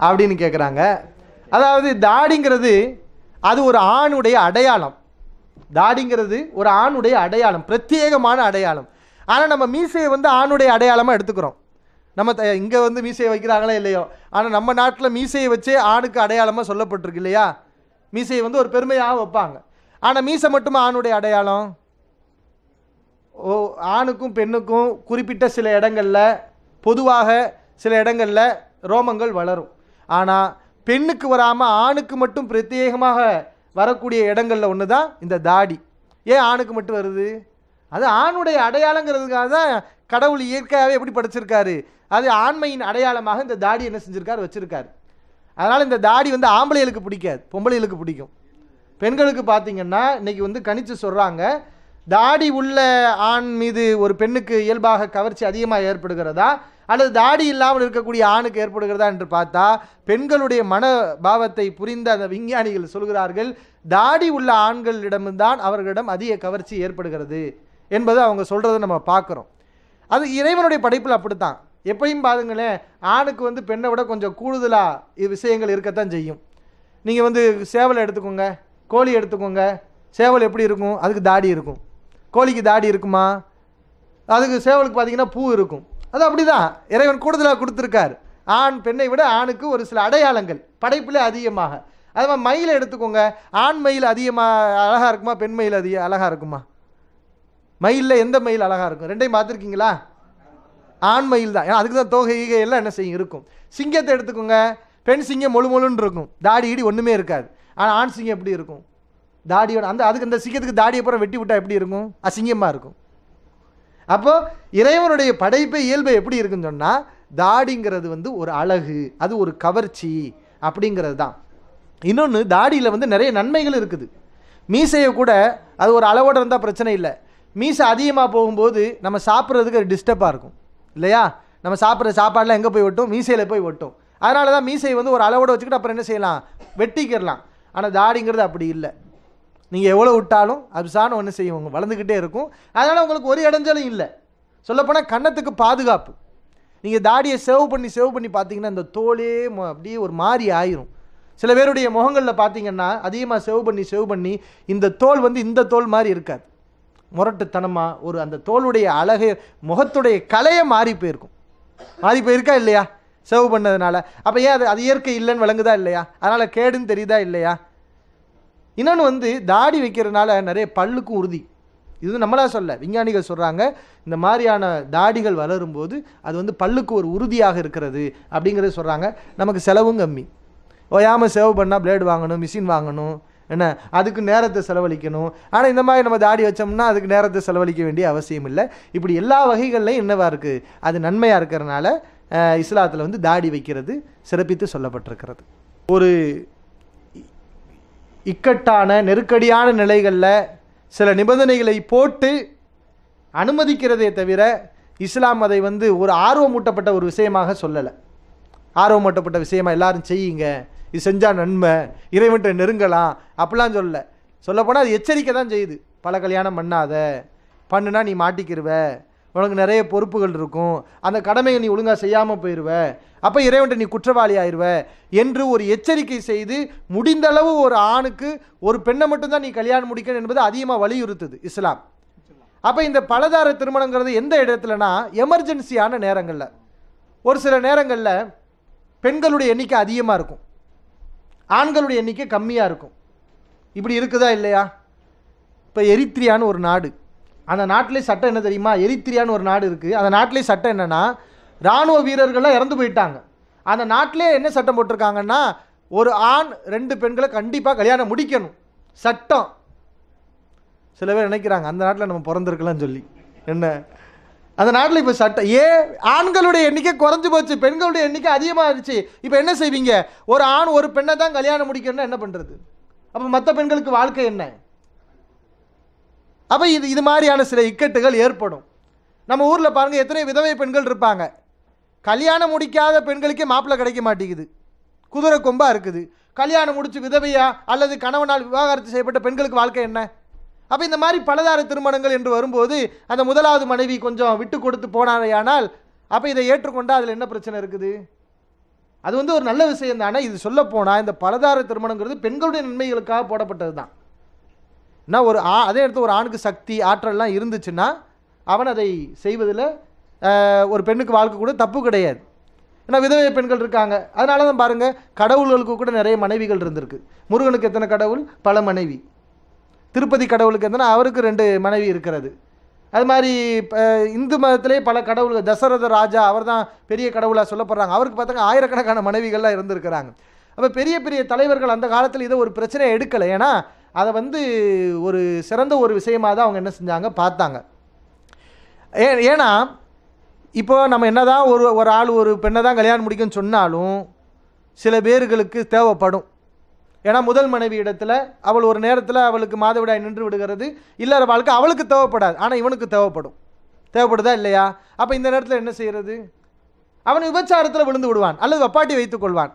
அப்படின்னு கேட்குறாங்க அதாவது தாடிங்கிறது அது ஒரு ஆணுடைய அடையாளம் தாடிங்கிறது ஒரு ஆணுடைய அடையாளம் பிரத்யேகமான அடையாளம் ஆனால் நம்ம மீசையை வந்து ஆணுடைய அடையாளமாக எடுத்துக்கிறோம் நம்ம த இங்கே வந்து மீசையை வைக்கிறாங்களே இல்லையோ ஆனால் நம்ம நாட்டில் மீசையை வச்சே ஆணுக்கு அடையாளமாக சொல்லப்பட்டிருக்கு இல்லையா மீசையை வந்து ஒரு பெருமையாக வைப்பாங்க ஆனால் மீசை மட்டுமா ஆணுடைய அடையாளம் ஓ ஆணுக்கும் பெண்ணுக்கும் குறிப்பிட்ட சில இடங்களில் பொதுவாக சில இடங்களில் ரோமங்கள் வளரும் ஆனால் பெண்ணுக்கு வராமல் ஆணுக்கு மட்டும் பிரத்யேகமாக வரக்கூடிய இடங்களில் ஒன்று தான் இந்த தாடி ஏன் ஆணுக்கு மட்டும் வருது அது ஆணுடைய அடையாளங்கிறதுக்காக தான் கடவுள் இயற்கையாகவே எப்படி படைச்சிருக்காரு அது ஆண்மையின் அடையாளமாக இந்த தாடி என்ன செஞ்சுருக்காரு வச்சுருக்காரு அதனால் இந்த தாடி வந்து ஆம்பளைகளுக்கு பிடிக்காது பொம்பளைகளுக்கு பிடிக்கும் பெண்களுக்கு பார்த்தீங்கன்னா இன்றைக்கி வந்து கணித்து சொல்கிறாங்க தாடி உள்ள ஆண் மீது ஒரு பெண்ணுக்கு இயல்பாக கவர்ச்சி அதிகமாக ஏற்படுகிறதா அல்லது தாடி இல்லாமல் இருக்கக்கூடிய ஆணுக்கு ஏற்படுகிறதா என்று பார்த்தா பெண்களுடைய மனபாவத்தை புரிந்த அந்த விஞ்ஞானிகள் சொல்கிறார்கள் தாடி உள்ள ஆண்களிடம்தான் அவர்களிடம் அதிக கவர்ச்சி ஏற்படுகிறது என்பது அவங்க சொல்கிறத நம்ம பார்க்குறோம் அது இறைவனுடைய படைப்பில் அப்படி தான் எப்பயும் பாருங்களேன் ஆணுக்கு வந்து பெண்ணை விட கொஞ்சம் கூடுதலாக விஷயங்கள் இருக்கத்தான் செய்யும் நீங்கள் வந்து சேவலை எடுத்துக்கோங்க கோழி எடுத்துக்கோங்க சேவல் எப்படி இருக்கும் அதுக்கு தாடி இருக்கும் கோழிக்கு தாடி இருக்குமா அதுக்கு சேவலுக்கு பார்த்தீங்கன்னா பூ இருக்கும் அது அப்படி தான் இறைவன் கூடுதலாக கொடுத்துருக்கார் ஆண் பெண்ணை விட ஆணுக்கு ஒரு சில அடையாளங்கள் படைப்பில் அதிகமாக அது மாதிரி மயில் எடுத்துக்கோங்க ஆண் மயில் அதிகமாக அழகாக இருக்குமா பெண் மயில் அதிக அழகாக இருக்குமா மயிலில் எந்த மயில் அழகாக இருக்கும் ரெண்டையும் பார்த்துருக்கீங்களா ஆண் மயில் தான் ஏன்னா அதுக்கு தான் தோகை ஈகை எல்லாம் என்ன செய்யும் இருக்கும் சிங்கத்தை எடுத்துக்கோங்க பெண் சிங்கம் மொழு மொழுன்னு இருக்கும் தாடி ஈடி ஒன்றுமே இருக்காது ஆனால் ஆண் சிங்கம் எப்படி இருக்கும் தாடியோட அந்த அதுக்கு அந்த சிங்கத்துக்கு தாடியை அப்புறம் வெட்டி விட்டால் எப்படி இருக்கும் அசிங்கமாக இருக்கும் அப்போது இறைவனுடைய படைப்பை இயல்பை எப்படி இருக்குன்னு சொன்னால் தாடிங்கிறது வந்து ஒரு அழகு அது ஒரு கவர்ச்சி அப்படிங்கிறது தான் இன்னொன்று தாடியில் வந்து நிறைய நன்மைகள் இருக்குது மீசையை கூட அது ஒரு அளவோடு இருந்தால் பிரச்சனை இல்லை மீசை அதிகமாக போகும்போது நம்ம சாப்பிட்றதுக்கு அது டிஸ்டர்பாக இருக்கும் இல்லையா நம்ம சாப்பிட்ற சாப்பாடெலாம் எங்கே போய் ஒட்டும் மீசையில் போய் ஒட்டும் அதனால தான் மீசையை வந்து ஒரு அளவோடு வச்சுக்கிட்டு அப்புறம் என்ன செய்யலாம் வெட்டிக்கிடலாம் ஆனால் தாடிங்கிறது அப்படி இல்லை நீங்கள் எவ்வளோ விட்டாலும் அப்சான ஒன்று செய்யும் உங்கள் வளர்ந்துக்கிட்டே இருக்கும் அதனால் உங்களுக்கு ஒரு இடைஞ்சலும் இல்லை சொல்லப்போனால் கன்னத்துக்கு பாதுகாப்பு நீங்கள் தாடியை சேவ் பண்ணி சேவ் பண்ணி பார்த்தீங்கன்னா இந்த தோலே அப்படியே ஒரு மாதிரி ஆயிரும் சில பேருடைய முகங்களில் பார்த்தீங்கன்னா அதிகமாக சேவ் பண்ணி சேவ் பண்ணி இந்த தோல் வந்து இந்த தோல் மாதிரி இருக்காது முரட்டுத்தனமாக ஒரு அந்த தோளுடைய அழகு முகத்துடைய கலையை மாறி போயிருக்கும் மாறி போயிருக்கா இல்லையா சேவ் பண்ணதுனால அப்போ ஏன் அது அது இயற்கை இல்லைன்னு விளங்குதா இல்லையா அதனால் கேடுன்னு தெரியுதா இல்லையா இன்னொன்று வந்து தாடி வைக்கிறதுனால நிறைய பல்லுக்கும் உறுதி இது நம்மளா சொல்ல விஞ்ஞானிகள் சொல்கிறாங்க இந்த மாதிரியான தாடிகள் வளரும்போது அது வந்து பல்லுக்கு ஒரு உறுதியாக இருக்கிறது அப்படிங்கிறது சொல்கிறாங்க நமக்கு செலவும் கம்மி ஓயாமல் சேவ் பண்ணால் பிளேடு வாங்கணும் மிஷின் வாங்கணும் என்ன அதுக்கு நேரத்தை செலவழிக்கணும் ஆனால் இந்த மாதிரி நம்ம தாடி வச்சோம்னா அதுக்கு நேரத்தை செலவழிக்க வேண்டிய அவசியம் இல்லை இப்படி எல்லா வகைகள்லையும் என்னவாக இருக்குது அது நன்மையாக இருக்கிறனால இஸ்லாத்தில் வந்து தாடி வைக்கிறது சிறப்பித்து சொல்லப்பட்டிருக்கிறது ஒரு இக்கட்டான நெருக்கடியான நிலைகளில் சில நிபந்தனைகளை போட்டு அனுமதிக்கிறதே தவிர இஸ்லாம் அதை வந்து ஒரு ஆர்வமூட்டப்பட்ட ஒரு விஷயமாக சொல்லலை ஆர்வமூட்டப்பட்ட விஷயமாக எல்லாரும் செய்யுங்க இது செஞ்சால் நன்மை இறைவன்ட்ட நெருங்கலாம் அப்படிலாம் சொல்ல சொல்லப்போனால் அது எச்சரிக்கை தான் செய்யுது பல கல்யாணம் பண்ணாத பண்ணுனா நீ மாட்டிக்கிருவ உனக்கு நிறைய பொறுப்புகள் இருக்கும் அந்த கடமையை நீ ஒழுங்காக செய்யாமல் போயிடுவ அப்போ இறைவன் நீ குற்றவாளி ஆயிடுவ என்று ஒரு எச்சரிக்கை செய்து முடிந்தளவு ஒரு ஆணுக்கு ஒரு பெண்ணை மட்டும்தான் நீ கல்யாணம் முடிக்கணும் என்பது அதிகமாக வலியுறுத்துது இஸ்லாம் அப்போ இந்த பலதார திருமணங்கிறது எந்த இடத்துலனா எமர்ஜென்சியான நேரங்களில் ஒரு சில நேரங்களில் பெண்களுடைய எண்ணிக்கை அதிகமாக இருக்கும் ஆண்களுடைய எண்ணிக்கை கம்மியாக இருக்கும் இப்படி இருக்குதா இல்லையா இப்போ எரித்திரியான்னு ஒரு நாடு அந்த நாட்டிலே சட்டம் என்ன தெரியுமா எரித்திரியான்னு ஒரு நாடு இருக்குது அந்த நாட்டிலே சட்டம் என்னென்னா இராணுவ வீரர்கள்லாம் இறந்து போயிட்டாங்க அந்த நாட்டிலே என்ன சட்டம் போட்டிருக்காங்கன்னா ஒரு ஆண் ரெண்டு பெண்களை கண்டிப்பாக கல்யாணம் முடிக்கணும் சட்டம் சில பேர் நினைக்கிறாங்க அந்த நாட்டில் நம்ம பிறந்திருக்கலாம்னு சொல்லி என்ன அந்த நாட்டில் இப்போ சட்டம் ஏ ஆண்களுடைய எண்ணிக்கை குறைஞ்சி போச்சு பெண்களுடைய எண்ணிக்கை அதிகமாக இருந்துச்சு இப்போ என்ன செய்வீங்க ஒரு ஆண் ஒரு பெண்ணை தான் கல்யாணம் முடிக்கணும்னா என்ன பண்ணுறது அப்போ மற்ற பெண்களுக்கு வாழ்க்கை என்ன அப்போ இது இது மாதிரியான சில இக்கட்டுகள் ஏற்படும் நம்ம ஊரில் பாருங்கள் எத்தனை விதவை பெண்கள் இருப்பாங்க கல்யாணம் முடிக்காத பெண்களுக்கே மாப்பிள்ளை கிடைக்க மாட்டேங்குது குதிரை கொம்பாக இருக்குது கல்யாணம் முடிச்சு விதவையா அல்லது கணவனால் விவாகரத்து செய்யப்பட்ட பெண்களுக்கு வாழ்க்கை என்ன அப்போ இந்த மாதிரி பலதார திருமணங்கள் என்று வரும்போது அந்த முதலாவது மனைவி கொஞ்சம் விட்டு கொடுத்து போனாரையானால் அப்போ இதை ஏற்றுக்கொண்டால் அதில் என்ன பிரச்சனை இருக்குது அது வந்து ஒரு நல்ல விஷயம் தானே இது சொல்ல போனால் இந்த பலதார திருமணங்கிறது பெண்களுடைய நன்மைகளுக்காக போடப்பட்டது தான் ஒரு ஆ அதே இடத்துல ஒரு ஆணுக்கு சக்தி ஆற்றல்லாம் இருந்துச்சுன்னா அவன் அதை செய்வதில் ஒரு பெண்ணுக்கு வாழ்க்கை கூட தப்பு கிடையாது ஏன்னா விதவை பெண்கள் இருக்காங்க அதனால தான் பாருங்கள் கடவுள்களுக்கு கூட நிறைய மனைவிகள் இருந்திருக்கு முருகனுக்கு எத்தனை கடவுள் பல மனைவி திருப்பதி கடவுளுக்கு இருந்தனா அவருக்கு ரெண்டு மனைவி இருக்கிறது அது மாதிரி இப்போ இந்து மதத்திலே பல கடவுள்கள் தசரத ராஜா அவர் தான் பெரிய கடவுளாக சொல்லப்படுறாங்க அவருக்கு பார்த்தாங்க ஆயிரக்கணக்கான மனைவிகள்லாம் இருந்திருக்கிறாங்க அப்போ பெரிய பெரிய தலைவர்கள் அந்த காலத்தில் இதை ஒரு பிரச்சனையை எடுக்கலை ஏன்னா அதை வந்து ஒரு சிறந்த ஒரு விஷயமாக தான் அவங்க என்ன செஞ்சாங்க பார்த்தாங்க ஏ ஏன்னா இப்போ நம்ம என்ன தான் ஒரு ஒரு ஆள் ஒரு பெண்ணை தான் கல்யாணம் முடிக்கும்னு சொன்னாலும் சில பேர்களுக்கு தேவைப்படும் ஏன்னா முதல் மனைவி இடத்துல அவள் ஒரு நேரத்தில் அவளுக்கு மாதவிடாய் நின்று விடுகிறது இல்லாத வாழ்க்கை அவளுக்கு தேவைப்படாது ஆனால் இவனுக்கு தேவைப்படும் தேவைப்படுதா இல்லையா அப்போ இந்த நேரத்தில் என்ன செய்கிறது அவன் விபச்சாரத்தில் விழுந்து விடுவான் அல்லது வப்பாட்டி வைத்துக்கொள்வான்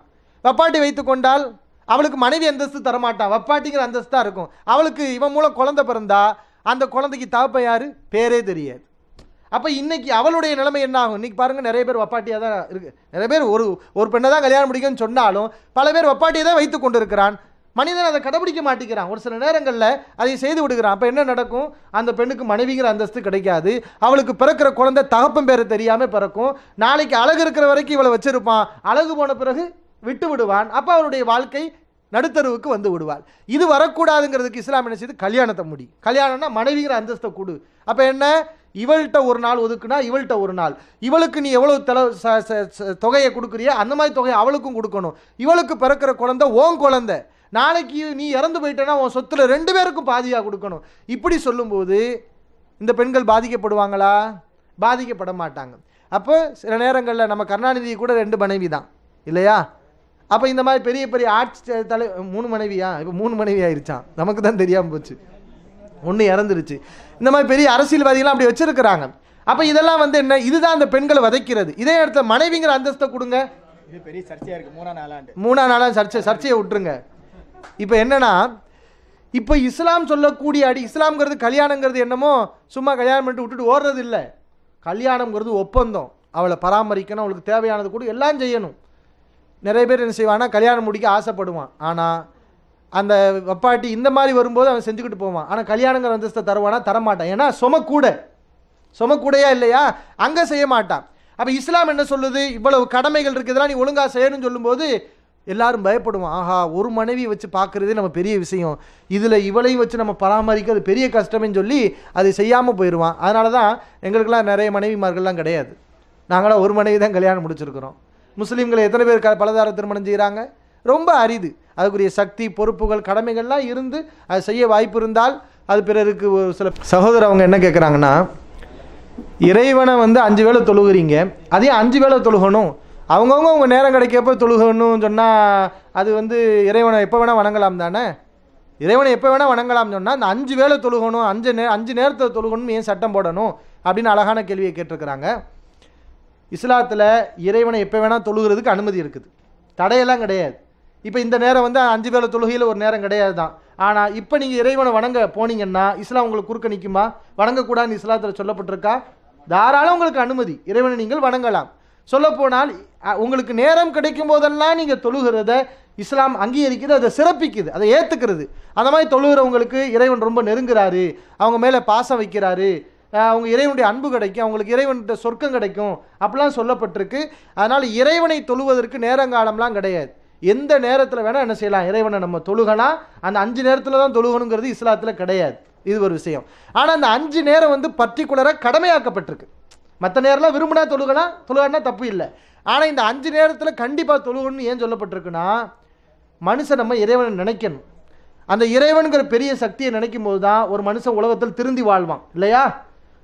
வப்பாட்டி வைத்து கொண்டால் அவளுக்கு மனைவி அந்தஸ்து தரமாட்டான் வப்பாட்டிங்கிற அந்தஸ்தாக இருக்கும் அவளுக்கு இவன் மூலம் குழந்தை பிறந்தா அந்த குழந்தைக்கு தகப்பன் யார் பேரே தெரியாது அப்போ இன்றைக்கி அவளுடைய நிலைமை என்ன ஆகும் இன்றைக்கி பாருங்கள் நிறைய பேர் வப்பாட்டியாக தான் இருக்குது நிறைய பேர் ஒரு ஒரு பெண்ணை தான் கல்யாணம் முடிக்கும்னு சொன்னாலும் பல பேர் வப்பாட்டியை தான் வைத்து கொண்டு இருக்கிறான் மனிதன் அதை கடைபிடிக்க மாட்டேங்கிறான் ஒரு சில நேரங்களில் அதை செய்து விடுகிறான் அப்போ என்ன நடக்கும் அந்த பெண்ணுக்கு மனைவிங்கிற அந்தஸ்து கிடைக்காது அவளுக்கு பிறக்கிற குழந்தை தகப்பம் பேர் தெரியாமல் பிறக்கும் நாளைக்கு அழகு இருக்கிற வரைக்கும் இவளை வச்சுருப்பான் அழகு போன பிறகு விட்டு விடுவான் அப்போ அவருடைய வாழ்க்கை நடுத்தருவுக்கு வந்து விடுவாள் இது வரக்கூடாதுங்கிறதுக்கு இஸ்லாம் என்ன செய்து கல்யாணத்தை முடி கல்யாணம்னா மனைவிங்கிற அந்தஸ்தை கூடு அப்போ என்ன இவள்கிட்ட ஒரு நாள் ஒதுக்குனா இவள்கிட்ட ஒரு நாள் இவளுக்கு நீ எவ்வளோ தலை தொகையை கொடுக்குறியோ அந்த மாதிரி தொகையை அவளுக்கும் கொடுக்கணும் இவளுக்கு பிறக்கிற குழந்த ஓன் குழந்த நாளைக்கு நீ இறந்து போயிட்டேன்னா உன் சொத்துல ரெண்டு பேருக்கும் பாதியாக கொடுக்கணும் இப்படி சொல்லும்போது இந்த பெண்கள் பாதிக்கப்படுவாங்களா பாதிக்கப்பட மாட்டாங்க அப்போ சில நேரங்களில் நம்ம கருணாநிதி கூட ரெண்டு மனைவி தான் இல்லையா அப்போ இந்த மாதிரி பெரிய பெரிய ஆட்சி தலை மூணு மனைவியா இப்போ மூணு மனைவி ஆயிடுச்சான் நமக்கு தான் தெரியாமல் போச்சு ஒன்று இறந்துருச்சு இந்த மாதிரி பெரிய அரசியல்வாதிகள்லாம் அப்படி வச்சுருக்கிறாங்க அப்போ இதெல்லாம் வந்து என்ன இதுதான் அந்த பெண்களை வதைக்கிறது இதே இடத்துல மனைவிங்கிற அந்தஸ்தை கொடுங்க இது பெரிய சர்ச்சையாக இருக்குது மூணா நாளாண்டு மூணா நாளாக சர்ச்சை சர்ச்சையை விட்டுருங்க இப்போ என்னென்னா இப்போ இஸ்லாம் சொல்லக்கூடிய அடி இஸ்லாம்ங்கிறது கல்யாணங்கிறது என்னமோ சும்மா கல்யாணம் பண்ணிட்டு விட்டுட்டு ஓடுறது இல்லை கல்யாணங்கிறது ஒப்பந்தம் அவளை பராமரிக்கணும் அவளுக்கு தேவையானது கூட எல்லாம் செய்யணும் நிறைய பேர் என்ன செய்வான்னா கல்யாணம் முடிக்க ஆசைப்படுவான் ஆனால் அந்த வப்பாட்டி இந்த மாதிரி வரும்போது அவன் செஞ்சுக்கிட்டு போவான் ஆனால் கல்யாணங்கிற அந்தஸ்தை தருவானா தரமாட்டான் ஏன்னா சொம கூட சொம கூடையா இல்லையா அங்கே செய்ய மாட்டான் அப்போ இஸ்லாம் என்ன சொல்லுது இவ்வளவு கடமைகள் இருக்குதுலாம் நீ ஒழுங்காக செய்யணும்னு சொல்லும்போது எல்லாரும் பயப்படுவோம் ஆஹா ஒரு மனைவி வச்சு பார்க்குறதே நம்ம பெரிய விஷயம் இதில் இவளையும் வச்சு நம்ம பராமரிக்க அது பெரிய கஷ்டம்னு சொல்லி அதை செய்யாமல் போயிடுவான் அதனால தான் எங்களுக்கெல்லாம் நிறைய மனைவிமார்கள்லாம் கிடையாது நாங்களாம் ஒரு மனைவி தான் கல்யாணம் முடிச்சிருக்கிறோம் முஸ்லீம்களை எத்தனை பேர் க பலதார திருமணம் செய்கிறாங்க ரொம்ப அரிது அதுக்குரிய சக்தி பொறுப்புகள் கடமைகள்லாம் இருந்து அது செய்ய வாய்ப்பு இருந்தால் அது பிறருக்கு ஒரு சில சகோதரர் அவங்க என்ன கேட்குறாங்கன்னா இறைவனை வந்து அஞ்சு வேளை தொழுகிறீங்க அதையும் அஞ்சு வேலை தொழுகணும் அவங்கவுங்க உங்கள் நேரம் கிடைக்கப்போ தொழுகணும்னு சொன்னால் அது வந்து இறைவனை எப்போ வேணால் வணங்கலாம் தானே இறைவனை எப்போ வேணால் வணங்கலாம்னு சொன்னால் அந்த அஞ்சு வேலை தொழுகணும் அஞ்சு நே அஞ்சு நேரத்தை தொழுகணும்னு ஏன் சட்டம் போடணும் அப்படின்னு அழகான கேள்வியை கேட்டிருக்கிறாங்க இஸ்லாத்தில் இறைவனை எப்போ வேணால் தொழுகிறதுக்கு அனுமதி இருக்குது தடையெல்லாம் கிடையாது இப்போ இந்த நேரம் வந்து அஞ்சு வேலை தொழுகையில் ஒரு நேரம் கிடையாது தான் ஆனால் இப்போ நீங்கள் இறைவனை வணங்க போனீங்கன்னா இஸ்லாம் உங்களுக்கு குறுக்க நிற்குமா வணங்கக்கூடாதுன்னு இஸ்லாத்தில் சொல்லப்பட்டிருக்கா தாராளம் உங்களுக்கு அனுமதி இறைவனை நீங்கள் வணங்கலாம் சொல்லப்போனால் உங்களுக்கு நேரம் கிடைக்கும் போதெல்லாம் நீங்கள் தொழுகிறத இஸ்லாம் அங்கீகரிக்குது அதை சிறப்பிக்குது அதை ஏற்றுக்கிறது அந்த மாதிரி தொழுகிறவங்களுக்கு இறைவன் ரொம்ப நெருங்குறாரு அவங்க மேலே பாசம் வைக்கிறாரு அவங்க இறைவனுடைய அன்பு கிடைக்கும் அவங்களுக்கு இறைவன்கிட்ட சொர்க்கம் கிடைக்கும் அப்படிலாம் சொல்லப்பட்டிருக்கு அதனால் இறைவனை தொழுவதற்கு நேரங்காலம்லாம் கிடையாது எந்த நேரத்தில் வேணால் என்ன செய்யலாம் இறைவனை நம்ம தொழுகலாம் அந்த அஞ்சு நேரத்தில் தான் தொழுகணுங்கிறது இஸ்லாத்தில் கிடையாது இது ஒரு விஷயம் ஆனால் அந்த அஞ்சு நேரம் வந்து பர்டிகுலராக கடமையாக்கப்பட்டிருக்கு மற்ற நேரம்லாம் விரும்பினா தொழுகலாம் தொழுகனா தப்பு இல்லை ஆனால் இந்த அஞ்சு நேரத்தில் கண்டிப்பாக தொழுகணும்னு ஏன் சொல்லப்பட்டிருக்குன்னா மனுஷன் நம்ம இறைவனை நினைக்கணும் அந்த இறைவனுங்கிற பெரிய சக்தியை நினைக்கும் போது தான் ஒரு மனுஷன் உலகத்தில் திருந்தி வாழ்வான் இல்லையா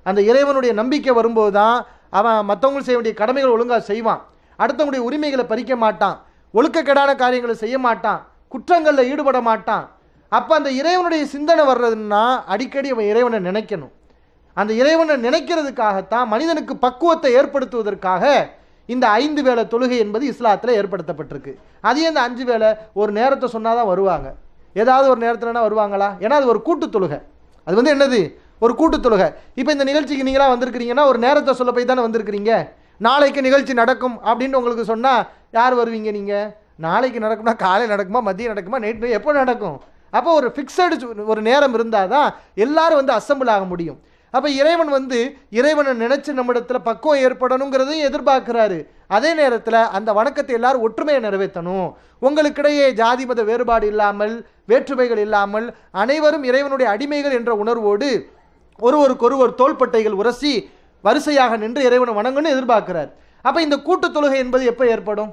அந்த இறைவனுடைய நம்பிக்கை வரும்போது தான் அவன் மற்றவங்களும் செய்ய வேண்டிய கடமைகள் ஒழுங்காக செய்வான் அடுத்தவங்களுடைய உரிமைகளை பறிக்க மாட்டான் ஒழுக்கக்கெடான காரியங்களை செய்ய மாட்டான் குற்றங்களில் ஈடுபட மாட்டான் அப்போ அந்த இறைவனுடைய சிந்தனை வர்றதுன்னா அடிக்கடி அவன் இறைவனை நினைக்கணும் அந்த இறைவனை நினைக்கிறதுக்காகத்தான் மனிதனுக்கு பக்குவத்தை ஏற்படுத்துவதற்காக இந்த ஐந்து வேலை தொழுகை என்பது இஸ்லாத்தில் ஏற்படுத்தப்பட்டிருக்கு அதே இந்த அஞ்சு வேலை ஒரு நேரத்தை சொன்னால் தான் வருவாங்க ஏதாவது ஒரு நேரத்தில்னா வருவாங்களா ஏன்னா அது ஒரு கூட்டு தொழுகை அது வந்து என்னது ஒரு கூட்டு தொழுகை இப்போ இந்த நிகழ்ச்சிக்கு நீங்களாக வந்திருக்கிறீங்கன்னா ஒரு நேரத்தை சொல்ல போய் தானே வந்திருக்கிறீங்க நாளைக்கு நிகழ்ச்சி நடக்கும் அப்படின்னு உங்களுக்கு சொன்னால் யார் வருவீங்க நீங்கள் நாளைக்கு நடக்கும்னா காலையில் நடக்குமா மதியம் நடக்குமா நைட் எப்போ நடக்கும் அப்போ ஒரு ஃபிக்ஸடு ஒரு நேரம் இருந்தால் தான் எல்லோரும் வந்து அசம்பிள் ஆக முடியும் அப்போ இறைவன் வந்து இறைவனை நினச்சி நம்மிடத்தில் பக்குவம் ஏற்படணுங்கிறதையும் எதிர்பார்க்குறாரு அதே நேரத்தில் அந்த வணக்கத்தை எல்லாரும் ஒற்றுமையை நிறைவேற்றணும் உங்களுக்கிடையே ஜாதி மத வேறுபாடு இல்லாமல் வேற்றுமைகள் இல்லாமல் அனைவரும் இறைவனுடைய அடிமைகள் என்ற உணர்வோடு ஒருவருக்கொருவர் தோள்பட்டைகள் உரசி வரிசையாக நின்று இறைவனை வணங்கணும்னு எதிர்பார்க்கிறார் அப்போ இந்த கூட்டு தொழுகை என்பது எப்போ ஏற்படும்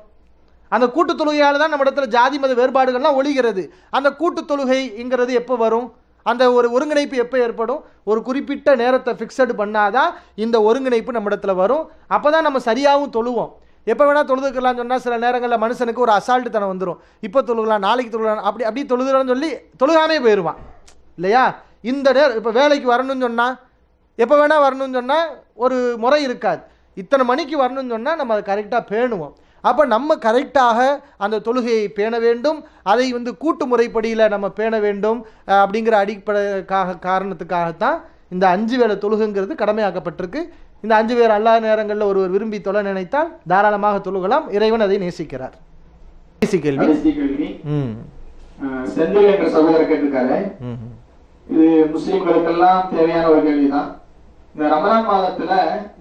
அந்த கூட்டு தொழுகையால் தான் நம்ம இடத்துல ஜாதி மத வேறுபாடுகள்லாம் ஒழிகிறது அந்த கூட்டு தொழுகைங்கிறது எப்போ வரும் அந்த ஒரு ஒருங்கிணைப்பு எப்போ ஏற்படும் ஒரு குறிப்பிட்ட நேரத்தை ஃபிக்ஸடு பண்ணாதான் இந்த ஒருங்கிணைப்பு நம்ம இடத்துல வரும் அப்போ தான் நம்ம சரியாகவும் தொழுவோம் எப்போ வேணால் தொழுதுக்கலாம்னு சொன்னால் சில நேரங்களில் மனுஷனுக்கு ஒரு அசால்ட்டு தனம் வந்துடும் இப்போ தொழுகலாம் நாளைக்கு தொழுகலாம் அப்படி அப்படி தொழுதுலான்னு சொல்லி தொழுகாமே போயிடுவான் இல்லையா இந்த நேரம் இப்போ வேலைக்கு வரணும்னு சொன்னால் எப்போ வேணால் வரணும்னு சொன்னால் ஒரு முறை இருக்காது இத்தனை மணிக்கு வரணும்னு சொன்னால் நம்ம அதை கரெக்டாக பேணுவோம் அப்போ நம்ம கரெக்டாக அந்த தொழுகையை பேண வேண்டும் அதை வந்து கூட்டு முறைப்படியில் நம்ம பேண வேண்டும் அப்படிங்கிற அடிப்படைக்காக காரணத்துக்காகத்தான் இந்த அஞ்சு வேலை தொழுகுங்கிறது கடமையாக்கப்பட்டிருக்கு இந்த அஞ்சு பேர் அல்லாத நேரங்களில் ஒருவர் விரும்பி தொலை நினைத்தால் தாராளமாக தொழுகலாம் இறைவன் அதை நேசிக்கிறார் கடைசி கேள்வி செந்தில் என்ற சகோதரர் கேட்டிருக்காரு இது முஸ்லிம்களுக்கெல்லாம் தேவையான ஒரு கேள்விதான் இந்த ரமலான் மாதத்துல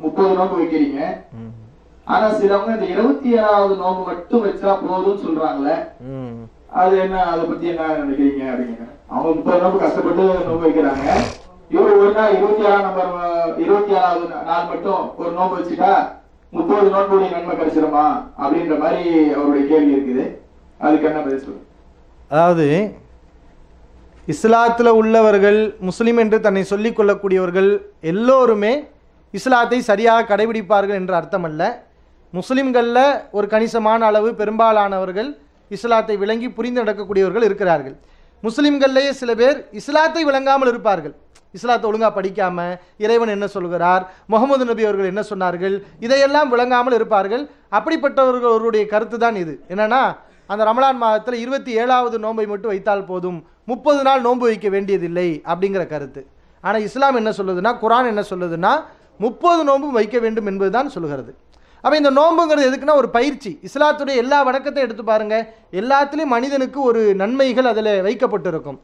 முப்பது நோன்பு வைக்கிறீங்க ஆனா சிலவங்க இந்த இருபத்தி ஏழாவது நோன்பு மட்டும் வச்சா போதும்னு சொல்றாங்கல்ல அது என்ன அதை பத்தி என்ன நினைக்கிறீங்க அப்படிங்க அவங்க முப்பது நோன்பு கஷ்டப்பட்டு நோன்பு வைக்கிறாங்க இவரு ஒரு நாள் இருபத்தி ஏழாம் நம்பர் இருபத்தி ஏழாவது நாள் மட்டும் ஒரு நோன்பு வச்சுட்டா முப்பது நோன்புடைய நன்மை கிடைச்சிருமா அப்படின்ற மாதிரி அவருடைய கேள்வி இருக்குது அதுக்கு என்ன பதில் சொல்லுங்க அதாவது இஸ்லாத்தில் உள்ளவர்கள் முஸ்லீம் என்று தன்னை சொல்லிக் கொள்ளக்கூடியவர்கள் எல்லோருமே இஸ்லாத்தை சரியாக கடைபிடிப்பார்கள் என்று அர்த்தம் அல்ல முஸ்லீம்களில் ஒரு கணிசமான அளவு பெரும்பாலானவர்கள் இஸ்லாத்தை விளங்கி புரிந்து நடக்கக்கூடியவர்கள் இருக்கிறார்கள் முஸ்லீம்கள்லேயே சில பேர் இஸ்லாத்தை விளங்காமல் இருப்பார்கள் இஸ்லாத்தை ஒழுங்காக படிக்காமல் இறைவன் என்ன சொல்கிறார் முகமது நபி அவர்கள் என்ன சொன்னார்கள் இதையெல்லாம் விளங்காமல் இருப்பார்கள் அப்படிப்பட்டவர்களுடைய கருத்து தான் இது என்னென்னா அந்த ரமலான் மாதத்தில் இருபத்தி ஏழாவது நோன்பை மட்டும் வைத்தால் போதும் முப்பது நாள் நோன்பு வைக்க வேண்டியதில்லை அப்படிங்கிற கருத்து ஆனால் இஸ்லாம் என்ன சொல்லுதுன்னா குரான் என்ன சொல்லுதுன்னா முப்பது நோன்பும் வைக்க வேண்டும் என்பது தான் சொல்கிறது அப்போ இந்த நோன்புங்கிறது எதுக்குன்னா ஒரு பயிற்சி இஸ்லாத்துடைய எல்லா வணக்கத்தையும் எடுத்து பாருங்கள் எல்லாத்துலேயும் மனிதனுக்கு ஒரு நன்மைகள் அதில் வைக்கப்பட்டிருக்கும்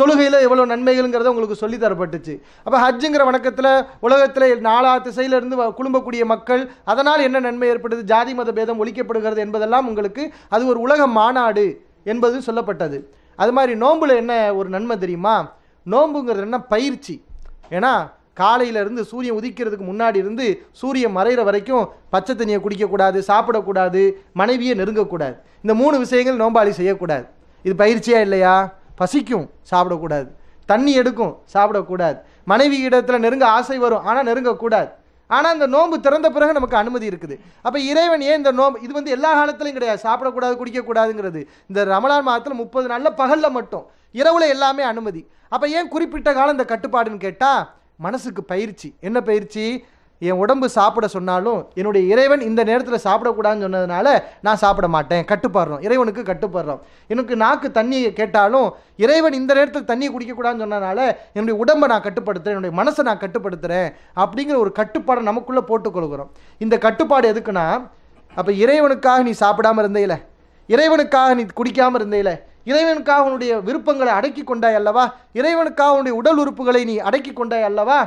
தொழுகையில் எவ்வளோ நன்மைகள்ங்கிறத உங்களுக்கு சொல்லி தரப்பட்டுச்சு அப்போ ஹஜ்ஜுங்கிற வணக்கத்தில் உலகத்தில் நாலா திசையிலிருந்து குழும்பக்கூடிய மக்கள் அதனால் என்ன நன்மை ஏற்படுது ஜாதி மத பேதம் ஒழிக்கப்படுகிறது என்பதெல்லாம் உங்களுக்கு அது ஒரு உலக மாநாடு என்பது சொல்லப்பட்டது அது மாதிரி நோம்பில் என்ன ஒரு நன்மை தெரியுமா நோம்புங்கிறது என்ன பயிற்சி ஏன்னா காலையிலேருந்து சூரியன் உதிக்கிறதுக்கு முன்னாடி இருந்து சூரியன் மறைகிற வரைக்கும் பச்சை தண்ணியை குடிக்கக்கூடாது சாப்பிடக்கூடாது மனைவியை நெருங்கக்கூடாது இந்த மூணு விஷயங்கள் நோம்பாளி செய்யக்கூடாது இது பயிற்சியாக இல்லையா பசிக்கும் சாப்பிடக்கூடாது தண்ணி எடுக்கும் சாப்பிடக்கூடாது மனைவி இடத்துல நெருங்க ஆசை வரும் ஆனால் நெருங்கக்கூடாது ஆனால் இந்த நோன்பு திறந்த பிறகு நமக்கு அனுமதி இருக்குது அப்போ இறைவன் ஏன் இந்த நோம்பு இது வந்து எல்லா காலத்துலையும் கிடையாது சாப்பிடக்கூடாது குடிக்கக்கூடாதுங்கிறது இந்த ரமலான் மாதத்தில் முப்பது நாளில் பகலில் மட்டும் இரவில் எல்லாமே அனுமதி அப்போ ஏன் குறிப்பிட்ட காலம் இந்த கட்டுப்பாடுன்னு கேட்டால் மனசுக்கு பயிற்சி என்ன பயிற்சி என் உடம்பு சாப்பிட சொன்னாலும் என்னுடைய இறைவன் இந்த நேரத்தில் சாப்பிடக்கூடாதுன்னு சொன்னதுனால நான் சாப்பிட மாட்டேன் கட்டுப்படுறோம் இறைவனுக்கு கட்டுப்படுறோம் எனக்கு நாக்கு தண்ணி கேட்டாலும் இறைவன் இந்த நேரத்தில் தண்ணியை குடிக்கக்கூடாதுன்னு சொன்னதுனால என்னுடைய உடம்பை நான் கட்டுப்படுத்துகிறேன் என்னுடைய மனசை நான் கட்டுப்படுத்துகிறேன் அப்படிங்கிற ஒரு கட்டுப்பாடை நமக்குள்ளே போட்டுக்கொள்கிறோம் இந்த கட்டுப்பாடு எதுக்குன்னா அப்போ இறைவனுக்காக நீ சாப்பிடாமல் இருந்தேயில இறைவனுக்காக நீ குடிக்காமல் இருந்தேயில இறைவனுக்காக உன்னுடைய விருப்பங்களை அடக்கி கொண்டாய் அல்லவா இறைவனுக்காக உன்னுடைய உடல் உறுப்புகளை நீ அடக்கி கொண்டாய் அல்லவா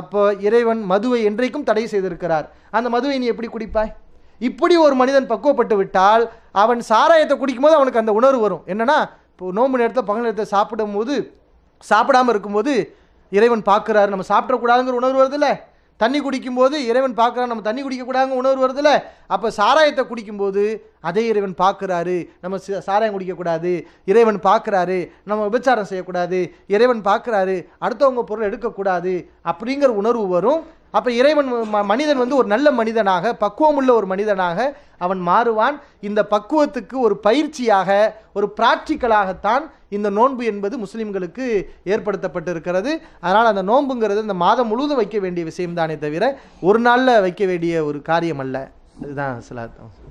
அப்போ இறைவன் மதுவை என்றைக்கும் தடை செய்திருக்கிறார் அந்த மதுவை நீ எப்படி குடிப்பாய் இப்படி ஒரு மனிதன் பக்குவப்பட்டு விட்டால் அவன் சாராயத்தை குடிக்கும்போது அவனுக்கு அந்த உணர்வு வரும் என்னென்னா இப்போ நோம்பு நேரத்தை பகல் நேரத்தை சாப்பிடும்போது சாப்பிடாமல் இருக்கும்போது இறைவன் பார்க்குறாரு நம்ம சாப்பிடக்கூடாதுங்கிற உணர்வு வருதுல்ல தண்ணி குடிக்கும்போது இறைவன் பார்க்குறான் நம்ம தண்ணி குடிக்கக்கூடாங்க உணர்வு வருதுல அப்போ சாராயத்தை குடிக்கும்போது அதே இறைவன் பார்க்குறாரு நம்ம சாராயம் குடிக்கக்கூடாது இறைவன் பார்க்குறாரு நம்ம விபச்சாரம் செய்யக்கூடாது இறைவன் பார்க்குறாரு அடுத்தவங்க பொருள் எடுக்கக்கூடாது அப்படிங்கிற உணர்வு வரும் அப்போ இறைவன் மனிதன் வந்து ஒரு நல்ல மனிதனாக பக்குவமுள்ள ஒரு மனிதனாக அவன் மாறுவான் இந்த பக்குவத்துக்கு ஒரு பயிற்சியாக ஒரு பிராக்டிக்கலாகத்தான் இந்த நோன்பு என்பது முஸ்லீம்களுக்கு ஏற்படுத்தப்பட்டிருக்கிறது அதனால் அந்த நோன்புங்கிறது இந்த மாதம் முழுவதும் வைக்க வேண்டிய விஷயம்தானே தவிர ஒரு நாளில் வைக்க வேண்டிய ஒரு காரியம் அல்ல இதுதான் சில